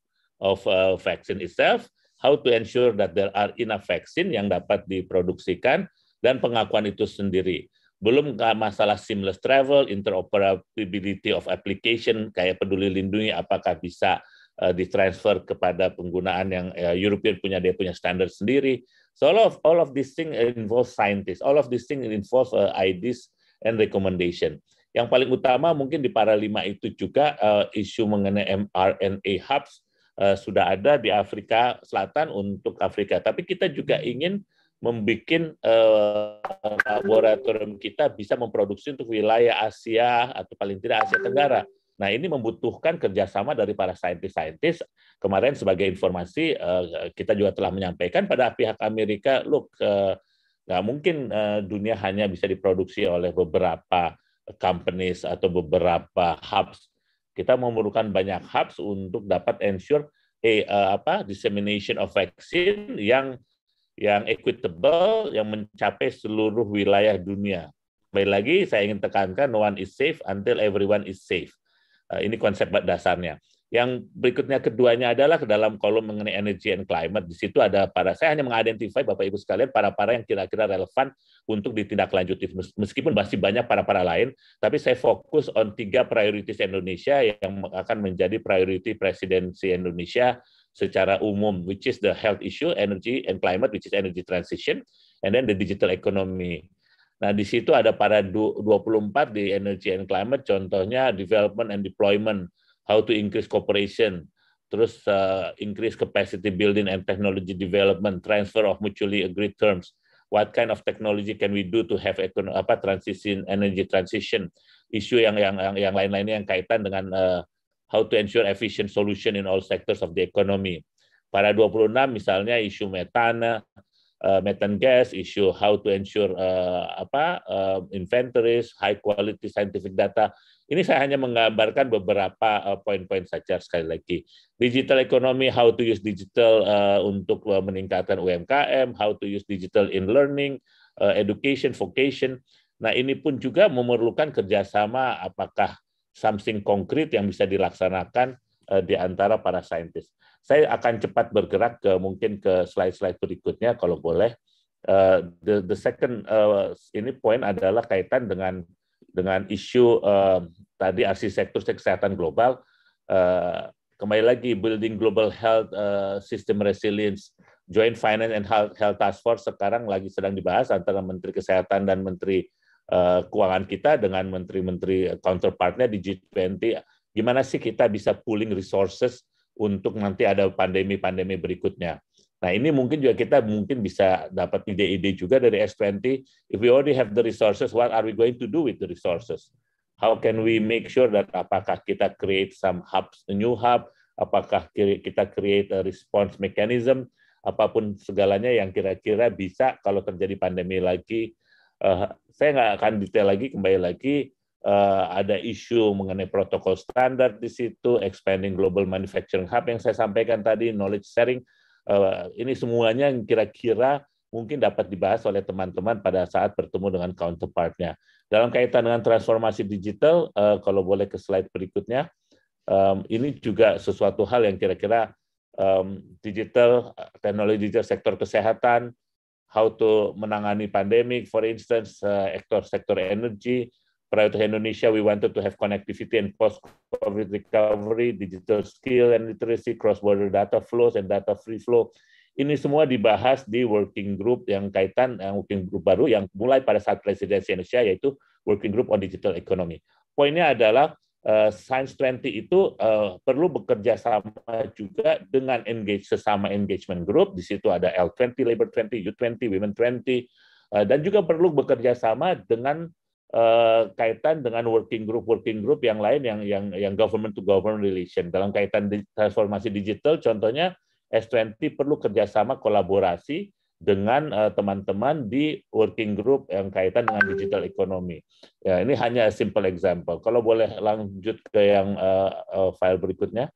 of uh, vaccine itself, how to ensure that there are enough vaccine yang dapat diproduksikan dan pengakuan itu sendiri. Belum masalah seamless travel, interoperability of application kayak peduli lindungi apakah bisa uh, ditransfer kepada penggunaan yang uh, European punya dia punya standar sendiri. So all of all of these thing involve scientists. All of these thing involve uh, IDs and recommendation. Yang paling utama mungkin di para lima itu juga uh, isu mengenai mRNA hubs uh, sudah ada di Afrika Selatan untuk Afrika. Tapi kita juga ingin membuat uh, laboratorium kita bisa memproduksi untuk wilayah Asia atau paling tidak Asia Tenggara. Nah ini membutuhkan kerjasama dari para saintis-saintis. Kemarin sebagai informasi uh, kita juga telah menyampaikan pada pihak Amerika, look uh, Nggak mungkin uh, dunia hanya bisa diproduksi oleh beberapa companies atau beberapa hubs. Kita memerlukan banyak hubs untuk dapat ensure eh, uh, apa dissemination of vaccine yang yang equitable yang mencapai seluruh wilayah dunia. Baik lagi saya ingin tekankan no one is safe until everyone is safe. Uh, ini konsep dasarnya. Yang berikutnya keduanya adalah ke dalam kolom mengenai energy and climate. Di situ ada para saya hanya mengidentifikasi Bapak Ibu sekalian para-para yang kira-kira relevan untuk ditindaklanjuti meskipun masih banyak para-para lain, tapi saya fokus on tiga prioritas Indonesia yang akan menjadi priority presidensi Indonesia secara umum which is the health issue, energy and climate which is energy transition and then the digital economy. Nah, di situ ada para 24 di energy and climate contohnya development and deployment how to increase cooperation, terus uh, increase capacity building and technology development, transfer of mutually agreed terms, what kind of technology can we do to have apa transition energy transition, isu yang yang yang, yang lain-lainnya yang kaitan dengan uh, how to ensure efficient solution in all sectors of the economy. Para 26 misalnya isu metana, uh, eh, methane gas, isu how to ensure uh, apa uh, inventories, high quality scientific data ini saya hanya menggambarkan beberapa eh, poin-poin saja sekali lagi. Digital economy, how to use digital eh, untuk eh, meningkatkan UMKM, how to use digital in learning, education, vocation. Nah ini pun juga memerlukan kerjasama apakah something konkret yang bisa dilaksanakan di antara para saintis. Saya akan cepat bergerak ke mungkin ke slide-slide berikutnya kalau boleh. Uh, the, the second uh, ini poin adalah kaitan dengan dengan isu uh, tadi arsitektur kesehatan global, uh, kembali lagi building global health uh, system resilience joint finance and health, health task force sekarang lagi sedang dibahas antara menteri kesehatan dan menteri uh, keuangan kita dengan menteri-menteri counterpartnya di G20 gimana sih kita bisa pooling resources untuk nanti ada pandemi-pandemi berikutnya Nah ini mungkin juga kita mungkin bisa dapat ide-ide juga dari S20. If we already have the resources, what are we going to do with the resources? How can we make sure that apakah kita create some hubs, a new hub, apakah kita create a response mechanism, apapun segalanya yang kira-kira bisa kalau terjadi pandemi lagi. Uh, saya nggak akan detail lagi, kembali lagi uh, ada isu mengenai protokol standar di situ, expanding global manufacturing hub yang saya sampaikan tadi, knowledge sharing, Eh, ini semuanya yang kira-kira mungkin dapat dibahas oleh teman-teman pada saat bertemu dengan counterpartnya. Dalam kaitan dengan transformasi digital, eh, kalau boleh ke slide berikutnya, ini juga sesuatu hal yang kira-kira digital, teknologi digital sektor kesehatan, how to menangani pandemik, for instance, eh, sektor-sektor energi, prior to Indonesia, we wanted to have connectivity and post-COVID recovery, digital skill and literacy, cross-border data flows and data free flow. Ini semua dibahas di working group yang kaitan yang eh, working group baru yang mulai pada saat presidensi Indonesia yaitu working group on digital economy. Poinnya adalah Uh, Science 20 itu uh, perlu bekerja sama juga dengan engage sesama engagement group. Di situ ada L20, Labor 20, U20, Women 20, uh, dan juga perlu bekerja sama dengan Eh, kaitan dengan working group working group yang lain yang yang yang government to government relation dalam kaitan transformasi digital contohnya S20 perlu kerjasama kolaborasi dengan eh, teman-teman di working group yang kaitan dengan digital ekonomi. Ya, ini hanya simple example. Kalau boleh lanjut ke yang eh, file berikutnya.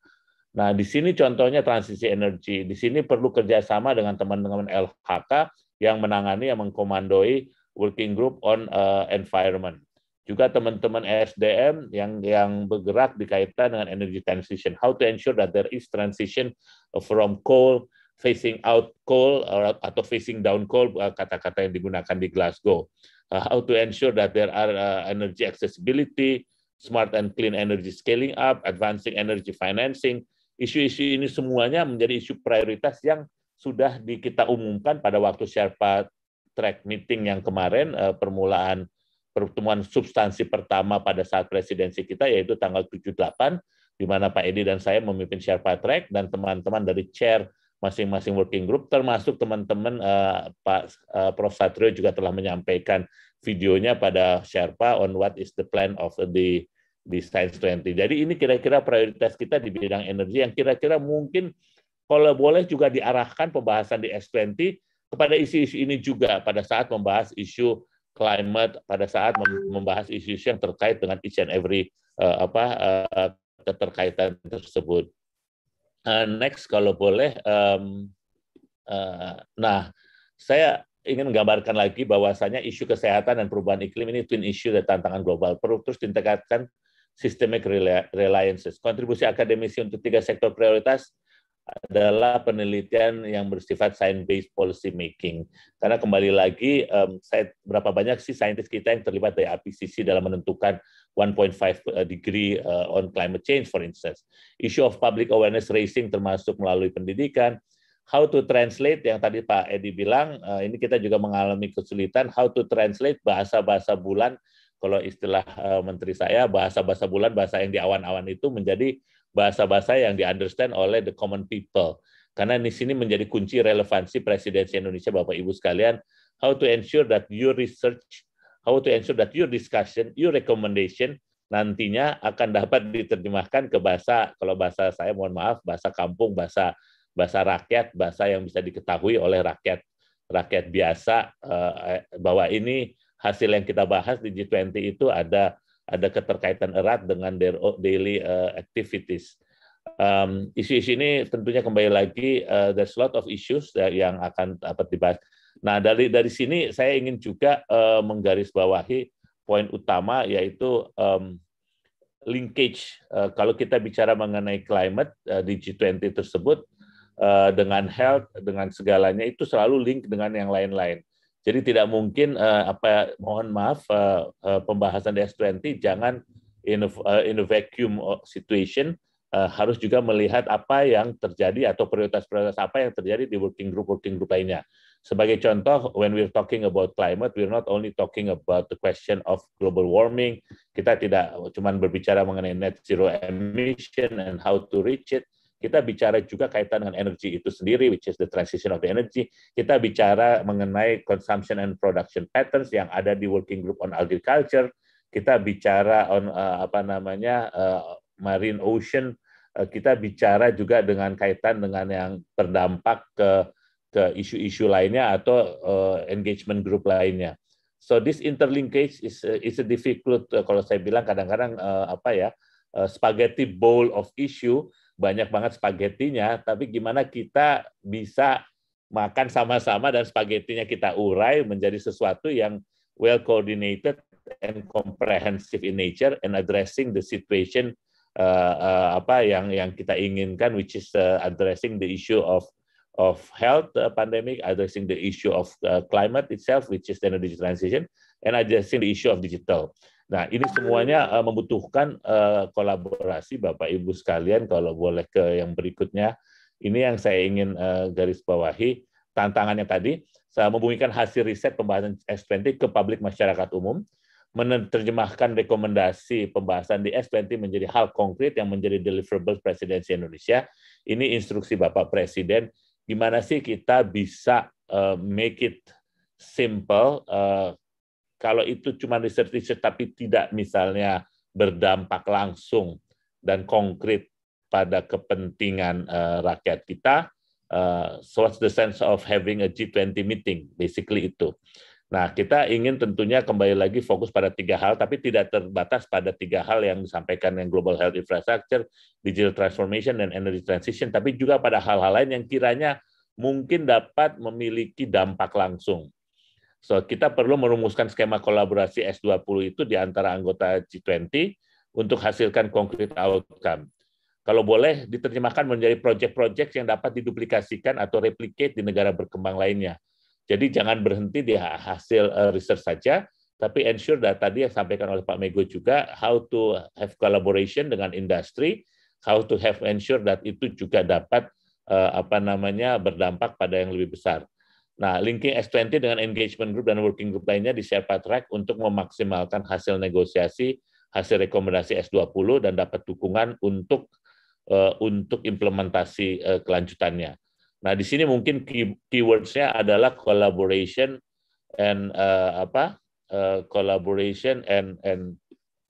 Nah, di sini contohnya transisi energi. Di sini perlu kerjasama dengan teman-teman LHK yang menangani, yang mengkomandoi working group on uh, environment. Juga teman-teman SDM yang yang bergerak dikaitan dengan energy transition, how to ensure that there is transition from coal facing out coal uh, atau facing down coal uh, kata-kata yang digunakan di Glasgow. Uh, how to ensure that there are energy accessibility, smart and clean energy scaling up, advancing energy financing. Isu-isu ini semuanya menjadi isu prioritas yang sudah di, kita umumkan pada waktu Sherpa track meeting yang kemarin uh, permulaan pertemuan substansi pertama pada saat presidensi kita yaitu tanggal 78 di mana Pak Edi dan saya memimpin Sherpa Track dan teman-teman dari chair masing-masing working group termasuk teman-teman uh, Pak uh, Prof Satrio juga telah menyampaikan videonya pada Sherpa on what is the plan of the di Science 20. Jadi ini kira-kira prioritas kita di bidang energi yang kira-kira mungkin kalau boleh juga diarahkan pembahasan di S20 kepada isu-isu ini juga pada saat membahas isu climate, pada saat membahas isu-isu yang terkait dengan each and every uh, apa uh, keterkaitan tersebut. Uh, next kalau boleh, um, uh, nah saya ingin menggambarkan lagi bahwasanya isu kesehatan dan perubahan iklim ini twin issue dan tantangan global perlu terus ditingkatkan systemic reliances. Kontribusi akademisi untuk tiga sektor prioritas adalah penelitian yang bersifat science-based policy making. Karena kembali lagi, um, saya, berapa banyak sih saintis kita yang terlibat dari IPCC dalam menentukan 1.5 eh, degree uh, on climate change, for instance. Issue of public awareness raising termasuk melalui pendidikan, how to translate yang tadi Pak Edi bilang, uh, ini kita juga mengalami kesulitan, how to translate bahasa-bahasa bulan, kalau istilah uh, Menteri saya, bahasa-bahasa bulan, bahasa yang di awan-awan itu menjadi bahasa-bahasa yang di-understand oleh the common people. Karena di sini menjadi kunci relevansi presidensi Indonesia, Bapak Ibu sekalian, how to ensure that your research, how to ensure that your discussion, your recommendation nantinya akan dapat diterjemahkan ke bahasa, kalau bahasa saya mohon maaf, bahasa kampung, bahasa bahasa rakyat, bahasa yang bisa diketahui oleh rakyat rakyat biasa eh, eh, bahwa ini hasil yang kita bahas di G20 itu ada ada keterkaitan erat dengan their daily eh, activities. Um, isu-isu ini tentunya kembali lagi uh, there's lot of issues yang akan dapat dibahas. Nah dari dari sini saya ingin juga uh, menggarisbawahi poin utama yaitu um, linkage. Uh, kalau kita bicara mengenai climate uh, di G20 tersebut uh, dengan health dengan segalanya itu selalu link dengan yang lain-lain. Jadi tidak mungkin uh, apa mohon maaf uh, uh, pembahasan S20 jangan in a, uh, in a vacuum situation uh, harus juga melihat apa yang terjadi atau prioritas-prioritas apa yang terjadi di working group working group lainnya. Sebagai contoh, when we're talking about climate, we're not only talking about the question of global warming. Kita tidak cuma berbicara mengenai net zero emission and how to reach it, kita bicara juga kaitan dengan energi itu sendiri, which is the transition of the energy. Kita bicara mengenai consumption and production patterns yang ada di working group on agriculture. Kita bicara on uh, apa namanya uh, marine ocean. Uh, kita bicara juga dengan kaitan dengan yang terdampak ke ke isu-isu lainnya atau uh, engagement group lainnya. So this interlinkage is is a difficult uh, kalau saya bilang kadang-kadang uh, apa ya uh, spaghetti bowl of issue banyak banget spagettinya tapi gimana kita bisa makan sama-sama dan spagettinya kita urai menjadi sesuatu yang well coordinated and comprehensive in nature and addressing the situation uh, uh, apa yang yang kita inginkan which is uh, addressing the issue of of health uh, pandemic addressing the issue of uh, climate itself which is energy transition and addressing the issue of digital Nah, ini semuanya uh, membutuhkan uh, kolaborasi Bapak Ibu sekalian. Kalau boleh ke yang berikutnya, ini yang saya ingin uh, garis bawahi tantangannya tadi. Saya membumikan hasil riset pembahasan S20 ke publik masyarakat umum, menerjemahkan rekomendasi pembahasan di S20 menjadi hal konkret yang menjadi deliverable presidensi Indonesia. Ini instruksi Bapak Presiden. Gimana sih kita bisa uh, make it simple, uh, kalau itu cuma riset riset, tapi tidak misalnya berdampak langsung dan konkret pada kepentingan uh, rakyat kita, uh, so what's the sense of having a G20 meeting? Basically itu. Nah, kita ingin tentunya kembali lagi fokus pada tiga hal, tapi tidak terbatas pada tiga hal yang disampaikan yang global health infrastructure, digital transformation, dan energy transition, tapi juga pada hal-hal lain yang kiranya mungkin dapat memiliki dampak langsung. So, kita perlu merumuskan skema kolaborasi S20 itu di antara anggota G20 untuk hasilkan konkret outcome. Kalau boleh diterjemahkan menjadi proyek-proyek yang dapat diduplikasikan atau replicate di negara berkembang lainnya. Jadi jangan berhenti di hasil eh, research saja, tapi ensure that tadi yang sampaikan oleh Pak Mego juga, how to have collaboration dengan industri, how to have ensure that itu juga dapat eh, apa namanya berdampak pada yang lebih besar. Nah, linking S20 dengan engagement group dan working group lainnya di Sherpa Track untuk memaksimalkan hasil negosiasi, hasil rekomendasi S20 dan dapat dukungan untuk uh, untuk implementasi uh, kelanjutannya. Nah, di sini mungkin key, keywordsnya adalah collaboration and uh, apa? Uh, collaboration and and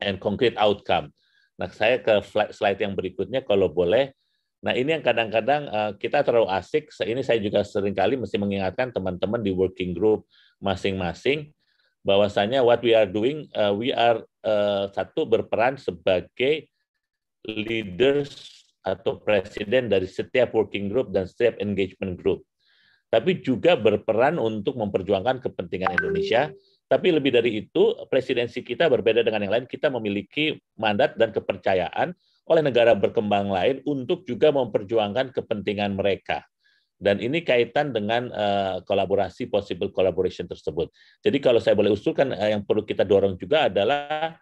and concrete outcome. Nah, saya ke slide yang berikutnya kalau boleh Nah ini yang kadang-kadang uh, kita terlalu asik. Ini saya juga seringkali mesti mengingatkan teman-teman di working group masing-masing bahwasanya what we are doing, uh, we are uh, satu berperan sebagai leaders atau presiden dari setiap working group dan setiap engagement group. Tapi juga berperan untuk memperjuangkan kepentingan Indonesia. Tapi lebih dari itu, presidensi kita berbeda dengan yang lain. Kita memiliki mandat dan kepercayaan oleh negara berkembang lain untuk juga memperjuangkan kepentingan mereka. Dan ini kaitan dengan uh, kolaborasi, possible collaboration tersebut. Jadi kalau saya boleh usulkan, uh, yang perlu kita dorong juga adalah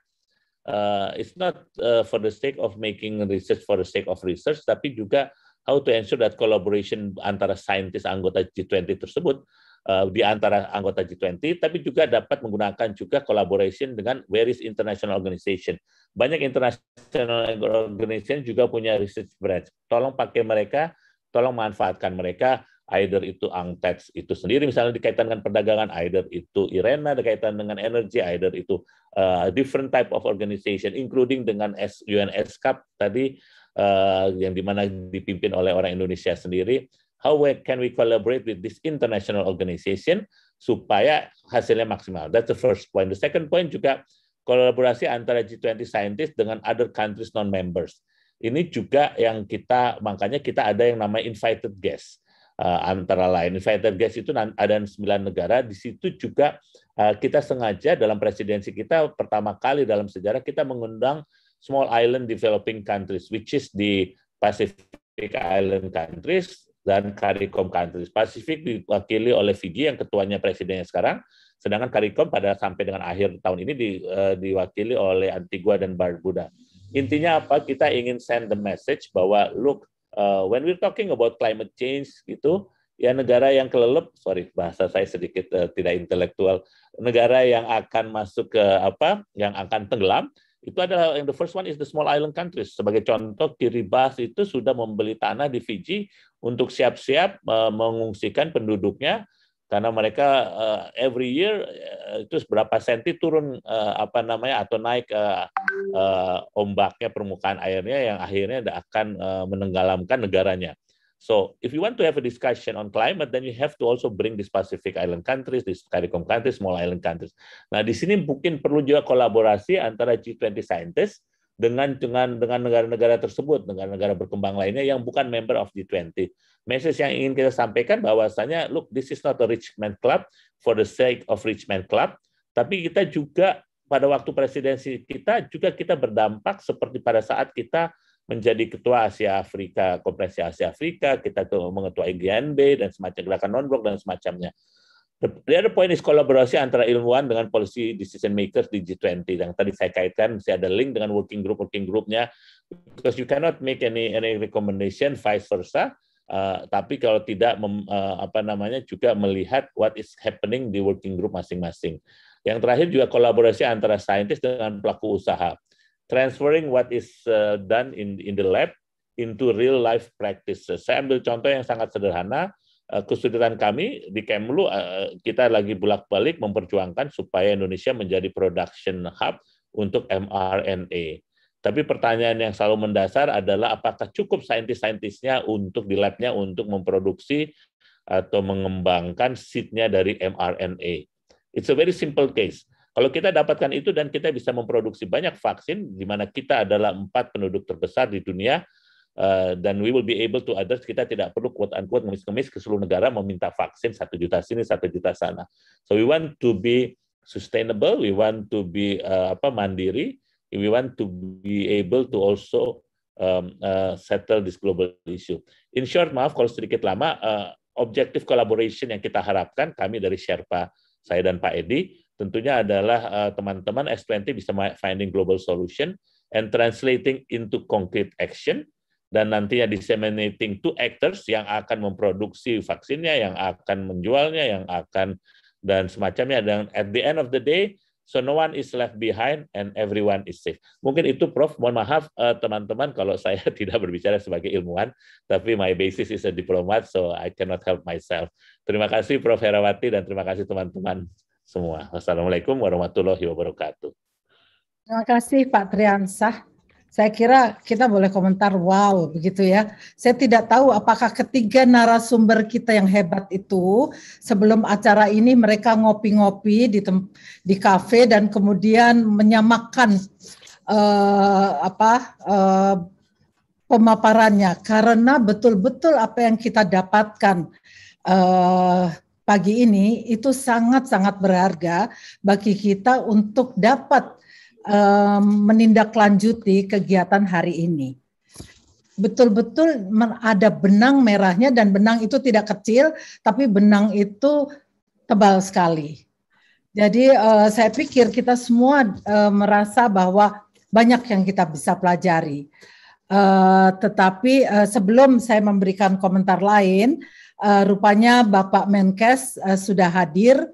uh, it's not uh, for the sake of making research for the sake of research, tapi juga how to ensure that collaboration antara saintis anggota G20 tersebut Eh, di antara anggota G20, tapi juga dapat menggunakan juga collaboration dengan various international organization. Banyak international organization juga punya research branch. Tolong pakai mereka, tolong manfaatkan mereka, either itu angtex itu sendiri misalnya dikaitkan dengan perdagangan, either itu IRENA dikaitkan dengan energi, either itu uh, different type of organization, including dengan UNS Cup tadi uh, yang dimana dipimpin oleh orang Indonesia sendiri how can we collaborate with this international organization supaya hasilnya maksimal. That's the first point. The second point juga kolaborasi antara G20 scientists dengan other countries non-members. Ini juga yang kita, makanya kita ada yang namanya invited guest. Uh, antara lain, invited guest itu ada sembilan negara, di situ juga uh, kita sengaja dalam presidensi kita pertama kali dalam sejarah kita mengundang small island developing countries, which is the Pacific Island countries, dan Karikom countries. Pasifik diwakili oleh Fiji yang ketuanya presidennya sekarang, sedangkan Karikom pada sampai dengan akhir tahun ini di, uh, diwakili oleh Antigua dan Barbuda. Intinya apa? Kita ingin send the message bahwa look, uh, when we're talking about climate change gitu, ya negara yang kelelep, sorry bahasa saya sedikit uh, tidak intelektual, negara yang akan masuk ke apa, yang akan tenggelam itu adalah yang the first one is the small island countries. Sebagai contoh, Kiribati itu sudah membeli tanah di Fiji untuk siap-siap eh, mengungsikan penduduknya karena mereka uh, every year uh, itu berapa senti turun uh, apa namanya atau naik uh, uh, ombaknya permukaan airnya yang akhirnya akan uh, menenggelamkan negaranya. So if you want to have a discussion on climate, then you have to also bring these Pacific Island countries, these CARICOM countries, small island countries. Nah, di sini mungkin perlu juga kolaborasi antara G20 scientists dengan dengan dengan negara-negara tersebut, negara-negara berkembang lainnya yang bukan member of G20. Message yang ingin kita sampaikan bahwasanya, look, this is not a rich man club for the sake of rich man club, tapi kita juga pada waktu presidensi kita juga kita berdampak seperti pada saat kita menjadi ketua Asia Afrika, Konferensi Asia Afrika, kita tuh mengetuai GNB dan semacam gerakan non blok dan semacamnya. The other point is kolaborasi antara ilmuwan dengan policy decision makers di G20 yang tadi saya kaitkan masih ada link dengan working group working groupnya because you cannot make any any recommendation vice versa uh, tapi kalau tidak mem, uh, apa namanya juga melihat what is happening di working group masing-masing. Yang terakhir juga kolaborasi antara saintis dengan pelaku usaha transferring what is uh, done in in the lab into real life practices. Saya ambil contoh yang sangat sederhana, uh, kesulitan kami di Kemlu uh, kita lagi bolak-balik memperjuangkan supaya Indonesia menjadi production hub untuk mRNA. Tapi pertanyaan yang selalu mendasar adalah apakah cukup saintis-saintisnya untuk di labnya untuk memproduksi atau mengembangkan seednya dari mRNA. It's a very simple case. Kalau kita dapatkan itu dan kita bisa memproduksi banyak vaksin, di mana kita adalah empat penduduk terbesar di dunia, eh, dan we will be able to address kita tidak perlu quote unquote ngemis-ngemis ke seluruh negara meminta vaksin satu juta sini satu juta sana. So we want to be sustainable, we want to be uh, apa mandiri, we want to be able to also um, uh, settle this global issue. In short, maaf kalau sedikit lama, uh, objektif collaboration yang kita harapkan kami dari Sherpa saya dan Pak Edi tentunya adalah eh, teman-teman uh, S20 bisa finding global solution and translating into concrete action dan nantinya disseminating to actors yang akan memproduksi vaksinnya, yang akan menjualnya, yang akan dan semacamnya dan at the end of the day so no one is left behind and everyone is safe. Mungkin itu Prof, mohon maaf eh, teman-teman uh, kalau saya tidak berbicara sebagai ilmuwan, tapi my basis is a diplomat so I cannot help myself. Terima kasih Prof Herawati dan terima kasih teman-teman semua. Wassalamualaikum warahmatullahi wabarakatuh. Terima kasih Pak Triansah. Saya kira kita boleh komentar wow begitu ya. Saya tidak tahu apakah ketiga narasumber kita yang hebat itu sebelum acara ini mereka ngopi-ngopi di di kafe dan kemudian menyamakan uh, apa uh, pemaparannya karena betul-betul apa yang kita dapatkan uh, pagi ini itu sangat-sangat berharga bagi kita untuk dapat um, menindaklanjuti kegiatan hari ini. Betul-betul ada benang merahnya dan benang itu tidak kecil, tapi benang itu tebal sekali. Jadi uh, saya pikir kita semua uh, merasa bahwa banyak yang kita bisa pelajari. Uh, tetapi uh, sebelum saya memberikan komentar lain, uh, rupanya Bapak Menkes uh, sudah hadir.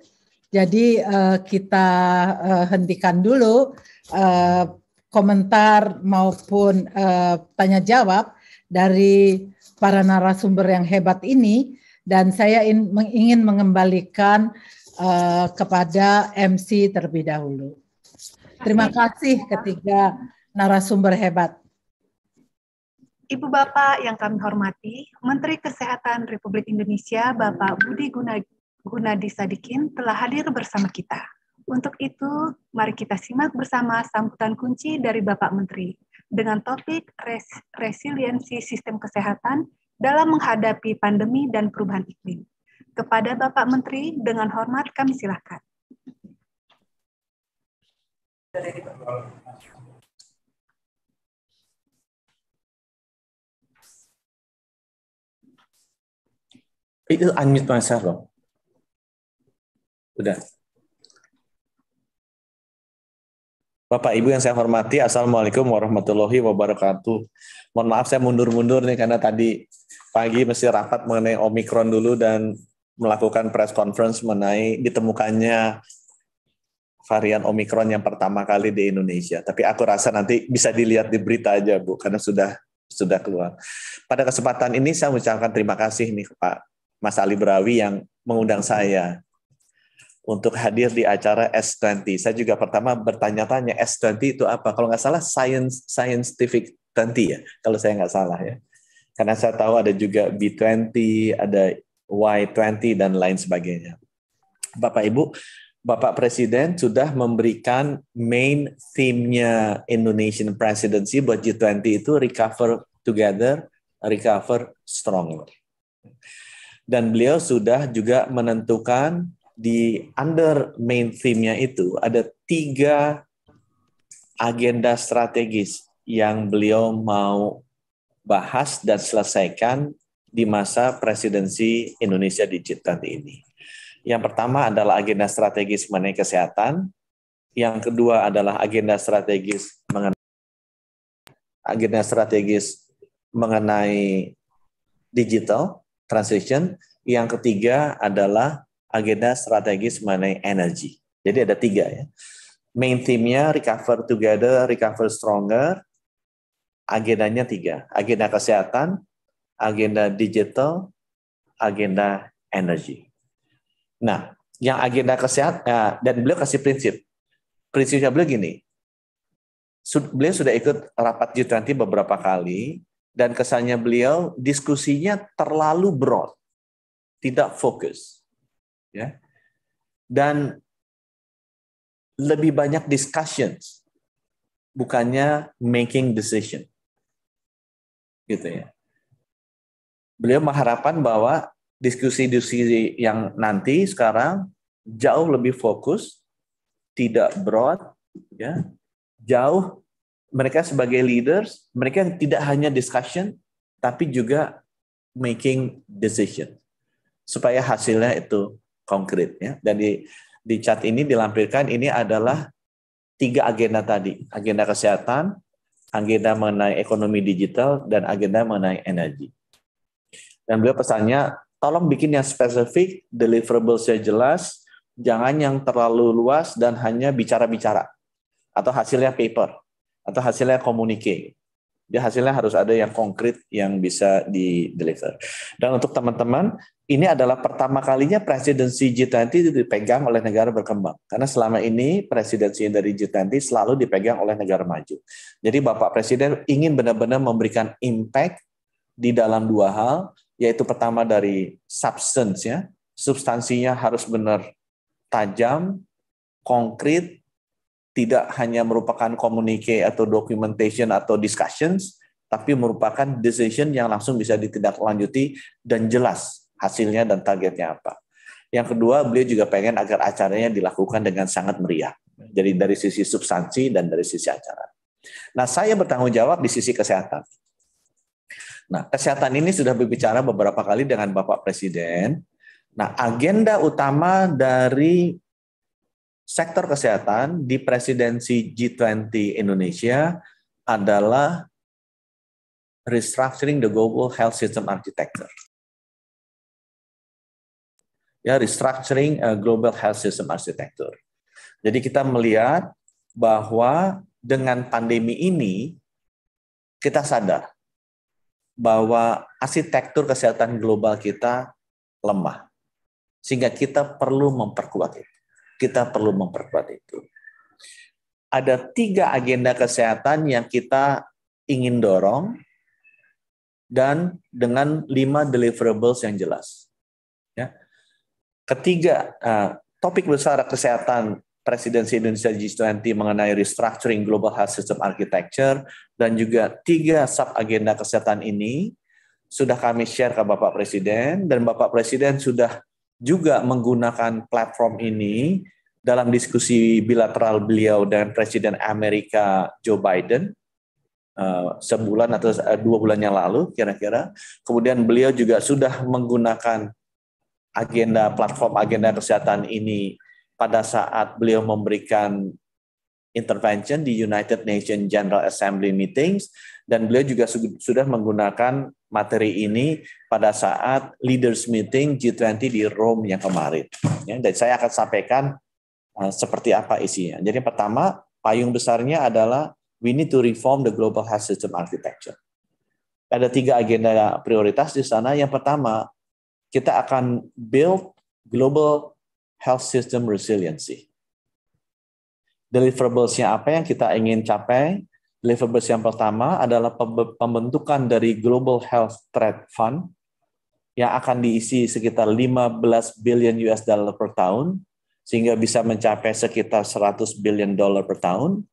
Jadi uh, kita uh, hentikan dulu uh, komentar maupun uh, tanya jawab dari para narasumber yang hebat ini dan saya in, ingin mengembalikan uh, kepada MC terlebih dahulu. Terima kasih ketiga narasumber hebat. Ibu Bapak yang kami hormati, Menteri Kesehatan Republik Indonesia Bapak Budi Gunadi Sadikin telah hadir bersama kita. Untuk itu, mari kita simak bersama sambutan kunci dari Bapak Menteri dengan topik res resiliensi sistem kesehatan dalam menghadapi pandemi dan perubahan iklim. Kepada Bapak Menteri, dengan hormat kami silakan. Itu is unmute myself loh. Sudah. Bapak Ibu yang saya hormati, Assalamualaikum warahmatullahi wabarakatuh. Mohon maaf saya mundur-mundur nih karena tadi pagi mesti rapat mengenai Omikron dulu dan melakukan press conference mengenai ditemukannya varian Omikron yang pertama kali di Indonesia. Tapi aku rasa nanti bisa dilihat di berita aja Bu, karena sudah sudah keluar. Pada kesempatan ini saya mengucapkan terima kasih nih Pak Mas Ali Brawi yang mengundang saya untuk hadir di acara S20. Saya juga pertama bertanya-tanya S20 itu apa? Kalau nggak salah Science Scientific 20 ya, kalau saya nggak salah ya. Karena saya tahu ada juga B20, ada Y20 dan lain sebagainya. Bapak Ibu, Bapak Presiden sudah memberikan main theme-nya Indonesian Presidency buat G20 itu recover together, recover stronger dan beliau sudah juga menentukan di under main theme-nya itu ada tiga agenda strategis yang beliau mau bahas dan selesaikan di masa presidensi Indonesia Digital nanti ini. Yang pertama adalah agenda strategis mengenai kesehatan, yang kedua adalah agenda strategis mengenai agenda strategis mengenai digital, transition. Yang ketiga adalah agenda strategis mengenai energi. Jadi ada tiga ya. Main theme-nya recover together, recover stronger. Agendanya tiga. Agenda kesehatan, agenda digital, agenda energi. Nah, yang agenda kesehatan, eh, dan beliau kasih prinsip. Prinsipnya beliau gini, beliau sudah ikut rapat G20 beberapa kali, dan kesannya beliau diskusinya terlalu broad, tidak fokus, ya, dan lebih banyak discussions, bukannya making decision, gitu ya. Beliau mengharapkan bahwa diskusi-diskusi yang nanti sekarang jauh lebih fokus, tidak broad, ya, jauh mereka sebagai leaders, mereka tidak hanya discussion, tapi juga making decision supaya hasilnya itu konkret ya. Dan di di chat ini dilampirkan ini adalah tiga agenda tadi, agenda kesehatan, agenda mengenai ekonomi digital dan agenda mengenai energi. Dan beliau pesannya tolong bikin yang spesifik, deliverable saya jelas, jangan yang terlalu luas dan hanya bicara-bicara atau hasilnya paper atau hasilnya komunike. jadi hasilnya harus ada yang konkret yang bisa di deliver. Dan untuk teman-teman, ini adalah pertama kalinya presidensi G20 dipegang oleh negara berkembang. Karena selama ini presidensi dari G20 selalu dipegang oleh negara maju. Jadi Bapak Presiden ingin benar-benar memberikan impact di dalam dua hal, yaitu pertama dari substance ya, substansinya harus benar tajam, konkret, tidak hanya merupakan komunikasi atau documentation atau discussions, tapi merupakan decision yang langsung bisa ditindaklanjuti dan jelas hasilnya dan targetnya apa. Yang kedua, beliau juga pengen agar acaranya dilakukan dengan sangat meriah. Jadi dari sisi substansi dan dari sisi acara. Nah, saya bertanggung jawab di sisi kesehatan. Nah, kesehatan ini sudah berbicara beberapa kali dengan Bapak Presiden. Nah, agenda utama dari sektor kesehatan di presidensi G20 Indonesia adalah restructuring the global health system architecture. Ya, restructuring a eh, global health system architecture. Jadi kita melihat bahwa dengan pandemi ini kita sadar bahwa arsitektur kesehatan global kita lemah. Sehingga kita perlu memperkuat itu. Kita perlu memperkuat itu. Ada tiga agenda kesehatan yang kita ingin dorong dan dengan lima deliverables yang jelas. Ya. Ketiga, eh, topik besar kesehatan Presidensi Indonesia G20 mengenai restructuring global health system architecture dan juga tiga sub agenda kesehatan ini sudah kami share ke Bapak Presiden dan Bapak Presiden sudah juga menggunakan platform ini dalam diskusi bilateral beliau dengan Presiden Amerika Joe Biden eh, sebulan atau eh, dua bulan yang lalu kira-kira. Kemudian beliau juga sudah menggunakan agenda platform agenda kesehatan ini pada saat beliau memberikan intervention di United Nations General Assembly meetings dan beliau juga sudah menggunakan materi ini pada saat leaders meeting G20 di Rome yang kemarin. Ya, dan saya akan sampaikan uh, seperti apa isinya. Jadi yang pertama, payung besarnya adalah we need to reform the global health system architecture. Ada tiga agenda prioritas di sana. Yang pertama, kita akan build global health system resiliency. Deliverables-nya apa yang kita ingin capai, Deliverables yang pertama adalah pembentukan dari Global Health Threat Fund yang akan diisi sekitar 15 billion US dollar per tahun sehingga bisa mencapai sekitar 100 billion dollar per tahun.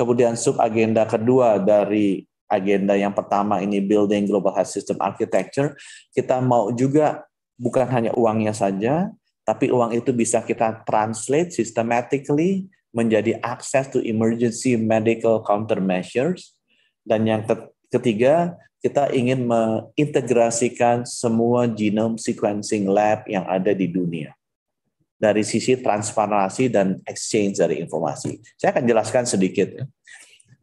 Kemudian sub agenda kedua dari agenda yang pertama ini building global health system architecture, kita mau juga bukan hanya uangnya saja, tapi uang itu bisa kita translate systematically menjadi akses to emergency medical countermeasures. Dan yang ketiga, kita ingin mengintegrasikan semua genome sequencing lab yang ada di dunia dari sisi transparansi dan exchange dari informasi. Saya akan jelaskan sedikit. Ya.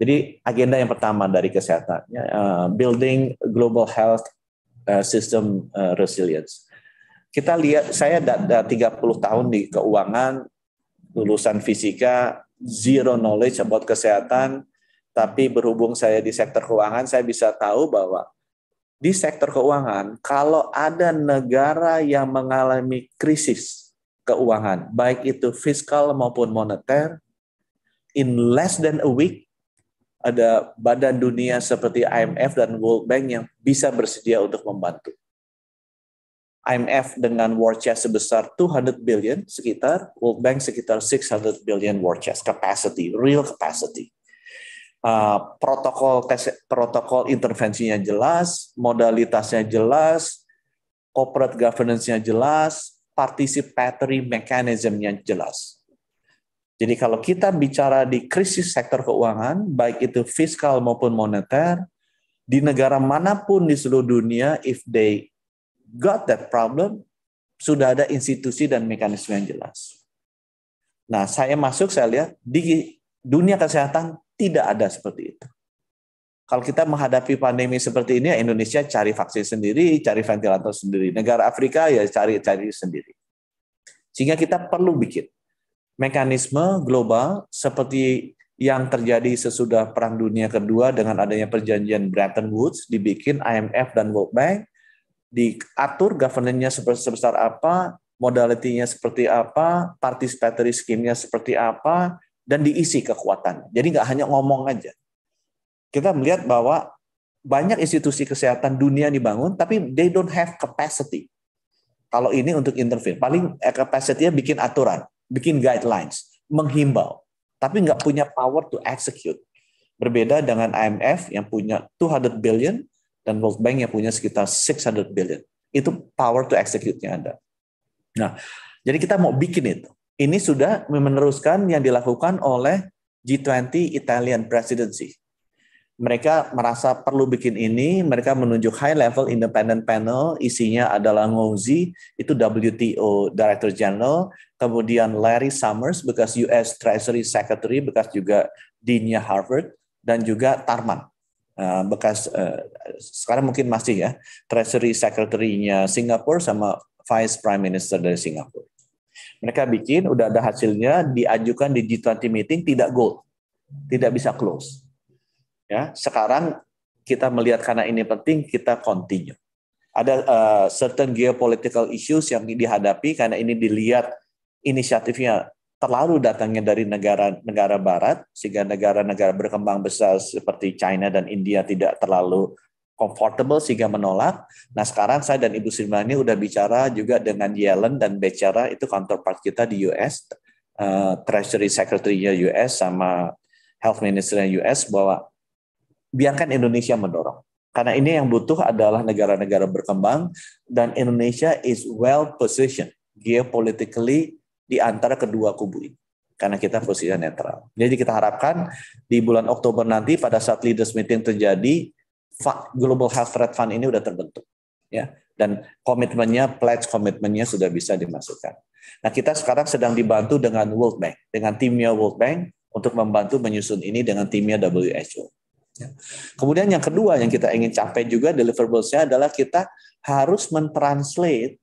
Jadi agenda yang pertama dari kesehatan, uh, eh, building global health eh, system eh, resilience. Kita lihat, saya ada tiga 30 tahun di keuangan, lulusan fisika, zero knowledge about kesehatan, tapi berhubung saya di sektor keuangan, saya bisa tahu bahwa di sektor keuangan, kalau ada negara yang mengalami krisis keuangan, baik itu fiskal maupun moneter, in less than a week, ada badan dunia seperti IMF dan World Bank yang bisa bersedia untuk membantu. IMF dengan war chest sebesar 200 billion sekitar, World Bank sekitar 600 billion war chest capacity, real capacity. Uh, protokol protokol intervensinya jelas, modalitasnya jelas, corporate governance-nya jelas, participatory mechanism-nya jelas. Jadi kalau kita bicara di krisis sektor keuangan, baik itu fiskal maupun moneter, di negara manapun di seluruh dunia, if they got that problem, sudah ada institusi dan mekanisme yang jelas. Nah, saya masuk, saya lihat di dunia kesehatan tidak ada seperti itu. Kalau kita menghadapi pandemi seperti ini, ya Indonesia cari vaksin sendiri, cari ventilator sendiri. Negara Afrika ya cari-cari sendiri. Sehingga kita perlu bikin mekanisme global seperti yang terjadi sesudah Perang Dunia Kedua dengan adanya perjanjian Bretton Woods dibikin IMF dan World Bank diatur governance-nya sebesar apa, modalitinya seperti apa, participatory scheme-nya seperti apa, dan diisi kekuatan. Jadi nggak hanya ngomong aja. Kita melihat bahwa banyak institusi kesehatan dunia dibangun, tapi they don't have capacity. Kalau ini untuk intervene, paling eh, capacity-nya bikin aturan, bikin guidelines, menghimbau, tapi nggak punya power to execute. Berbeda dengan IMF yang punya 200 billion, dan World Bank yang punya sekitar 600 billion. Itu power to execute-nya ada. Nah, jadi kita mau bikin itu. Ini sudah meneruskan yang dilakukan oleh G20 Italian Presidency. Mereka merasa perlu bikin ini, mereka menunjuk high level independent panel, isinya adalah Ngozi, itu WTO Director General, kemudian Larry Summers, bekas US Treasury Secretary, bekas juga Dean-nya Harvard, dan juga Tarman Eh, bekas eh, sekarang mungkin masih ya Treasury Secretary-nya Singapura sama Vice Prime Minister dari Singapura. Mereka bikin udah ada hasilnya diajukan di G20 meeting tidak gold, tidak bisa close. Ya, sekarang kita melihat karena ini penting kita continue. Ada uh, certain geopolitical issues yang dihadapi karena ini dilihat inisiatifnya terlalu datangnya dari negara-negara barat sehingga negara-negara berkembang besar seperti China dan India tidak terlalu comfortable sehingga menolak. Nah sekarang saya dan Ibu Sirmani sudah bicara juga dengan Yellen dan Becerra itu counterpart kita di US, uh, eh, Treasury Secretary-nya US sama Health minister US bahwa biarkan Indonesia mendorong. Karena ini yang butuh adalah negara-negara berkembang dan Indonesia is well positioned geopolitically di antara kedua kubu ini karena kita posisinya netral. Jadi kita harapkan di bulan Oktober nanti pada saat leaders meeting terjadi Global Health Threat Fund ini sudah terbentuk ya dan komitmennya pledge komitmennya sudah bisa dimasukkan. Nah, kita sekarang sedang dibantu dengan World Bank, dengan timnya World Bank untuk membantu menyusun ini dengan timnya WHO. Ya. Kemudian yang kedua yang kita ingin capai juga deliverables deliverable-nya adalah kita harus mentranslate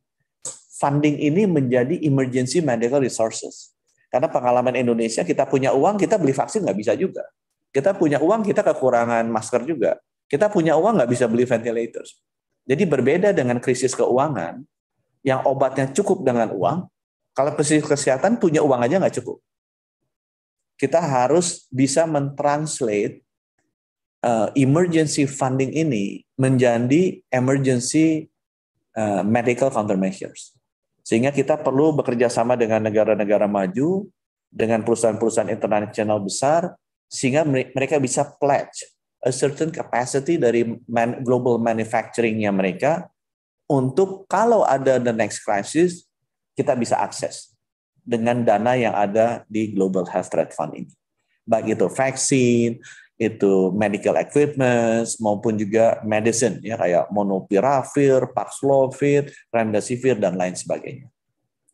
funding ini menjadi emergency medical resources. Karena pengalaman Indonesia, kita punya uang, kita beli vaksin nggak bisa juga. Kita punya uang, kita kekurangan masker juga. Kita punya uang nggak bisa beli ventilators. Jadi berbeda dengan krisis keuangan, yang obatnya cukup dengan uang, kalau krisis kesehatan punya uang aja nggak cukup. Kita harus bisa mentranslate uh, emergency funding ini menjadi emergency uh, medical countermeasures. Sehingga kita perlu bekerja sama dengan negara-negara maju, dengan perusahaan-perusahaan internasional besar, sehingga mereka bisa pledge a certain capacity dari man, global manufacturingnya mereka untuk kalau ada the next crisis, kita bisa akses dengan dana yang ada di Global Health Threat Fund ini. Baik itu vaksin, itu medical equipment maupun juga medicine ya kayak monopiravir, Paxlovid, remdesivir dan lain sebagainya.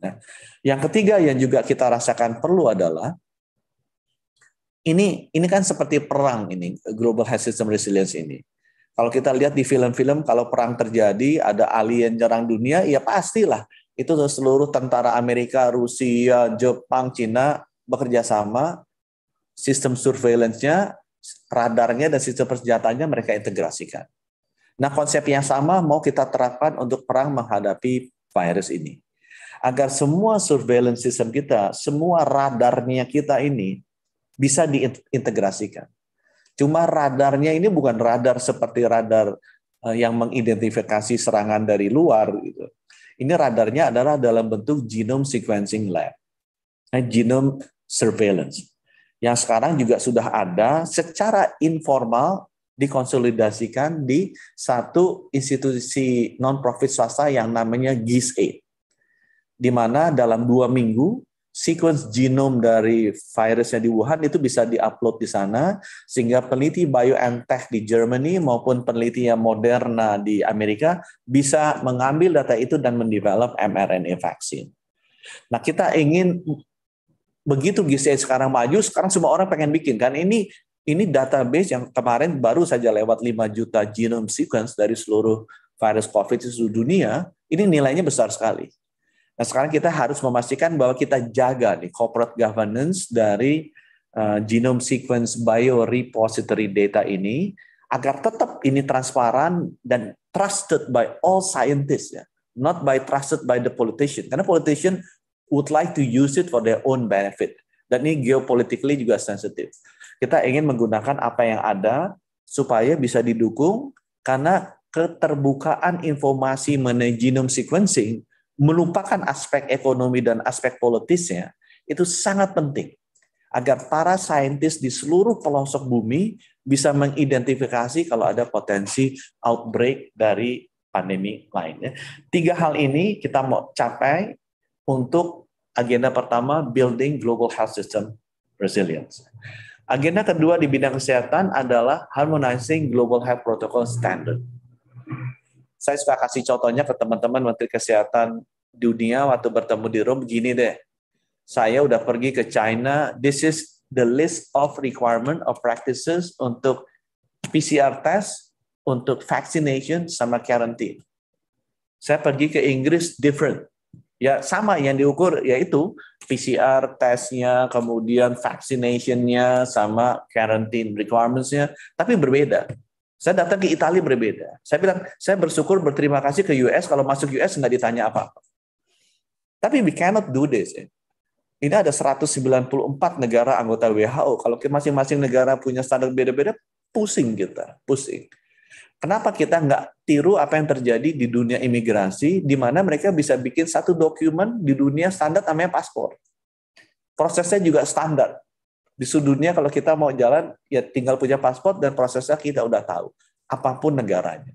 Nah, yang ketiga yang juga kita rasakan perlu adalah ini ini kan seperti perang ini global health system resilience ini. Kalau kita lihat di film-film kalau perang terjadi ada alien nyerang dunia ya pastilah itu seluruh tentara Amerika, Rusia, Jepang, Cina bekerja sama sistem surveillance-nya radarnya dan sistem persenjataannya mereka integrasikan. Nah, konsep yang sama mau kita terapkan untuk perang menghadapi virus ini. Agar semua surveillance system kita, semua radarnya kita ini bisa diintegrasikan. Cuma radarnya ini bukan radar seperti radar eh, yang mengidentifikasi serangan dari luar gitu. Ini radarnya adalah dalam bentuk genome sequencing lab. Nah, genome surveillance yang sekarang juga sudah ada secara informal dikonsolidasikan di satu institusi non-profit swasta yang namanya gis Di mana dalam dua minggu, sequence genome dari virusnya di Wuhan itu bisa diupload di sana, sehingga peneliti BioNTech di Germany maupun peneliti yang Moderna di Amerika bisa mengambil data itu dan mendevelop mRNA vaksin. Nah, kita ingin begitu GCA sekarang maju, sekarang semua orang pengen bikin kan. Ini ini database yang kemarin baru saja lewat 5 juta genome sequence dari seluruh virus COVID di seluruh dunia, ini nilainya besar sekali. Nah, sekarang kita harus memastikan bahwa kita jaga nih corporate governance dari uh, genome sequence biorepository data ini agar tetap ini transparan dan trusted by all scientists ya, not by trusted by the politician. Karena politician would like to use it for their own benefit. Dan ini geopolitically juga sensitif. Kita ingin menggunakan apa yang ada supaya bisa didukung karena keterbukaan informasi mengenai genome sequencing melupakan aspek ekonomi dan aspek politisnya itu sangat penting agar para saintis di seluruh pelosok bumi bisa mengidentifikasi kalau ada potensi outbreak dari pandemi lainnya. Tiga hal ini kita mau capai untuk agenda pertama building global health system resilience. Agenda kedua di bidang kesehatan adalah harmonizing global health protocol standard. Saya suka kasih contohnya ke teman-teman Menteri Kesehatan dunia waktu bertemu di Rome gini deh. Saya udah pergi ke China, this is the list of requirement of practices untuk PCR test, untuk vaccination sama karantina. Saya pergi ke Inggris different ya sama yang diukur yaitu PCR tesnya, kemudian vaccinationnya, sama quarantine requirementsnya, tapi berbeda. Saya datang ke Italia berbeda. Saya bilang, saya bersyukur berterima kasih ke US kalau masuk US nggak ditanya apa-apa. Tapi we cannot do this. Ini ada 194 negara anggota WHO. Kalau masing-masing negara punya standar beda-beda, pusing kita, pusing. Kenapa kita nggak tiru apa yang terjadi di dunia imigrasi, di mana mereka bisa bikin satu dokumen di dunia standar namanya paspor. Prosesnya juga standar. Di seluruh dunia kalau kita mau jalan, ya tinggal punya paspor dan prosesnya kita udah tahu. Apapun negaranya.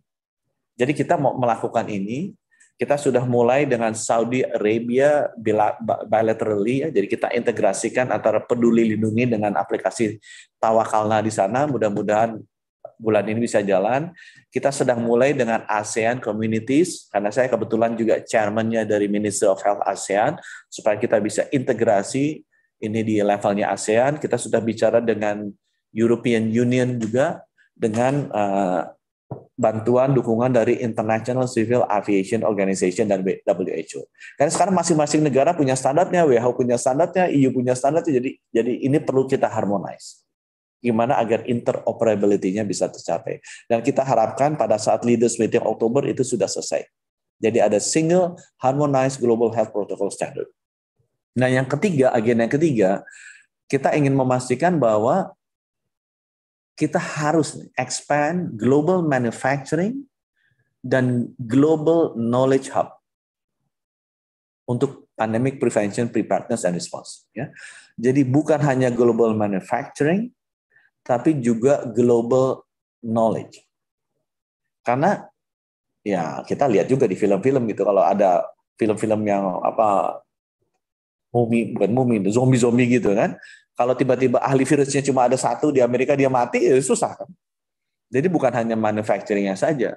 Jadi kita mau melakukan ini, kita sudah mulai dengan Saudi Arabia bilaterally ya. Jadi kita integrasikan antara peduli lindungi dengan aplikasi tawakalna di sana. Mudah-mudahan bulan ini bisa jalan. Kita sedang mulai dengan ASEAN Communities, karena saya kebetulan juga chairman-nya dari Minister of Health ASEAN, supaya kita bisa integrasi ini di levelnya ASEAN. Kita sudah bicara dengan European Union juga, dengan uh, bantuan dukungan dari International Civil Aviation Organization dan WHO. Karena sekarang masing-masing negara punya standarnya, WHO punya standarnya, EU punya standarnya, jadi jadi ini perlu kita harmonize gimana agar interoperability-nya bisa tercapai. Dan kita harapkan pada saat leaders meeting Oktober itu sudah selesai. Jadi ada single harmonized global health protocol standard. Nah, yang ketiga, agenda yang ketiga, kita ingin memastikan bahwa kita harus expand global manufacturing dan global knowledge hub untuk pandemic prevention preparedness and response ya. Jadi bukan hanya global manufacturing tapi juga global knowledge. Karena ya kita lihat juga di film-film gitu kalau ada film-film yang apa mumi bukan mumi zombie-zombie gitu kan kalau tiba-tiba ahli virusnya cuma ada satu di Amerika dia mati ya susah kan jadi bukan hanya manufacturingnya saja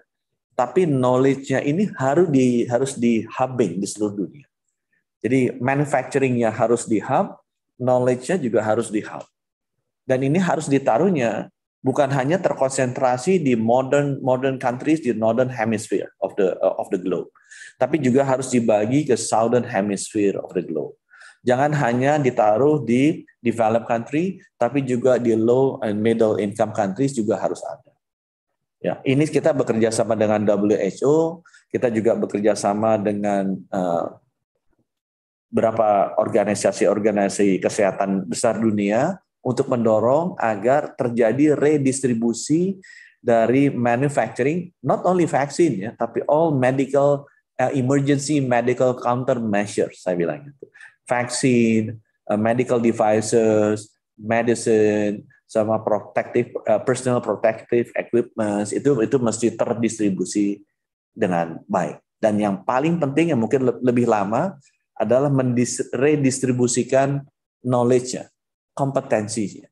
tapi knowledge-nya ini harus di harus di hubbing di seluruh dunia jadi manufacturingnya harus di hub knowledge-nya juga harus di hub dan ini harus ditaruhnya bukan hanya terkonsentrasi di modern modern countries di northern hemisphere of the uh, of the globe, tapi juga harus dibagi ke southern hemisphere of the globe. Jangan hanya ditaruh di developed country, tapi juga di low and middle income countries juga harus ada. Ya, ini kita bekerja sama dengan WHO, kita juga bekerja sama dengan uh, berapa organisasi-organisasi kesehatan besar dunia untuk mendorong agar terjadi redistribusi dari manufacturing not only vaksin ya tapi all medical uh, emergency medical countermeasures saya bilang itu vaksin uh, eh, medical devices medicine sama protective uh, personal protective equipment itu itu mesti terdistribusi dengan baik dan yang paling penting yang mungkin lebih lama adalah mendistribusikan knowledge-nya kompetensi.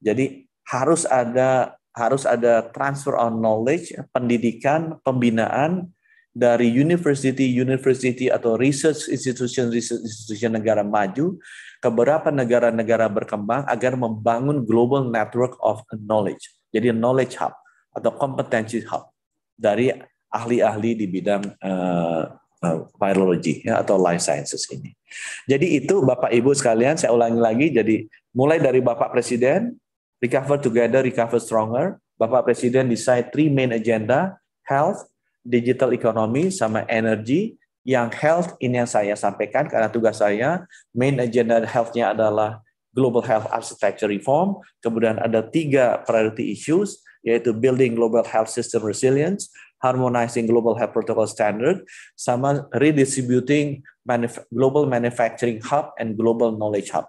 Jadi harus ada harus ada transfer of knowledge, pendidikan, pembinaan dari university university atau research institution research institution negara maju ke beberapa negara-negara berkembang agar membangun global network of knowledge. Jadi knowledge hub atau kompetensi hub dari ahli-ahli di bidang uh, virology ya, atau life sciences ini. Jadi itu Bapak Ibu sekalian saya ulangi lagi jadi mulai dari Bapak Presiden, Recover Together, Recover Stronger, Bapak Presiden decide three main agenda, health, digital economy, sama energy, yang health ini yang saya sampaikan karena tugas saya, main agenda healthnya adalah global health architecture reform, kemudian ada tiga priority issues, yaitu building global health system resilience, harmonizing global health protocol standard, sama redistributing global manufacturing hub and global knowledge hub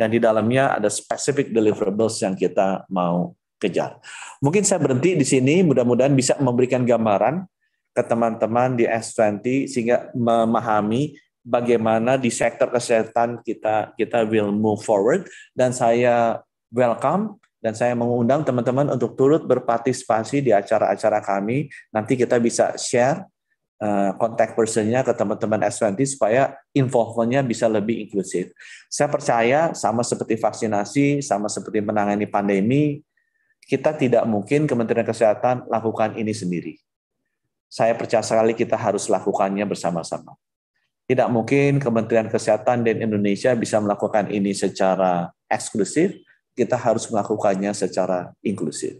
dan di dalamnya ada specific deliverables yang kita mau kejar. Mungkin saya berhenti di sini, mudah-mudahan bisa memberikan gambaran ke teman-teman di S20 sehingga memahami bagaimana di sektor kesehatan kita kita will move forward dan saya welcome dan saya mengundang teman-teman untuk turut berpartisipasi di acara-acara kami. Nanti kita bisa share kontak eh, personnya ke teman-teman S20 supaya involvementnya bisa lebih inklusif. Saya percaya sama seperti vaksinasi, sama seperti menangani pandemi, kita tidak mungkin Kementerian Kesehatan lakukan ini sendiri. Saya percaya sekali kita harus lakukannya bersama-sama. Tidak mungkin Kementerian Kesehatan dan Indonesia bisa melakukan ini secara eksklusif, kita harus melakukannya secara inklusif.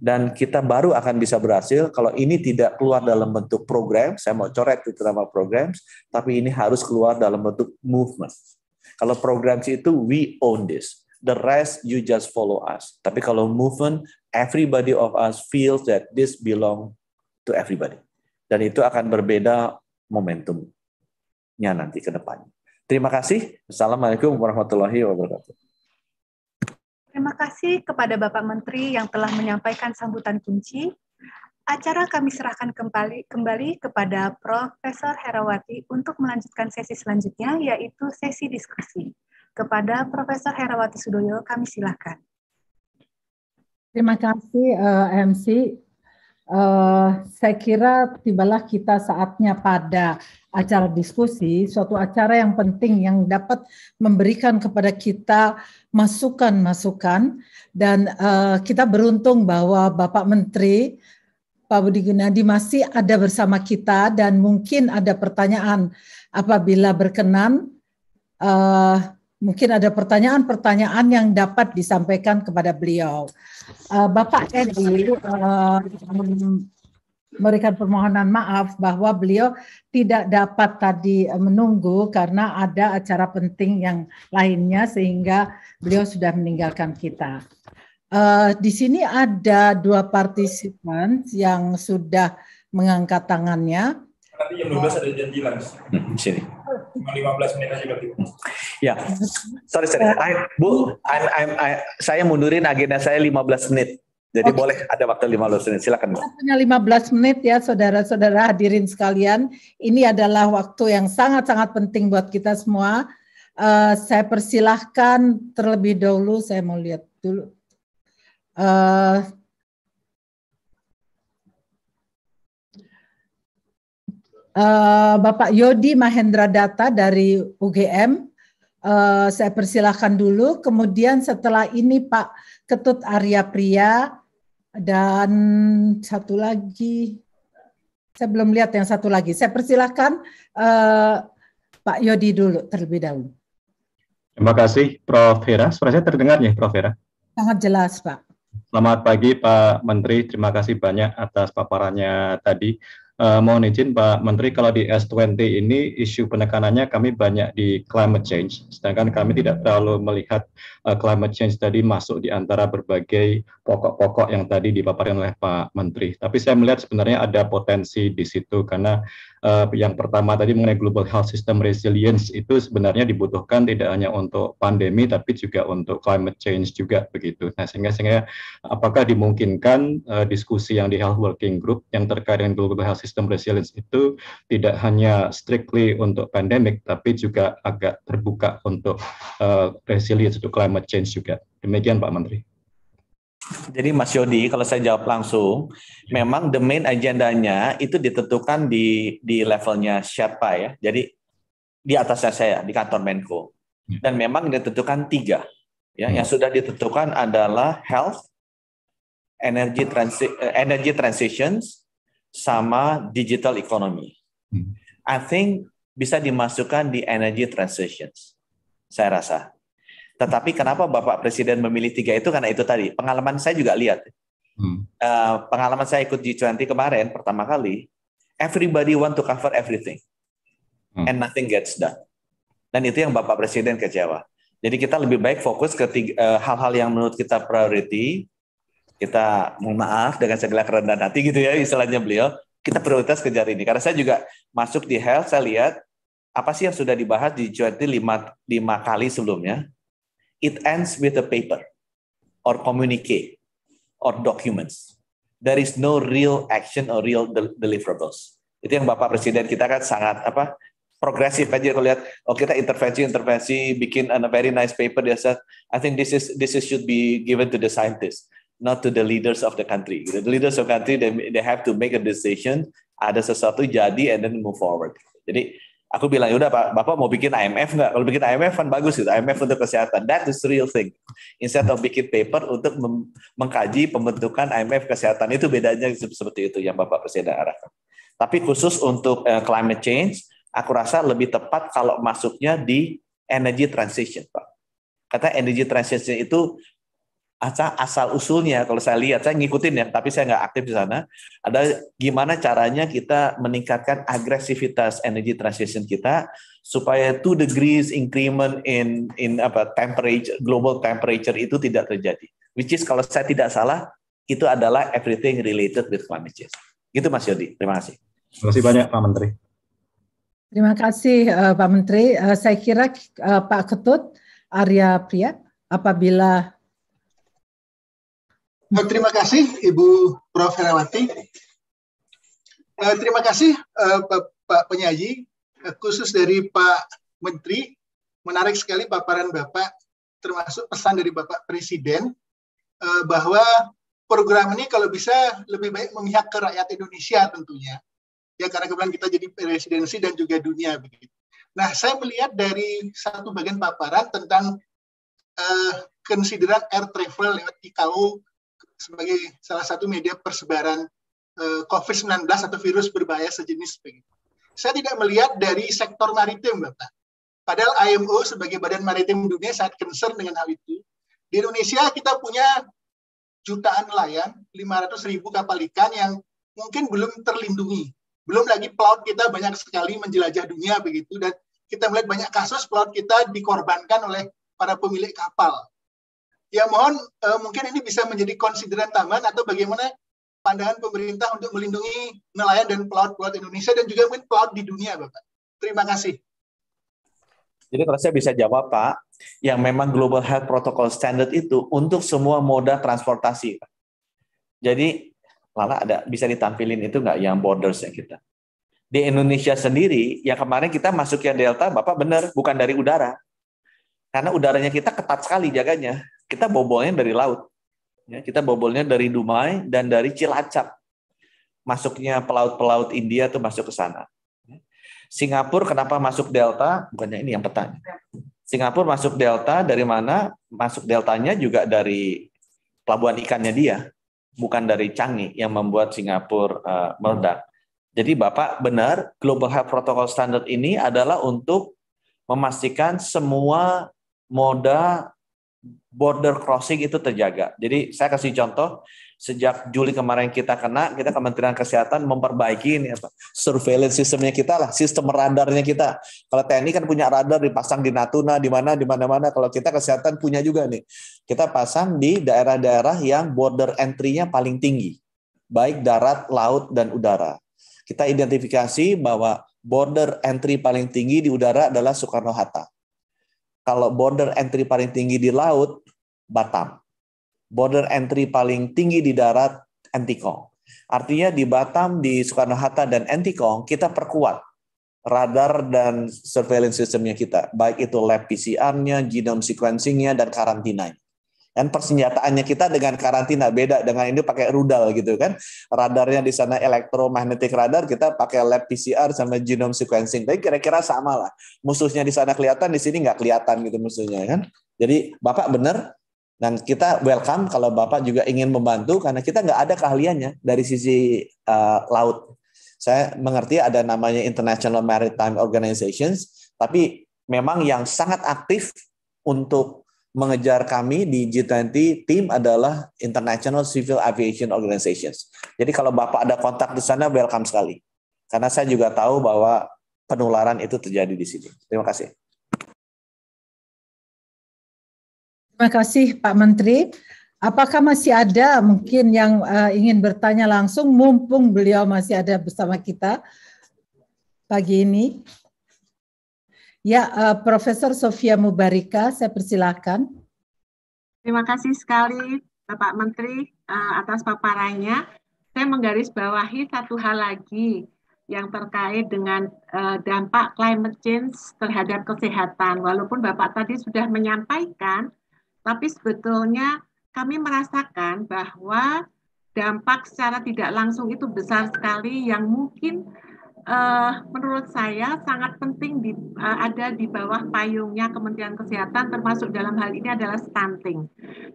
Dan kita baru akan bisa berhasil kalau ini tidak keluar dalam bentuk program, saya mau coret itu nama program, tapi ini harus keluar dalam bentuk movement. Kalau program itu we own this, the rest you just follow us. Tapi kalau movement, everybody of us feels that this belong to everybody. Dan itu akan berbeda momentumnya nanti ke depannya. Terima kasih. Assalamualaikum warahmatullahi wabarakatuh. Terima kasih kepada Bapak Menteri yang telah menyampaikan sambutan kunci. Acara kami serahkan kembali, kembali kepada Profesor Herawati untuk melanjutkan sesi selanjutnya, yaitu sesi diskusi. Kepada Profesor Herawati Sudoyo, kami silakan. Terima kasih uh, eh, MC. Uh, eh, saya kira tibalah kita saatnya pada acara diskusi, suatu acara yang penting yang dapat memberikan kepada kita masukan-masukan dan uh, kita beruntung bahwa Bapak Menteri Pak Budi Gunadi masih ada bersama kita dan mungkin ada pertanyaan apabila berkenan uh, mungkin ada pertanyaan-pertanyaan yang dapat disampaikan kepada beliau. Uh, Bapak Edi, uh, memberikan permohonan maaf bahwa beliau tidak dapat tadi eh, menunggu karena ada acara penting yang lainnya sehingga beliau sudah meninggalkan kita. Uh, di sini ada dua partisipan yang sudah mengangkat tangannya. Nanti jam 12 ada janji langsung. Hmm, sini. 15 menit aja berarti. Ya. Sorry, sorry. I, Bu, I'm, I'm, I, saya mundurin agenda saya 15 menit. Jadi okay. boleh ada waktu 15 menit, silakan. Waktunya lima 15 menit ya saudara-saudara hadirin sekalian. Ini adalah waktu yang sangat-sangat penting buat kita semua. Uh, saya persilahkan terlebih dahulu, saya mau lihat dulu. Uh, uh, Bapak Yodi Mahendra Data dari UGM, Eh, saya persilahkan dulu. Kemudian setelah ini Pak Ketut Arya Pria dan satu lagi, saya belum lihat yang satu lagi. Saya persilahkan uh, Pak Yodi dulu terlebih dahulu. Terima kasih Prof. Vera. Suara saya terdengar ya Prof. Vera. Sangat jelas Pak. Selamat pagi Pak Menteri, terima kasih banyak atas paparannya tadi. Uh, mohon izin Pak Menteri, kalau di S20 ini isu penekanannya kami banyak di climate change, sedangkan kami tidak terlalu melihat uh, climate change tadi masuk di antara berbagai pokok-pokok yang tadi dipaparkan oleh Pak Menteri. Tapi saya melihat sebenarnya ada potensi di situ karena Uh, yang pertama tadi mengenai global health system resilience itu sebenarnya dibutuhkan tidak hanya untuk pandemi tapi juga untuk climate change juga begitu. Nah sehingga sehingga apakah dimungkinkan uh, diskusi yang di health working group yang terkait dengan global health system resilience itu tidak hanya strictly untuk pandemic tapi juga agak terbuka untuk uh, resilience untuk climate change juga. Demikian Pak Menteri. Jadi Mas Yodi, kalau saya jawab langsung, memang the main agendanya itu ditentukan di di levelnya siapa ya. Jadi di atasnya saya di kantor Menko. Hmm. Dan memang ditentukan tiga. Ya, hmm. yang sudah ditentukan adalah health, energy transi eh, energy transitions sama digital economy. Hmm. I think bisa dimasukkan di energy transitions. Saya rasa. Tetapi kenapa Bapak Presiden memilih tiga itu karena itu tadi pengalaman saya juga lihat. Hmm. Uh, pengalaman saya ikut G20 kemarin pertama kali, everybody want to cover everything hmm. and nothing gets done. Dan itu yang Bapak Presiden kecewa. Jadi kita lebih baik fokus ke eh, hal-hal uh, yang menurut kita priority. Kita mohon maaf dengan segala kerendahan hati gitu ya istilahnya beliau. Kita prioritas kejar ini. Karena saya juga masuk di health, saya lihat apa sih yang sudah dibahas di G20 lima, lima kali sebelumnya It ends with a paper or communique or documents. There is no real action or real deliverables. Itu yang Bapak Presiden kita kan sangat apa progresif aja kalau lihat oh kita intervensi intervensi bikin a very nice paper dia said I think this is this is should be given to the scientists not to the leaders of the country. The leaders of the country they, they have to make a decision ada sesuatu jadi and then move forward. Jadi aku bilang yaudah, pak bapak mau bikin IMF nggak kalau bikin IMF kan bagus itu IMF untuk kesehatan that is real thing instead of bikin paper untuk mengkaji pembentukan IMF kesehatan itu bedanya seperti itu yang bapak presiden arahkan tapi khusus untuk uh, climate change aku rasa lebih tepat kalau masuknya di energy transition pak Kata energy transition itu asal asal usulnya kalau saya lihat saya ngikutin ya tapi saya nggak aktif di sana ada gimana caranya kita meningkatkan agresivitas energy transition kita supaya two degrees increment in in apa temperature global temperature itu tidak terjadi which is kalau saya tidak salah itu adalah everything related with climate change gitu Mas Yodi terima kasih terima kasih banyak Pak Menteri terima kasih eh, Pak Menteri eh, saya kira eh, Pak Ketut Arya Priya apabila Uh, terima kasih Ibu Prof. Herawati. Uh, terima kasih uh, Pak penyaji, uh, khusus dari Pak Menteri. Menarik sekali paparan Bapak, termasuk pesan dari Bapak Presiden, uh, bahwa program ini kalau bisa lebih baik memihak ke rakyat Indonesia tentunya. Ya karena kebetulan kita jadi presidensi dan juga dunia begitu. Nah, saya melihat dari satu bagian paparan tentang uh, konsideran air travel lewat IKO sebagai salah satu media persebaran eh, COVID-19 atau virus berbahaya sejenis begitu. Saya tidak melihat dari sektor maritim, Bapak. Padahal IMO sebagai badan maritim dunia sangat concern dengan hal itu. Di Indonesia kita punya jutaan nelayan, 500 ribu kapal ikan yang mungkin belum terlindungi. Belum lagi pelaut kita banyak sekali menjelajah dunia begitu dan kita melihat banyak kasus pelaut kita dikorbankan oleh para pemilik kapal. Ya mohon uh, mungkin ini bisa menjadi konsideran tambahan atau bagaimana pandangan pemerintah untuk melindungi nelayan dan pelaut-pelaut Indonesia dan juga mungkin pelaut di dunia, Bapak. Terima kasih. Jadi kalau saya bisa jawab, Pak, yang memang Global Health Protocol Standard itu untuk semua moda transportasi. Jadi, Lala ada bisa ditampilin itu nggak yang borders ya kita? Di Indonesia sendiri, ya kemarin kita masuk yang Delta, Bapak benar, bukan dari udara. Karena udaranya kita ketat sekali jaganya kita bobolnya dari laut. Ya, kita bobolnya dari Dumai dan dari Cilacap. Masuknya pelaut-pelaut India tuh masuk ke sana. Ya. Singapura kenapa masuk delta? Bukannya ini yang petanya. Singapura masuk delta dari mana? Masuk deltanya juga dari pelabuhan ikannya dia, bukan dari Canggih yang membuat Singapura uh, meledak. Jadi Bapak benar, Global Health Protocol Standard ini adalah untuk memastikan semua moda border crossing itu terjaga. Jadi saya kasih contoh, sejak Juli kemarin kita kena, kita Kementerian Kesehatan memperbaiki ini apa, surveillance sistemnya kita lah, sistem radarnya kita. Kalau TNI kan punya radar dipasang di Natuna, di mana, di mana-mana. Kalau kita kesehatan punya juga nih. Kita pasang di daerah-daerah yang border entry-nya paling tinggi, baik darat, laut, dan udara. Kita identifikasi bahwa border entry paling tinggi di udara adalah Soekarno-Hatta. Kalau border entry paling tinggi di laut, Batam. Border entry paling tinggi di darat, Antikong. Artinya di Batam, di Soekarno-Hatta, dan Antikong, kita perkuat radar dan surveillance sistemnya kita. Baik itu lab PCR-nya, genome sequencing-nya, dan karantinanya. Dan persenjataannya kita dengan karantina beda dengan ini pakai rudal gitu kan radarnya di sana elektromagnetik radar kita pakai lab PCR sama genome sequencing tapi kira-kira sama lah musuhnya di sana kelihatan di sini nggak kelihatan gitu musuhnya kan jadi bapak benar dan kita welcome kalau bapak juga ingin membantu karena kita nggak ada keahliannya dari sisi uh, laut saya mengerti ada namanya International Maritime Organizations tapi memang yang sangat aktif untuk mengejar kami di G20 tim adalah International Civil Aviation Organizations. Jadi kalau Bapak ada kontak di sana, welcome sekali. Karena saya juga tahu bahwa penularan itu terjadi di sini. Terima kasih. Terima kasih Pak Menteri. Apakah masih ada mungkin yang uh, ingin bertanya langsung mumpung beliau masih ada bersama kita pagi ini? Ya, uh, Profesor Sofia Mubarika, saya persilahkan. Terima kasih sekali Bapak Menteri uh, atas paparannya. Saya menggarisbawahi satu hal lagi yang terkait dengan uh, dampak climate change terhadap kesehatan. Walaupun Bapak tadi sudah menyampaikan, tapi sebetulnya kami merasakan bahwa dampak secara tidak langsung itu besar sekali yang mungkin uh, menurut saya sangat penting di, uh, ada di bawah payungnya Kementerian Kesehatan termasuk dalam hal ini adalah stunting.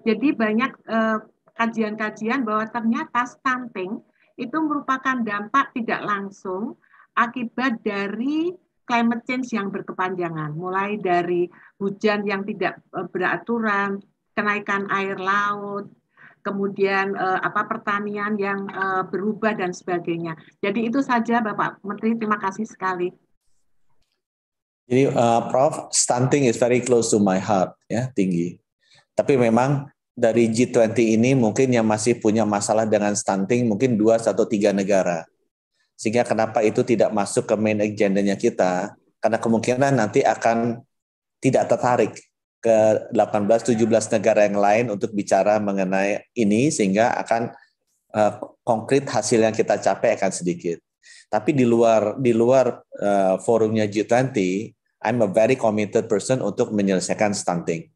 Jadi banyak eh, kajian-kajian uh, kajian -kajian bahwa ternyata stunting itu merupakan dampak tidak langsung akibat dari climate change yang berkepanjangan, mulai dari hujan yang tidak beraturan, kenaikan air laut, kemudian eh, apa pertanian yang eh, berubah dan sebagainya. Jadi itu saja Bapak Menteri, terima kasih sekali. Ini uh, eh, Prof, stunting is very close to my heart ya, tinggi. Tapi memang dari G20 ini mungkin yang masih punya masalah dengan stunting mungkin dua atau tiga negara. Sehingga kenapa itu tidak masuk ke main agendanya kita? Karena kemungkinan nanti akan tidak tertarik ke 18-17 negara yang lain untuk bicara mengenai ini sehingga akan uh, eh, konkret hasil yang kita capai akan sedikit. Tapi di luar di luar uh, forumnya G20, I'm a very committed person untuk menyelesaikan stunting.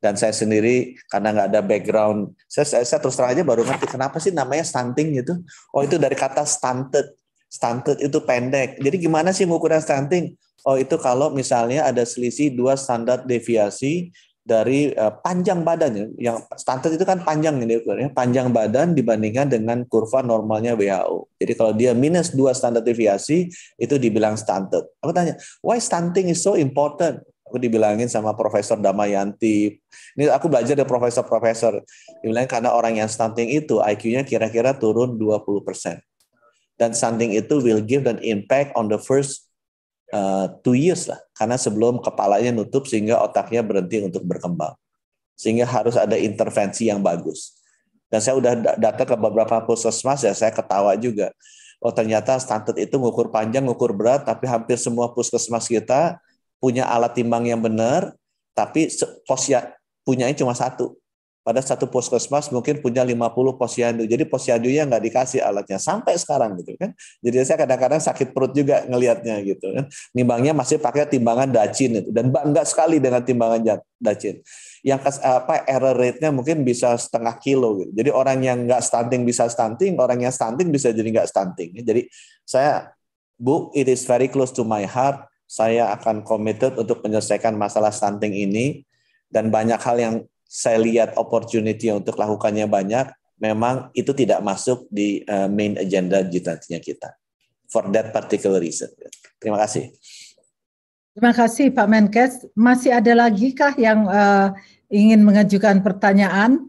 Dan saya sendiri karena nggak ada background, saya, saya, saya terus terang aja baru ngerti kenapa sih namanya stunting gitu. Oh itu dari kata stunted, stunted itu pendek. Jadi gimana sih ngukuran stunting? Oh, itu kalau misalnya ada selisih dua standar deviasi dari eh, panjang badan ya. yang standar itu kan panjang ini ukurannya, panjang badan dibandingkan dengan kurva normalnya WHO. Jadi kalau dia minus dua standar deviasi itu dibilang standar. Aku tanya, why stunting is so important? aku dibilangin sama Profesor Damayanti. Ini aku belajar dari profesor-profesor. Dibilang karena orang yang stunting itu IQ-nya kira-kira turun 20%. Dan stunting itu will give an impact on the first uh, two years lah, karena sebelum kepalanya nutup sehingga otaknya berhenti untuk berkembang. Sehingga harus ada intervensi yang bagus. Dan saya udah data ke beberapa puskesmas ya, saya ketawa juga. Oh ternyata standar itu ngukur panjang, ngukur berat, tapi hampir semua puskesmas kita punya alat timbang yang benar, tapi posnya punyanya cuma satu pada satu puskesmas mungkin punya 50 posyandu. Jadi posyandunya nggak dikasih alatnya sampai sekarang gitu kan. Jadi saya kadang-kadang sakit perut juga ngelihatnya gitu kan. Nimbangnya masih pakai timbangan Dacin itu dan bangga sekali dengan timbangan Dacin. Yang apa error rate-nya mungkin bisa setengah kilo gitu. Jadi orang yang nggak stunting bisa stunting, orang yang stunting bisa jadi nggak stunting. Jadi saya Bu, it is very close to my heart. Saya akan committed untuk menyelesaikan masalah stunting ini dan banyak hal yang saya lihat opportunity untuk lakukannya banyak, memang itu tidak masuk di uh, main agenda digitalnya kita. For that particular reason. Terima kasih. Terima kasih Pak Menkes. Masih ada lagi kah yang uh, ingin mengajukan pertanyaan?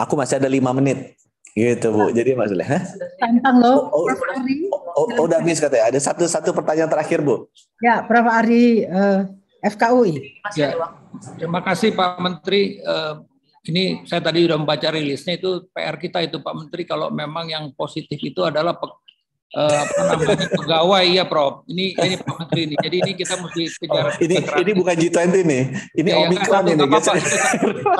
Aku masih ada lima menit. Gitu Bu. Jadi maksudnya. Tantang loh. Oh, oh, Prof. Ari. Oh, oh, oh, udah habis katanya. Ada satu satu pertanyaan terakhir Bu. Ya, Prof. Ari. Uh, FKUI. Masih ya. Terima kasih Pak Menteri. Eh, ini saya tadi sudah membaca rilisnya itu PR kita itu Pak Menteri kalau memang yang positif itu adalah pe, eh, apa pegawai ya Prof. Ini ini Pak Menteri ini. Jadi ini kita mesti kejar. Oh, ini ini bukan G20 nih. Ini iya, ya, Omikron ini. Apa gitu. -apa.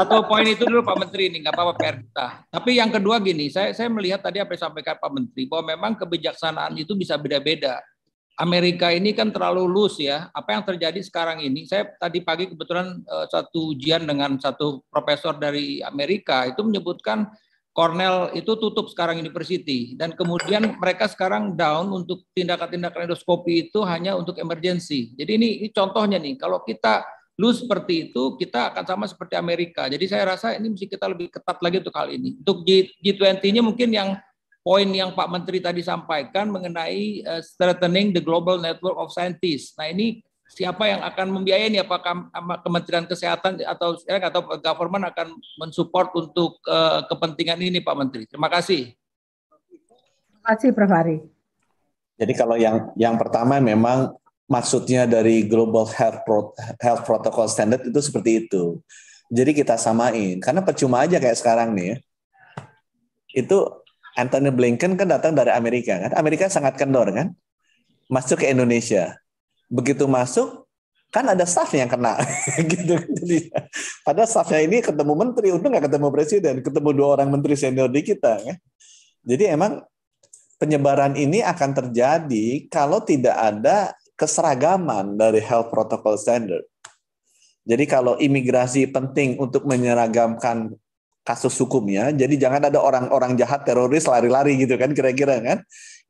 Satu poin itu dulu Pak Menteri ini nggak apa-apa PR kita. Tapi yang kedua gini, saya saya melihat tadi apa yang disampaikan Pak Menteri bahwa memang kebijaksanaan itu bisa beda-beda Amerika ini kan terlalu loose ya. Apa yang terjadi sekarang ini? Saya tadi pagi kebetulan eh, satu ujian dengan satu profesor dari Amerika itu menyebutkan Cornell itu tutup sekarang university dan kemudian mereka sekarang down untuk tindakan-tindakan endoskopi itu hanya untuk emergency. Jadi ini, ini contohnya nih, kalau kita loose seperti itu, kita akan sama seperti Amerika. Jadi saya rasa ini mesti kita lebih ketat lagi untuk hal ini. Untuk G20-nya mungkin yang poin yang Pak Menteri tadi sampaikan mengenai uh, strengthening the global network of scientists. Nah ini siapa yang akan membiayai ini? Apakah Kementerian Kesehatan atau ya, atau government akan mensupport untuk uh, kepentingan ini, Pak Menteri? Terima kasih. Terima kasih, Prof. Hari. Jadi kalau yang yang pertama memang maksudnya dari Global Health, Pro, Health Protocol Standard itu seperti itu. Jadi kita samain. Karena percuma aja kayak sekarang nih. Ya. Itu Anthony Blinken kan datang dari Amerika kan. Amerika sangat kendor kan. Masuk ke Indonesia. Begitu masuk, kan ada staffnya yang kena. gitu. Jadi, gitu pada staffnya ini ketemu menteri, untung nggak ketemu presiden, ketemu dua orang menteri senior di kita. Ya. Jadi emang penyebaran ini akan terjadi kalau tidak ada keseragaman dari health protocol standard. Jadi kalau imigrasi penting untuk menyeragamkan kasus hukumnya. Jadi jangan ada orang-orang jahat teroris lari-lari gitu kan kira-kira kan.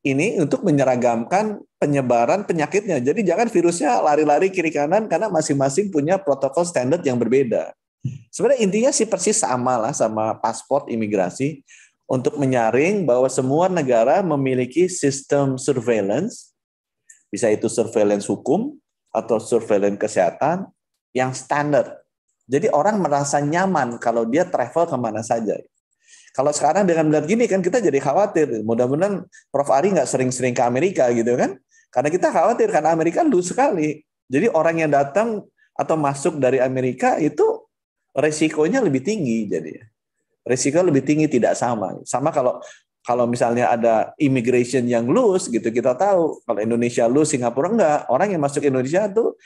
Ini untuk menyeragamkan penyebaran penyakitnya. Jadi jangan virusnya lari-lari kiri kanan karena masing-masing punya protokol standar yang berbeda. Sebenarnya intinya sih persis sama lah sama paspor imigrasi untuk menyaring bahwa semua negara memiliki sistem surveillance, bisa itu surveillance hukum atau surveillance kesehatan yang standar jadi orang merasa nyaman kalau dia travel kemana saja. Kalau sekarang dengan melihat gini kan kita jadi khawatir. Mudah-mudahan Prof. Ari nggak sering-sering ke Amerika gitu kan. Karena kita khawatir karena Amerika lu sekali. Jadi orang yang datang atau masuk dari Amerika itu resikonya lebih tinggi jadi Resiko lebih tinggi tidak sama. Sama kalau kalau misalnya ada immigration yang loose gitu kita tahu kalau Indonesia loose Singapura enggak orang yang masuk Indonesia tuh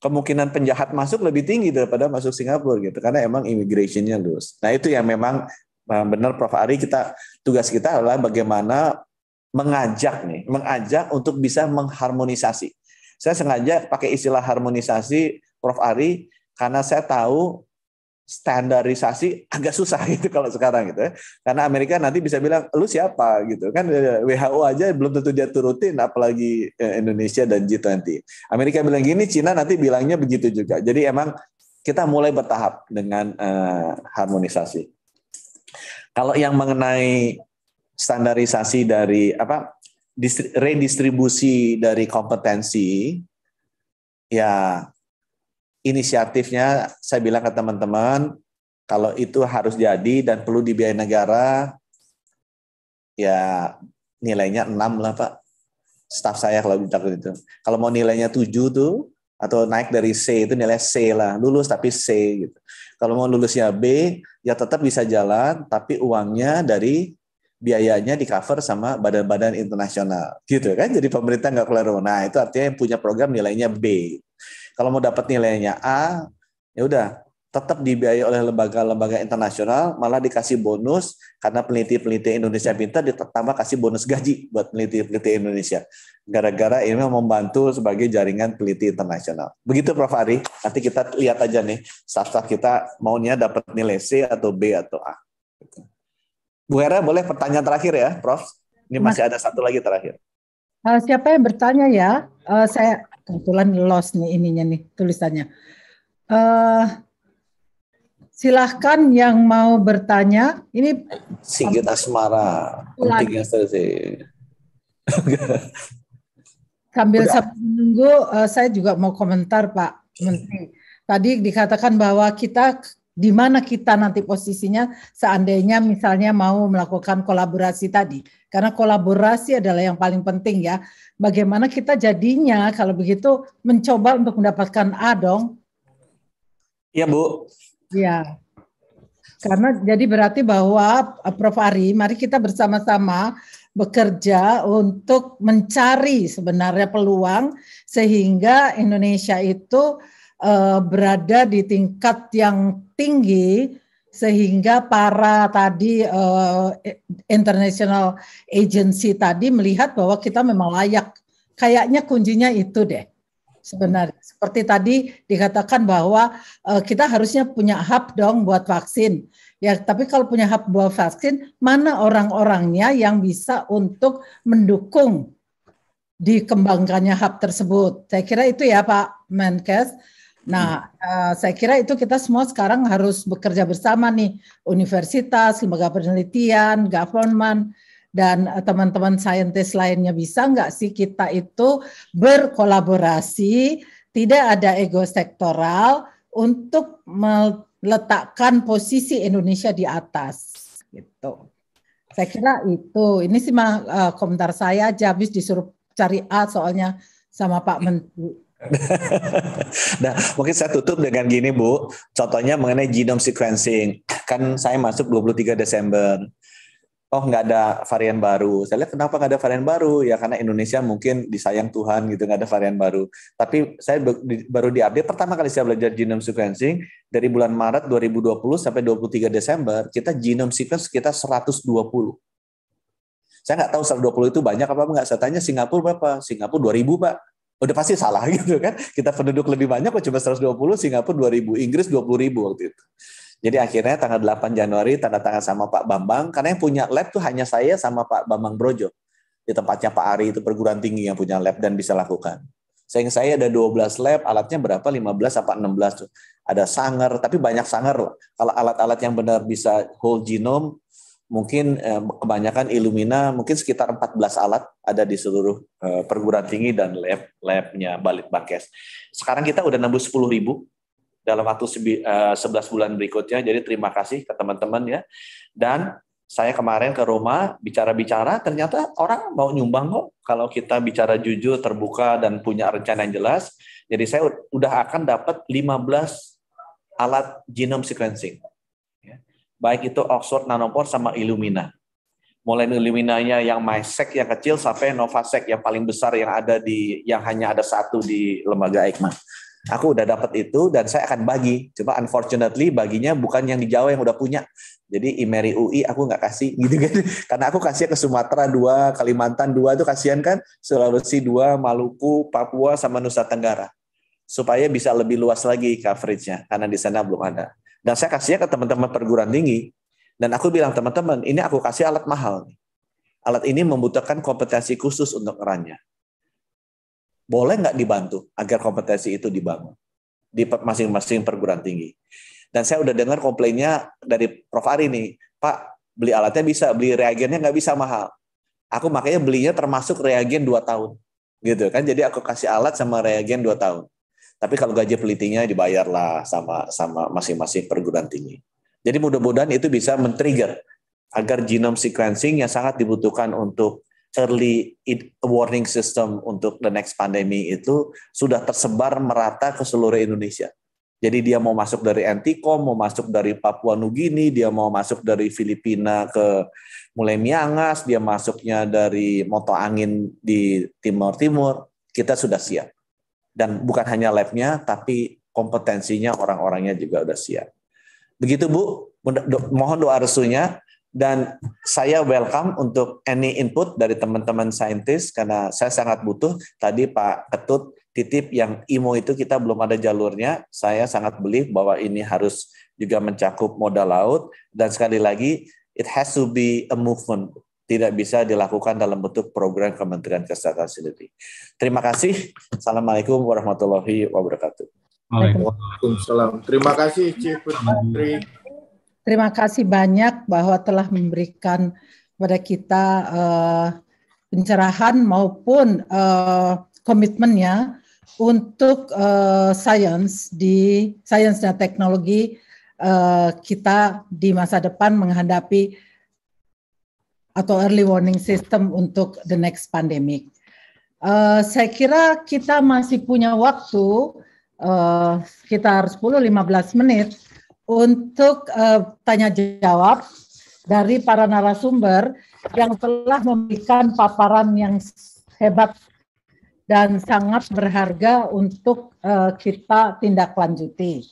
kemungkinan penjahat masuk lebih tinggi daripada masuk Singapura gitu karena emang immigrationnya lus. Nah itu yang memang eh, benar Prof Ari kita tugas kita adalah bagaimana mengajak nih, mengajak untuk bisa mengharmonisasi. Saya sengaja pakai istilah harmonisasi Prof Ari karena saya tahu standarisasi agak susah gitu kalau sekarang gitu ya. Karena Amerika nanti bisa bilang lu siapa gitu kan ya, WHO aja belum tentu dia turutin apalagi e, Indonesia dan G20. Amerika bilang gini, Cina nanti bilangnya begitu juga. Jadi emang kita mulai bertahap dengan uh, harmonisasi. Kalau yang mengenai standarisasi dari apa redistribusi dari kompetensi ya inisiatifnya saya bilang ke teman-teman kalau itu harus jadi dan perlu dibiayai negara ya nilainya 6 lah Pak. Staff saya kalau takut itu. Kalau mau nilainya 7 tuh atau naik dari C itu nilai C lah, lulus tapi C gitu. Kalau mau lulusnya B ya tetap bisa jalan tapi uangnya dari biayanya di cover sama badan-badan internasional gitu kan jadi pemerintah nggak keluar nah itu artinya yang punya program nilainya B kalau mau dapat nilainya A, ya udah tetap dibiayai oleh lembaga-lembaga internasional, malah dikasih bonus karena peneliti-peneliti Indonesia pintar ditambah kasih bonus gaji buat peneliti-peneliti Indonesia. Gara-gara ini membantu sebagai jaringan peneliti internasional. Begitu Prof. Ari, nanti kita lihat aja nih, staff-staff kita maunya dapat nilai C atau B atau A. Bu Hera, boleh pertanyaan terakhir ya, Prof? Ini masih ada satu lagi terakhir. Eh, siapa yang bertanya ya? Eh, saya kebetulan lost nih ininya nih tulisannya. Uh, silahkan yang mau bertanya. Ini Sigit Asmara. sih. Sambil menunggu, uh, eh, saya juga mau komentar Pak Menteri. Tadi dikatakan bahwa kita di mana kita nanti posisinya seandainya misalnya mau melakukan kolaborasi tadi. Karena kolaborasi adalah yang paling penting ya. Bagaimana kita jadinya kalau begitu mencoba untuk mendapatkan A dong? Iya Bu. Iya. Karena jadi berarti bahwa eh, Prof. Ari, mari kita bersama-sama bekerja untuk mencari sebenarnya peluang sehingga Indonesia itu uh, berada di tingkat yang tinggi sehingga para tadi uh, international agency tadi melihat bahwa kita memang layak. Kayaknya kuncinya itu deh sebenarnya. Seperti tadi dikatakan bahwa uh, kita harusnya punya hub dong buat vaksin. Ya, tapi kalau punya hub buat vaksin, mana orang-orangnya yang bisa untuk mendukung dikembangkannya hub tersebut? Saya kira itu ya Pak Menkes. Nah, uh, saya kira itu kita semua sekarang harus bekerja bersama nih, universitas, lembaga penelitian, government, dan teman-teman saintis lainnya bisa nggak sih kita itu berkolaborasi, tidak ada ego sektoral untuk meletakkan posisi Indonesia di atas gitu. Saya kira itu. Ini sih mah, eh, uh, komentar saya aja habis disuruh cari A soalnya sama Pak Menteri. nah, mungkin saya tutup dengan gini Bu, contohnya mengenai genome sequencing. Kan saya masuk 23 Desember. Oh nggak ada varian baru. Saya lihat kenapa nggak ada varian baru? Ya karena Indonesia mungkin disayang Tuhan gitu nggak ada varian baru. Tapi saya baru diupdate pertama kali saya belajar genome sequencing dari bulan Maret 2020 sampai 23 Desember kita genome sequence kita 120. Saya nggak tahu 120 itu banyak apa nggak? Saya tanya Singapura berapa? Singapura 2000 Pak udah pasti salah gitu kan. Kita penduduk lebih banyak kok cuma 120, Singapura 2000, Inggris 20.000 waktu itu. Jadi akhirnya tanggal 8 Januari tanda tangan sama Pak Bambang karena yang punya lab tuh hanya saya sama Pak Bambang Brojo. Di tempatnya Pak Ari itu perguruan tinggi yang punya lab dan bisa lakukan. ingin saya ada 12 lab, alatnya berapa? 15 apa 16 tuh. Ada sangar, tapi banyak sangar loh. Kalau alat-alat yang benar bisa whole genome, mungkin eh, kebanyakan Illumina mungkin sekitar 14 alat ada di seluruh eh, perguruan tinggi dan lab labnya Balit Bangkes. Sekarang kita udah nembus 10 ribu dalam waktu sebi, eh, 11 bulan berikutnya. Jadi terima kasih ke teman-teman ya. Dan saya kemarin ke Roma bicara-bicara ternyata orang mau nyumbang kok kalau kita bicara jujur terbuka dan punya rencana yang jelas jadi saya udah akan dapat 15 alat genome sequencing baik itu Oxford Nanopore sama Illumina. Mulai Illuminanya yang MySec yang kecil sampai Novasec yang paling besar yang ada di yang hanya ada satu di lembaga EIKMA. Aku udah dapat itu dan saya akan bagi. Cuma unfortunately baginya bukan yang di Jawa yang udah punya. Jadi Imeri UI aku nggak kasih gitu kan? Karena aku kasih ke Sumatera dua, Kalimantan dua itu kasihan kan. Sulawesi dua, Maluku, Papua sama Nusa Tenggara. Supaya bisa lebih luas lagi coveragenya karena di sana belum ada. Dan saya kasihnya ke teman-teman perguruan tinggi. Dan aku bilang, teman-teman, ini aku kasih alat mahal. Alat ini membutuhkan kompetensi khusus untuk ngerannya. Boleh nggak dibantu agar kompetensi itu dibangun di masing-masing perguruan tinggi? Dan saya udah dengar komplainnya dari Prof. Ari nih, Pak, beli alatnya bisa, beli reagennya nggak bisa mahal. Aku makanya belinya termasuk reagen 2 tahun. gitu kan. Jadi aku kasih alat sama reagen 2 tahun. Tapi kalau gaji pelitinya dibayarlah sama sama masing-masing perguruan tinggi. Jadi mudah-mudahan itu bisa men-trigger agar genome sequencing yang sangat dibutuhkan untuk early warning system untuk the next pandemi itu sudah tersebar merata ke seluruh Indonesia. Jadi dia mau masuk dari Antikom, mau masuk dari Papua Nugini, dia mau masuk dari Filipina ke mulai Miangas, dia masuknya dari Moto Angin di Timur Timur, kita sudah siap. Dan bukan hanya labnya, tapi kompetensinya orang-orangnya juga udah siap. Begitu Bu, mohon doa restunya dan saya welcome untuk any input dari teman-teman saintis karena saya sangat butuh tadi Pak Ketut titip yang IMO itu kita belum ada jalurnya. Saya sangat belief bahwa ini harus juga mencakup modal laut dan sekali lagi it has to be a movement tidak bisa dilakukan dalam bentuk program Kementerian Kesehatan sendiri. Terima kasih. Assalamualaikum warahmatullahi wabarakatuh. Waalaikumsalam. Terima kasih Chief Menteri. Terima kasih banyak bahwa telah memberikan kepada kita uh, pencerahan maupun uh, komitmennya untuk uh, eh, sains di sains dan teknologi uh, kita di masa depan menghadapi atau early warning system untuk the next pandemic. Uh, saya kira kita masih punya waktu uh, sekitar 10-15 menit untuk uh, tanya jawab dari para narasumber yang telah memberikan paparan yang hebat dan sangat berharga untuk uh, kita tindak lanjuti.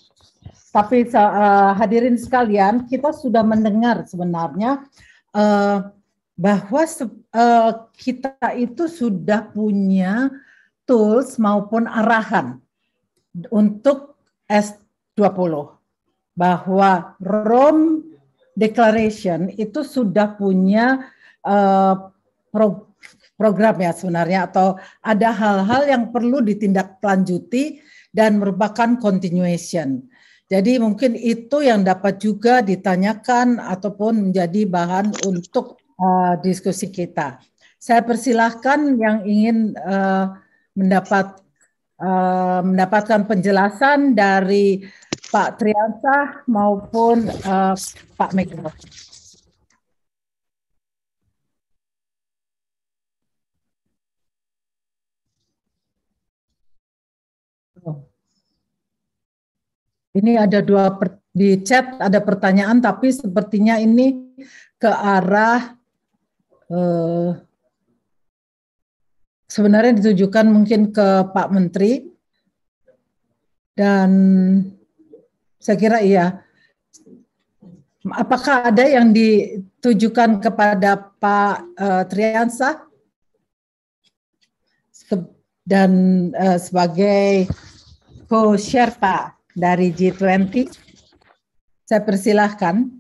Tapi uh, hadirin sekalian, kita sudah mendengar sebenarnya uh, bahwa uh, kita itu sudah punya tools maupun arahan untuk S20 bahwa Rome Declaration itu sudah punya uh, pro program ya sebenarnya atau ada hal-hal yang perlu ditindaklanjuti dan merupakan continuation. Jadi mungkin itu yang dapat juga ditanyakan ataupun menjadi bahan untuk uh, diskusi kita. Saya persilahkan yang ingin uh, mendapat uh, mendapatkan penjelasan dari Pak Triansa maupun uh, Pak Megro. Ini ada dua di chat ada pertanyaan tapi sepertinya ini ke arah eh, sebenarnya ditujukan mungkin ke Pak Menteri dan saya kira iya. Apakah ada yang ditujukan kepada Pak eh, Triansa dan eh, sebagai co-sherpa dari G20? Saya persilahkan.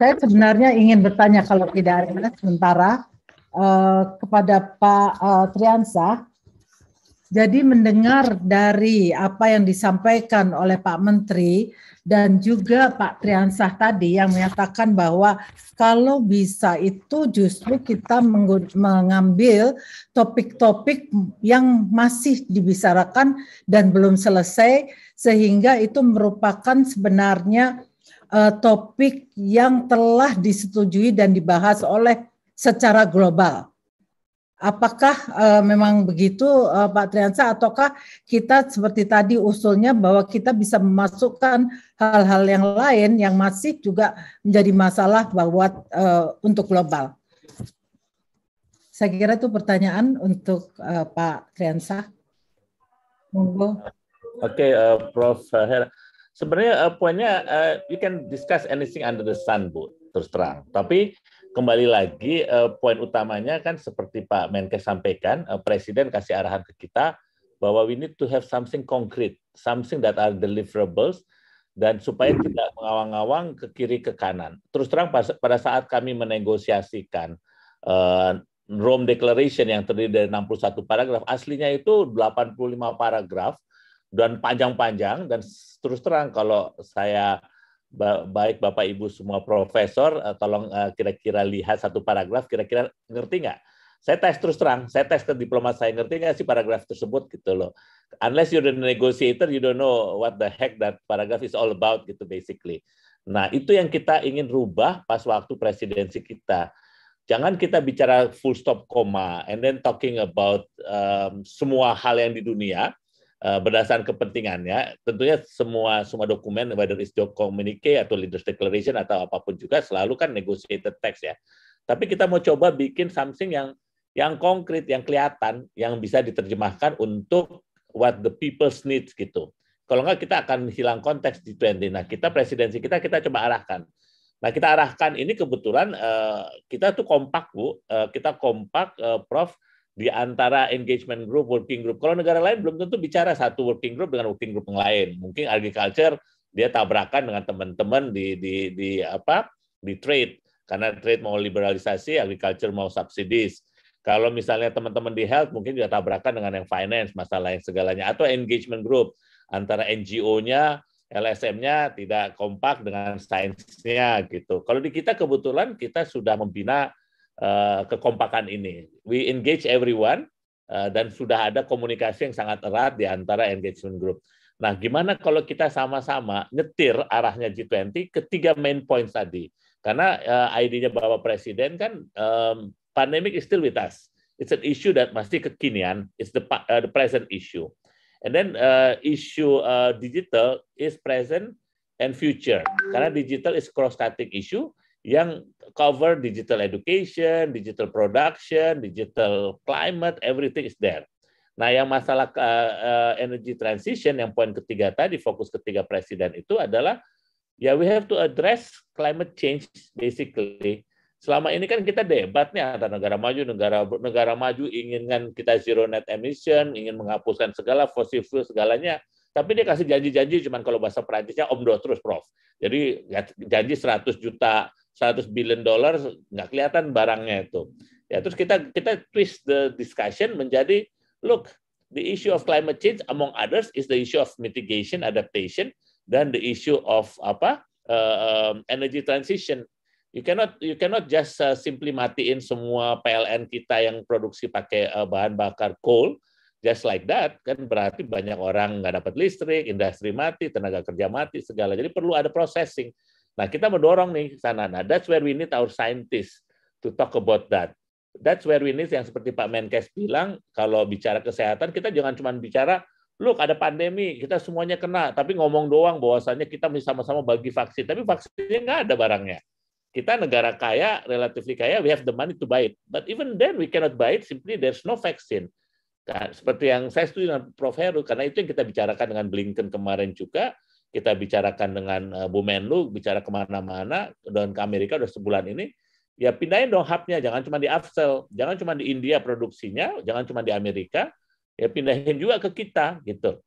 Saya sebenarnya ingin bertanya kalau tidak ada sementara uh, kepada Pak uh, Triansa. Jadi mendengar dari apa yang disampaikan oleh Pak Menteri dan juga Pak Triansah tadi yang menyatakan bahwa kalau bisa itu justru kita mengambil topik-topik yang masih dibicarakan dan belum selesai sehingga itu merupakan sebenarnya uh, topik yang telah disetujui dan dibahas oleh secara global. Apakah uh, memang begitu uh, Pak Triansa ataukah kita seperti tadi usulnya bahwa kita bisa memasukkan hal-hal yang lain yang masih juga menjadi masalah bahwa uh, untuk global? Saya kira itu pertanyaan untuk uh, Pak Triansa. Monggo. Oke, okay, uh, Prof. Hera sebenarnya uh, poinnya uh, you can discuss anything under the sun bu terus terang tapi kembali lagi uh, poin utamanya kan seperti Pak Menkes sampaikan uh, presiden kasih arahan ke kita bahwa we need to have something concrete something that are deliverables dan supaya tidak mengawang-awang ke kiri ke kanan terus terang pada saat kami menegosiasikan uh, Rome Declaration yang terdiri dari 61 paragraf aslinya itu 85 paragraf dan panjang-panjang dan terus terang kalau saya baik Bapak Ibu semua profesor eh, tolong eh, kira-kira lihat satu paragraf kira-kira ngerti nggak saya tes terus terang, saya tes ke diplomat saya ngerti nggak sih paragraf tersebut gitu loh. Unless you're the negotiator, you don't know what the heck that paragraph is all about gitu basically. Nah itu yang kita ingin rubah pas waktu presidensi kita. Jangan kita bicara full stop koma and then talking about um, semua hal yang di dunia, Eh, berdasarkan kepentingannya tentunya semua semua dokumen whether it's job communique atau leaders declaration atau apapun juga selalu kan negotiated text ya tapi kita mau coba bikin something yang yang konkret yang kelihatan yang bisa diterjemahkan untuk what the people's needs gitu kalau nggak kita akan hilang konteks di 20 nah kita presidensi kita kita coba arahkan nah kita arahkan ini kebetulan uh, kita tuh kompak bu uh, kita kompak uh, prof di antara engagement group, working group. Kalau negara lain belum tentu bicara satu working group dengan working group yang lain. Mungkin agriculture dia tabrakan dengan teman-teman di di di apa? di trade karena trade mau liberalisasi, agriculture mau subsidies. Kalau misalnya teman-teman di health mungkin juga tabrakan dengan yang finance, masalah yang segalanya atau engagement group antara NGO-nya, LSM-nya tidak kompak dengan sainsnya gitu. Kalau di kita kebetulan kita sudah membina Eh, kekompakan ini. We engage everyone uh, dan sudah ada komunikasi yang sangat erat di antara engagement group. Nah, gimana kalau kita sama-sama nyetir arahnya G20 ketiga main point tadi? Karena uh, eh, ID-nya Bapak Presiden kan um, pandemic is still with us. It's an issue that masih kekinian. It's the, uh, the present issue. And then uh, issue uh, digital is present and future. Karena digital is cross-cutting issue, yang cover digital education, digital production, digital climate, everything is there. Nah, yang masalah uh, uh, energy transition yang poin ketiga tadi fokus ketiga presiden itu adalah ya we have to address climate change basically. Selama ini kan kita debat nih antara negara maju, negara negara maju inginkan kita zero net emission, ingin menghapuskan segala fossil fuel segalanya, tapi dia kasih janji-janji cuman kalau bahasa Perancisnya omdo terus, Prof. Jadi ya, janji 100 juta 100 billion dollar nggak kelihatan barangnya itu. Ya terus kita kita twist the discussion menjadi look the issue of climate change among others is the issue of mitigation adaptation dan the issue of apa uh, energy transition. You cannot you cannot just uh, simply matiin semua PLN kita yang produksi pakai uh, bahan bakar coal just like that kan berarti banyak orang nggak dapat listrik, industri mati, tenaga kerja mati segala. Jadi perlu ada processing Nah, kita mendorong nih ke sana. Nah, that's where we need our scientists to talk about that. That's where we need yang seperti Pak Menkes bilang, kalau bicara kesehatan, kita jangan cuma bicara, look ada pandemi, kita semuanya kena, tapi ngomong doang bahwasannya kita sama-sama bagi vaksin. Tapi vaksinnya nggak ada barangnya. Kita negara kaya, relatif kaya, we have the money to buy it. But even then, we cannot buy it, simply there's no vaccine. Nah, seperti yang saya setuju dengan Prof. Heru, karena itu yang kita bicarakan dengan Blinken kemarin juga, kita bicarakan dengan eh, Bu Menlu, bicara kemana-mana, dan ke Amerika udah sebulan ini, ya pindahin dong hubnya, jangan cuma di Afsel, jangan cuma di India produksinya, jangan cuma di Amerika, ya pindahin juga ke kita gitu.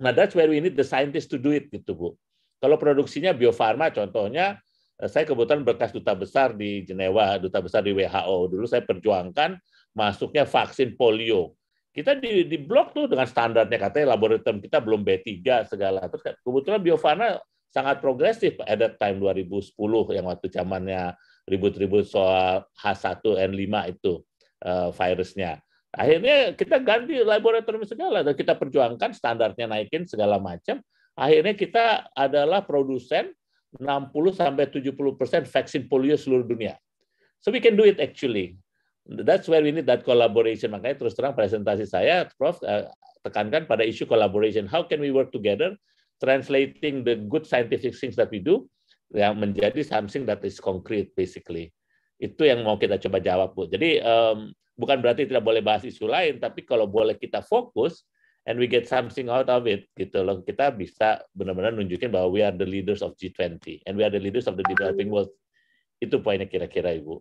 Nah, that's where we need the scientists to do it gitu, Bu. Kalau produksinya biofarma contohnya, eh, saya kebetulan berkas duta besar di Jenewa, duta besar di WHO. Dulu saya perjuangkan masuknya vaksin polio kita di, di blok tuh dengan standarnya katanya laboratorium kita belum B3 segala terus kebetulan Biovana sangat progresif ada time 2010 yang waktu zamannya ribut-ribut soal H1N5 itu uh, virusnya akhirnya kita ganti laboratorium segala dan kita perjuangkan standarnya naikin segala macam akhirnya kita adalah produsen 60 sampai 70 persen vaksin polio seluruh dunia so we can do it actually That's where we need that collaboration. Makanya terus terang presentasi saya, Prof, uh, tekankan pada isu collaboration. How can we work together, translating the good scientific things that we do yang menjadi something that is concrete basically. Itu yang mau kita coba jawab, Bu. Jadi um, bukan berarti tidak boleh bahas isu lain, tapi kalau boleh kita fokus, and we get something out of it gitu loh kita bisa benar-benar nunjukin bahwa we are the leaders of G20 and we are the leaders of the developing world itu poinnya kira-kira ibu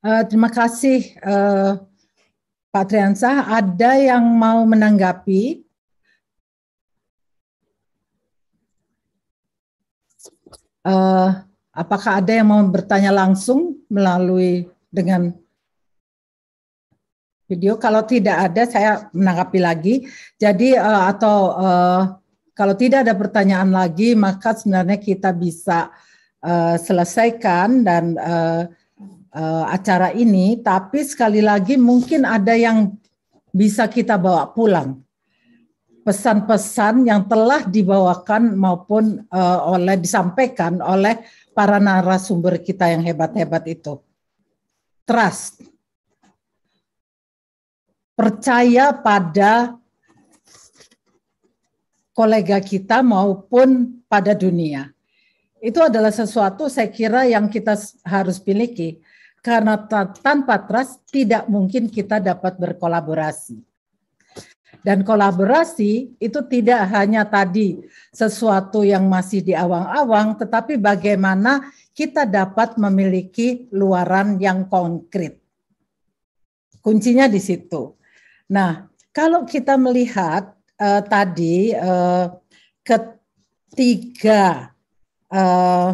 Eh, terima kasih uh, Pak Triansah. Ada yang mau menanggapi? Uh, apakah ada yang mau bertanya langsung melalui dengan video? Kalau tidak ada, saya menanggapi lagi. Jadi uh, atau uh, kalau tidak ada pertanyaan lagi, maka sebenarnya kita bisa uh, selesaikan dan uh, uh, acara ini, tapi sekali lagi mungkin ada yang bisa kita bawa pulang. Pesan-pesan yang telah dibawakan maupun uh, oleh disampaikan oleh para narasumber kita yang hebat-hebat itu. Trust. Percaya pada kolega kita maupun pada dunia. Itu adalah sesuatu saya kira yang kita harus miliki karena tanpa trust tidak mungkin kita dapat berkolaborasi. Dan kolaborasi itu tidak hanya tadi sesuatu yang masih di awang-awang, tetapi bagaimana kita dapat memiliki luaran yang konkret. Kuncinya di situ. Nah, kalau kita melihat uh, tadi uh, ketiga uh,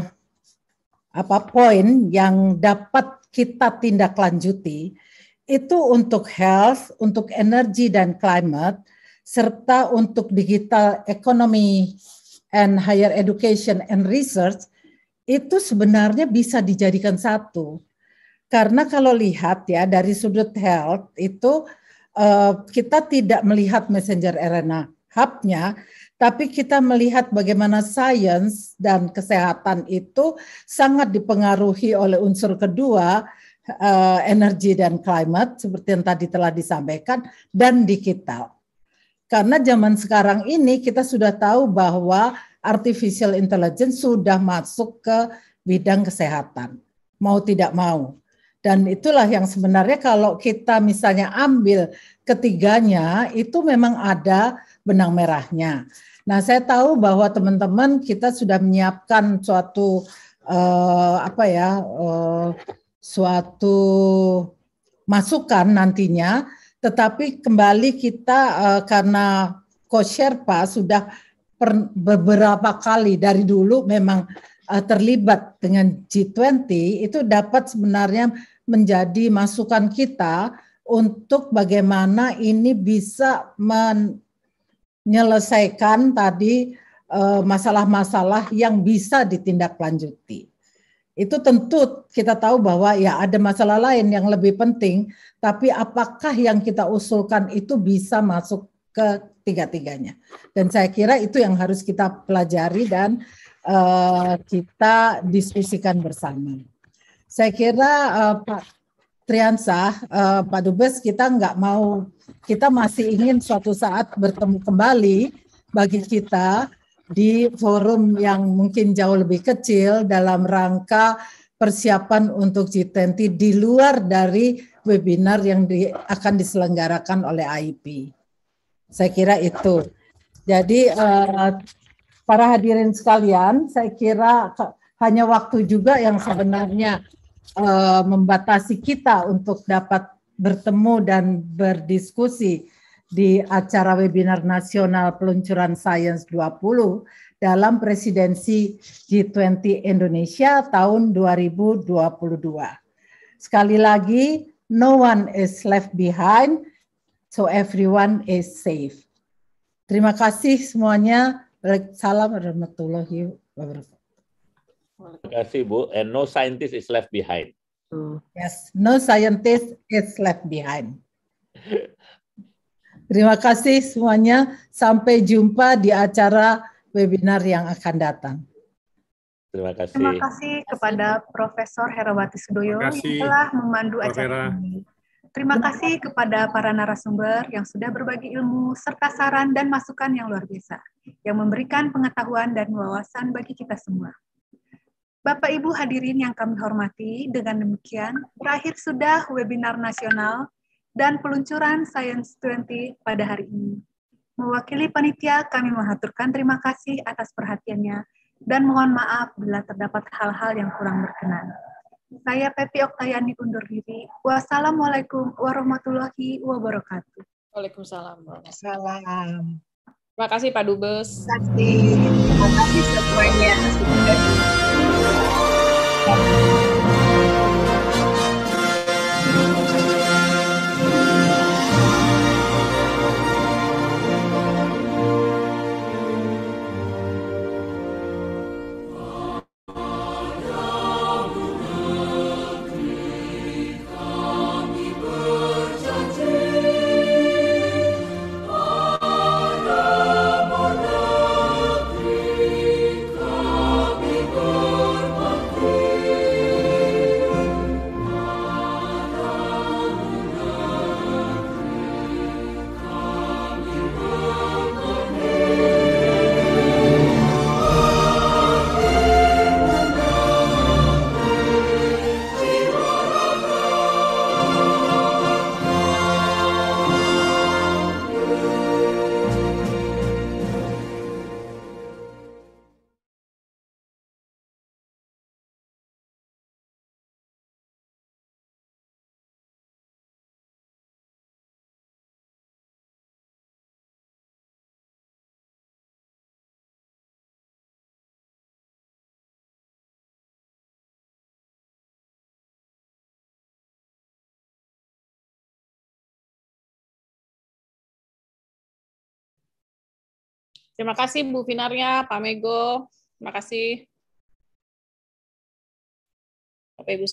apa poin yang dapat kita tindak lanjuti itu untuk health, untuk energi dan climate, serta untuk digital economy and higher education and research, itu sebenarnya bisa dijadikan satu. Karena kalau lihat ya dari sudut health itu eh, kita tidak melihat messenger RNA hubnya, tapi kita melihat bagaimana sains dan kesehatan itu sangat dipengaruhi oleh unsur kedua uh, energi dan climate seperti yang tadi telah disampaikan dan digital. Karena zaman sekarang ini kita sudah tahu bahwa artificial intelligence sudah masuk ke bidang kesehatan, mau tidak mau. Dan itulah yang sebenarnya kalau kita misalnya ambil ketiganya itu memang ada benang merahnya. Nah, saya tahu bahwa teman-teman kita sudah menyiapkan suatu uh, apa ya, uh, suatu masukan nantinya. Tetapi kembali kita uh, karena Coach Sherpa sudah per, beberapa kali dari dulu memang uh, terlibat dengan G20 itu dapat sebenarnya menjadi masukan kita untuk bagaimana ini bisa men, menyelesaikan tadi eh, masalah-masalah yang bisa ditindaklanjuti. Itu tentu kita tahu bahwa ya ada masalah lain yang lebih penting, tapi apakah yang kita usulkan itu bisa masuk ke tiga-tiganya. Dan saya kira itu yang harus kita pelajari dan uh, kita diskusikan bersama. Saya kira uh, Pak Triansa, uh, eh, Pak Dubes, kita nggak mau, kita masih ingin suatu saat bertemu kembali bagi kita di forum yang mungkin jauh lebih kecil dalam rangka persiapan untuk G20 di luar dari webinar yang di, akan diselenggarakan oleh AIP. Saya kira itu. Jadi uh, para hadirin sekalian, saya kira hanya waktu juga yang sebenarnya Eh, membatasi kita untuk dapat bertemu dan berdiskusi di acara webinar nasional peluncuran Science 20 dalam presidensi G20 Indonesia tahun 2022. Sekali lagi, no one is left behind, so everyone is safe. Terima kasih semuanya. Salam warahmatullahi wabarakatuh. Terima kasih Bu. And no scientist is left behind. Yes, no scientist is left behind. Terima kasih semuanya. Sampai jumpa di acara webinar yang akan datang. Terima kasih. Terima kasih kepada Profesor Herawati Sudoyo yang telah memandu acara ini. Terima kasih kepada para narasumber yang sudah berbagi ilmu serta saran dan masukan yang luar biasa, yang memberikan pengetahuan dan wawasan bagi kita semua. Bapak Ibu hadirin yang kami hormati, dengan demikian berakhir sudah webinar nasional dan peluncuran Science 20 pada hari ini. Mewakili panitia, kami mengaturkan terima kasih atas perhatiannya dan mohon maaf bila terdapat hal-hal yang kurang berkenan. Saya Pepi Oktayani undur diri. Wassalamualaikum warahmatullahi wabarakatuh. Waalaikumsalam. Waalaikumsalam. Terima kasih Pak Dubes. Terima kasih. Terima kasih semuanya. 啊。Terima kasih Bu Finarnya, Pak Mego. Terima kasih. Bapak Ibu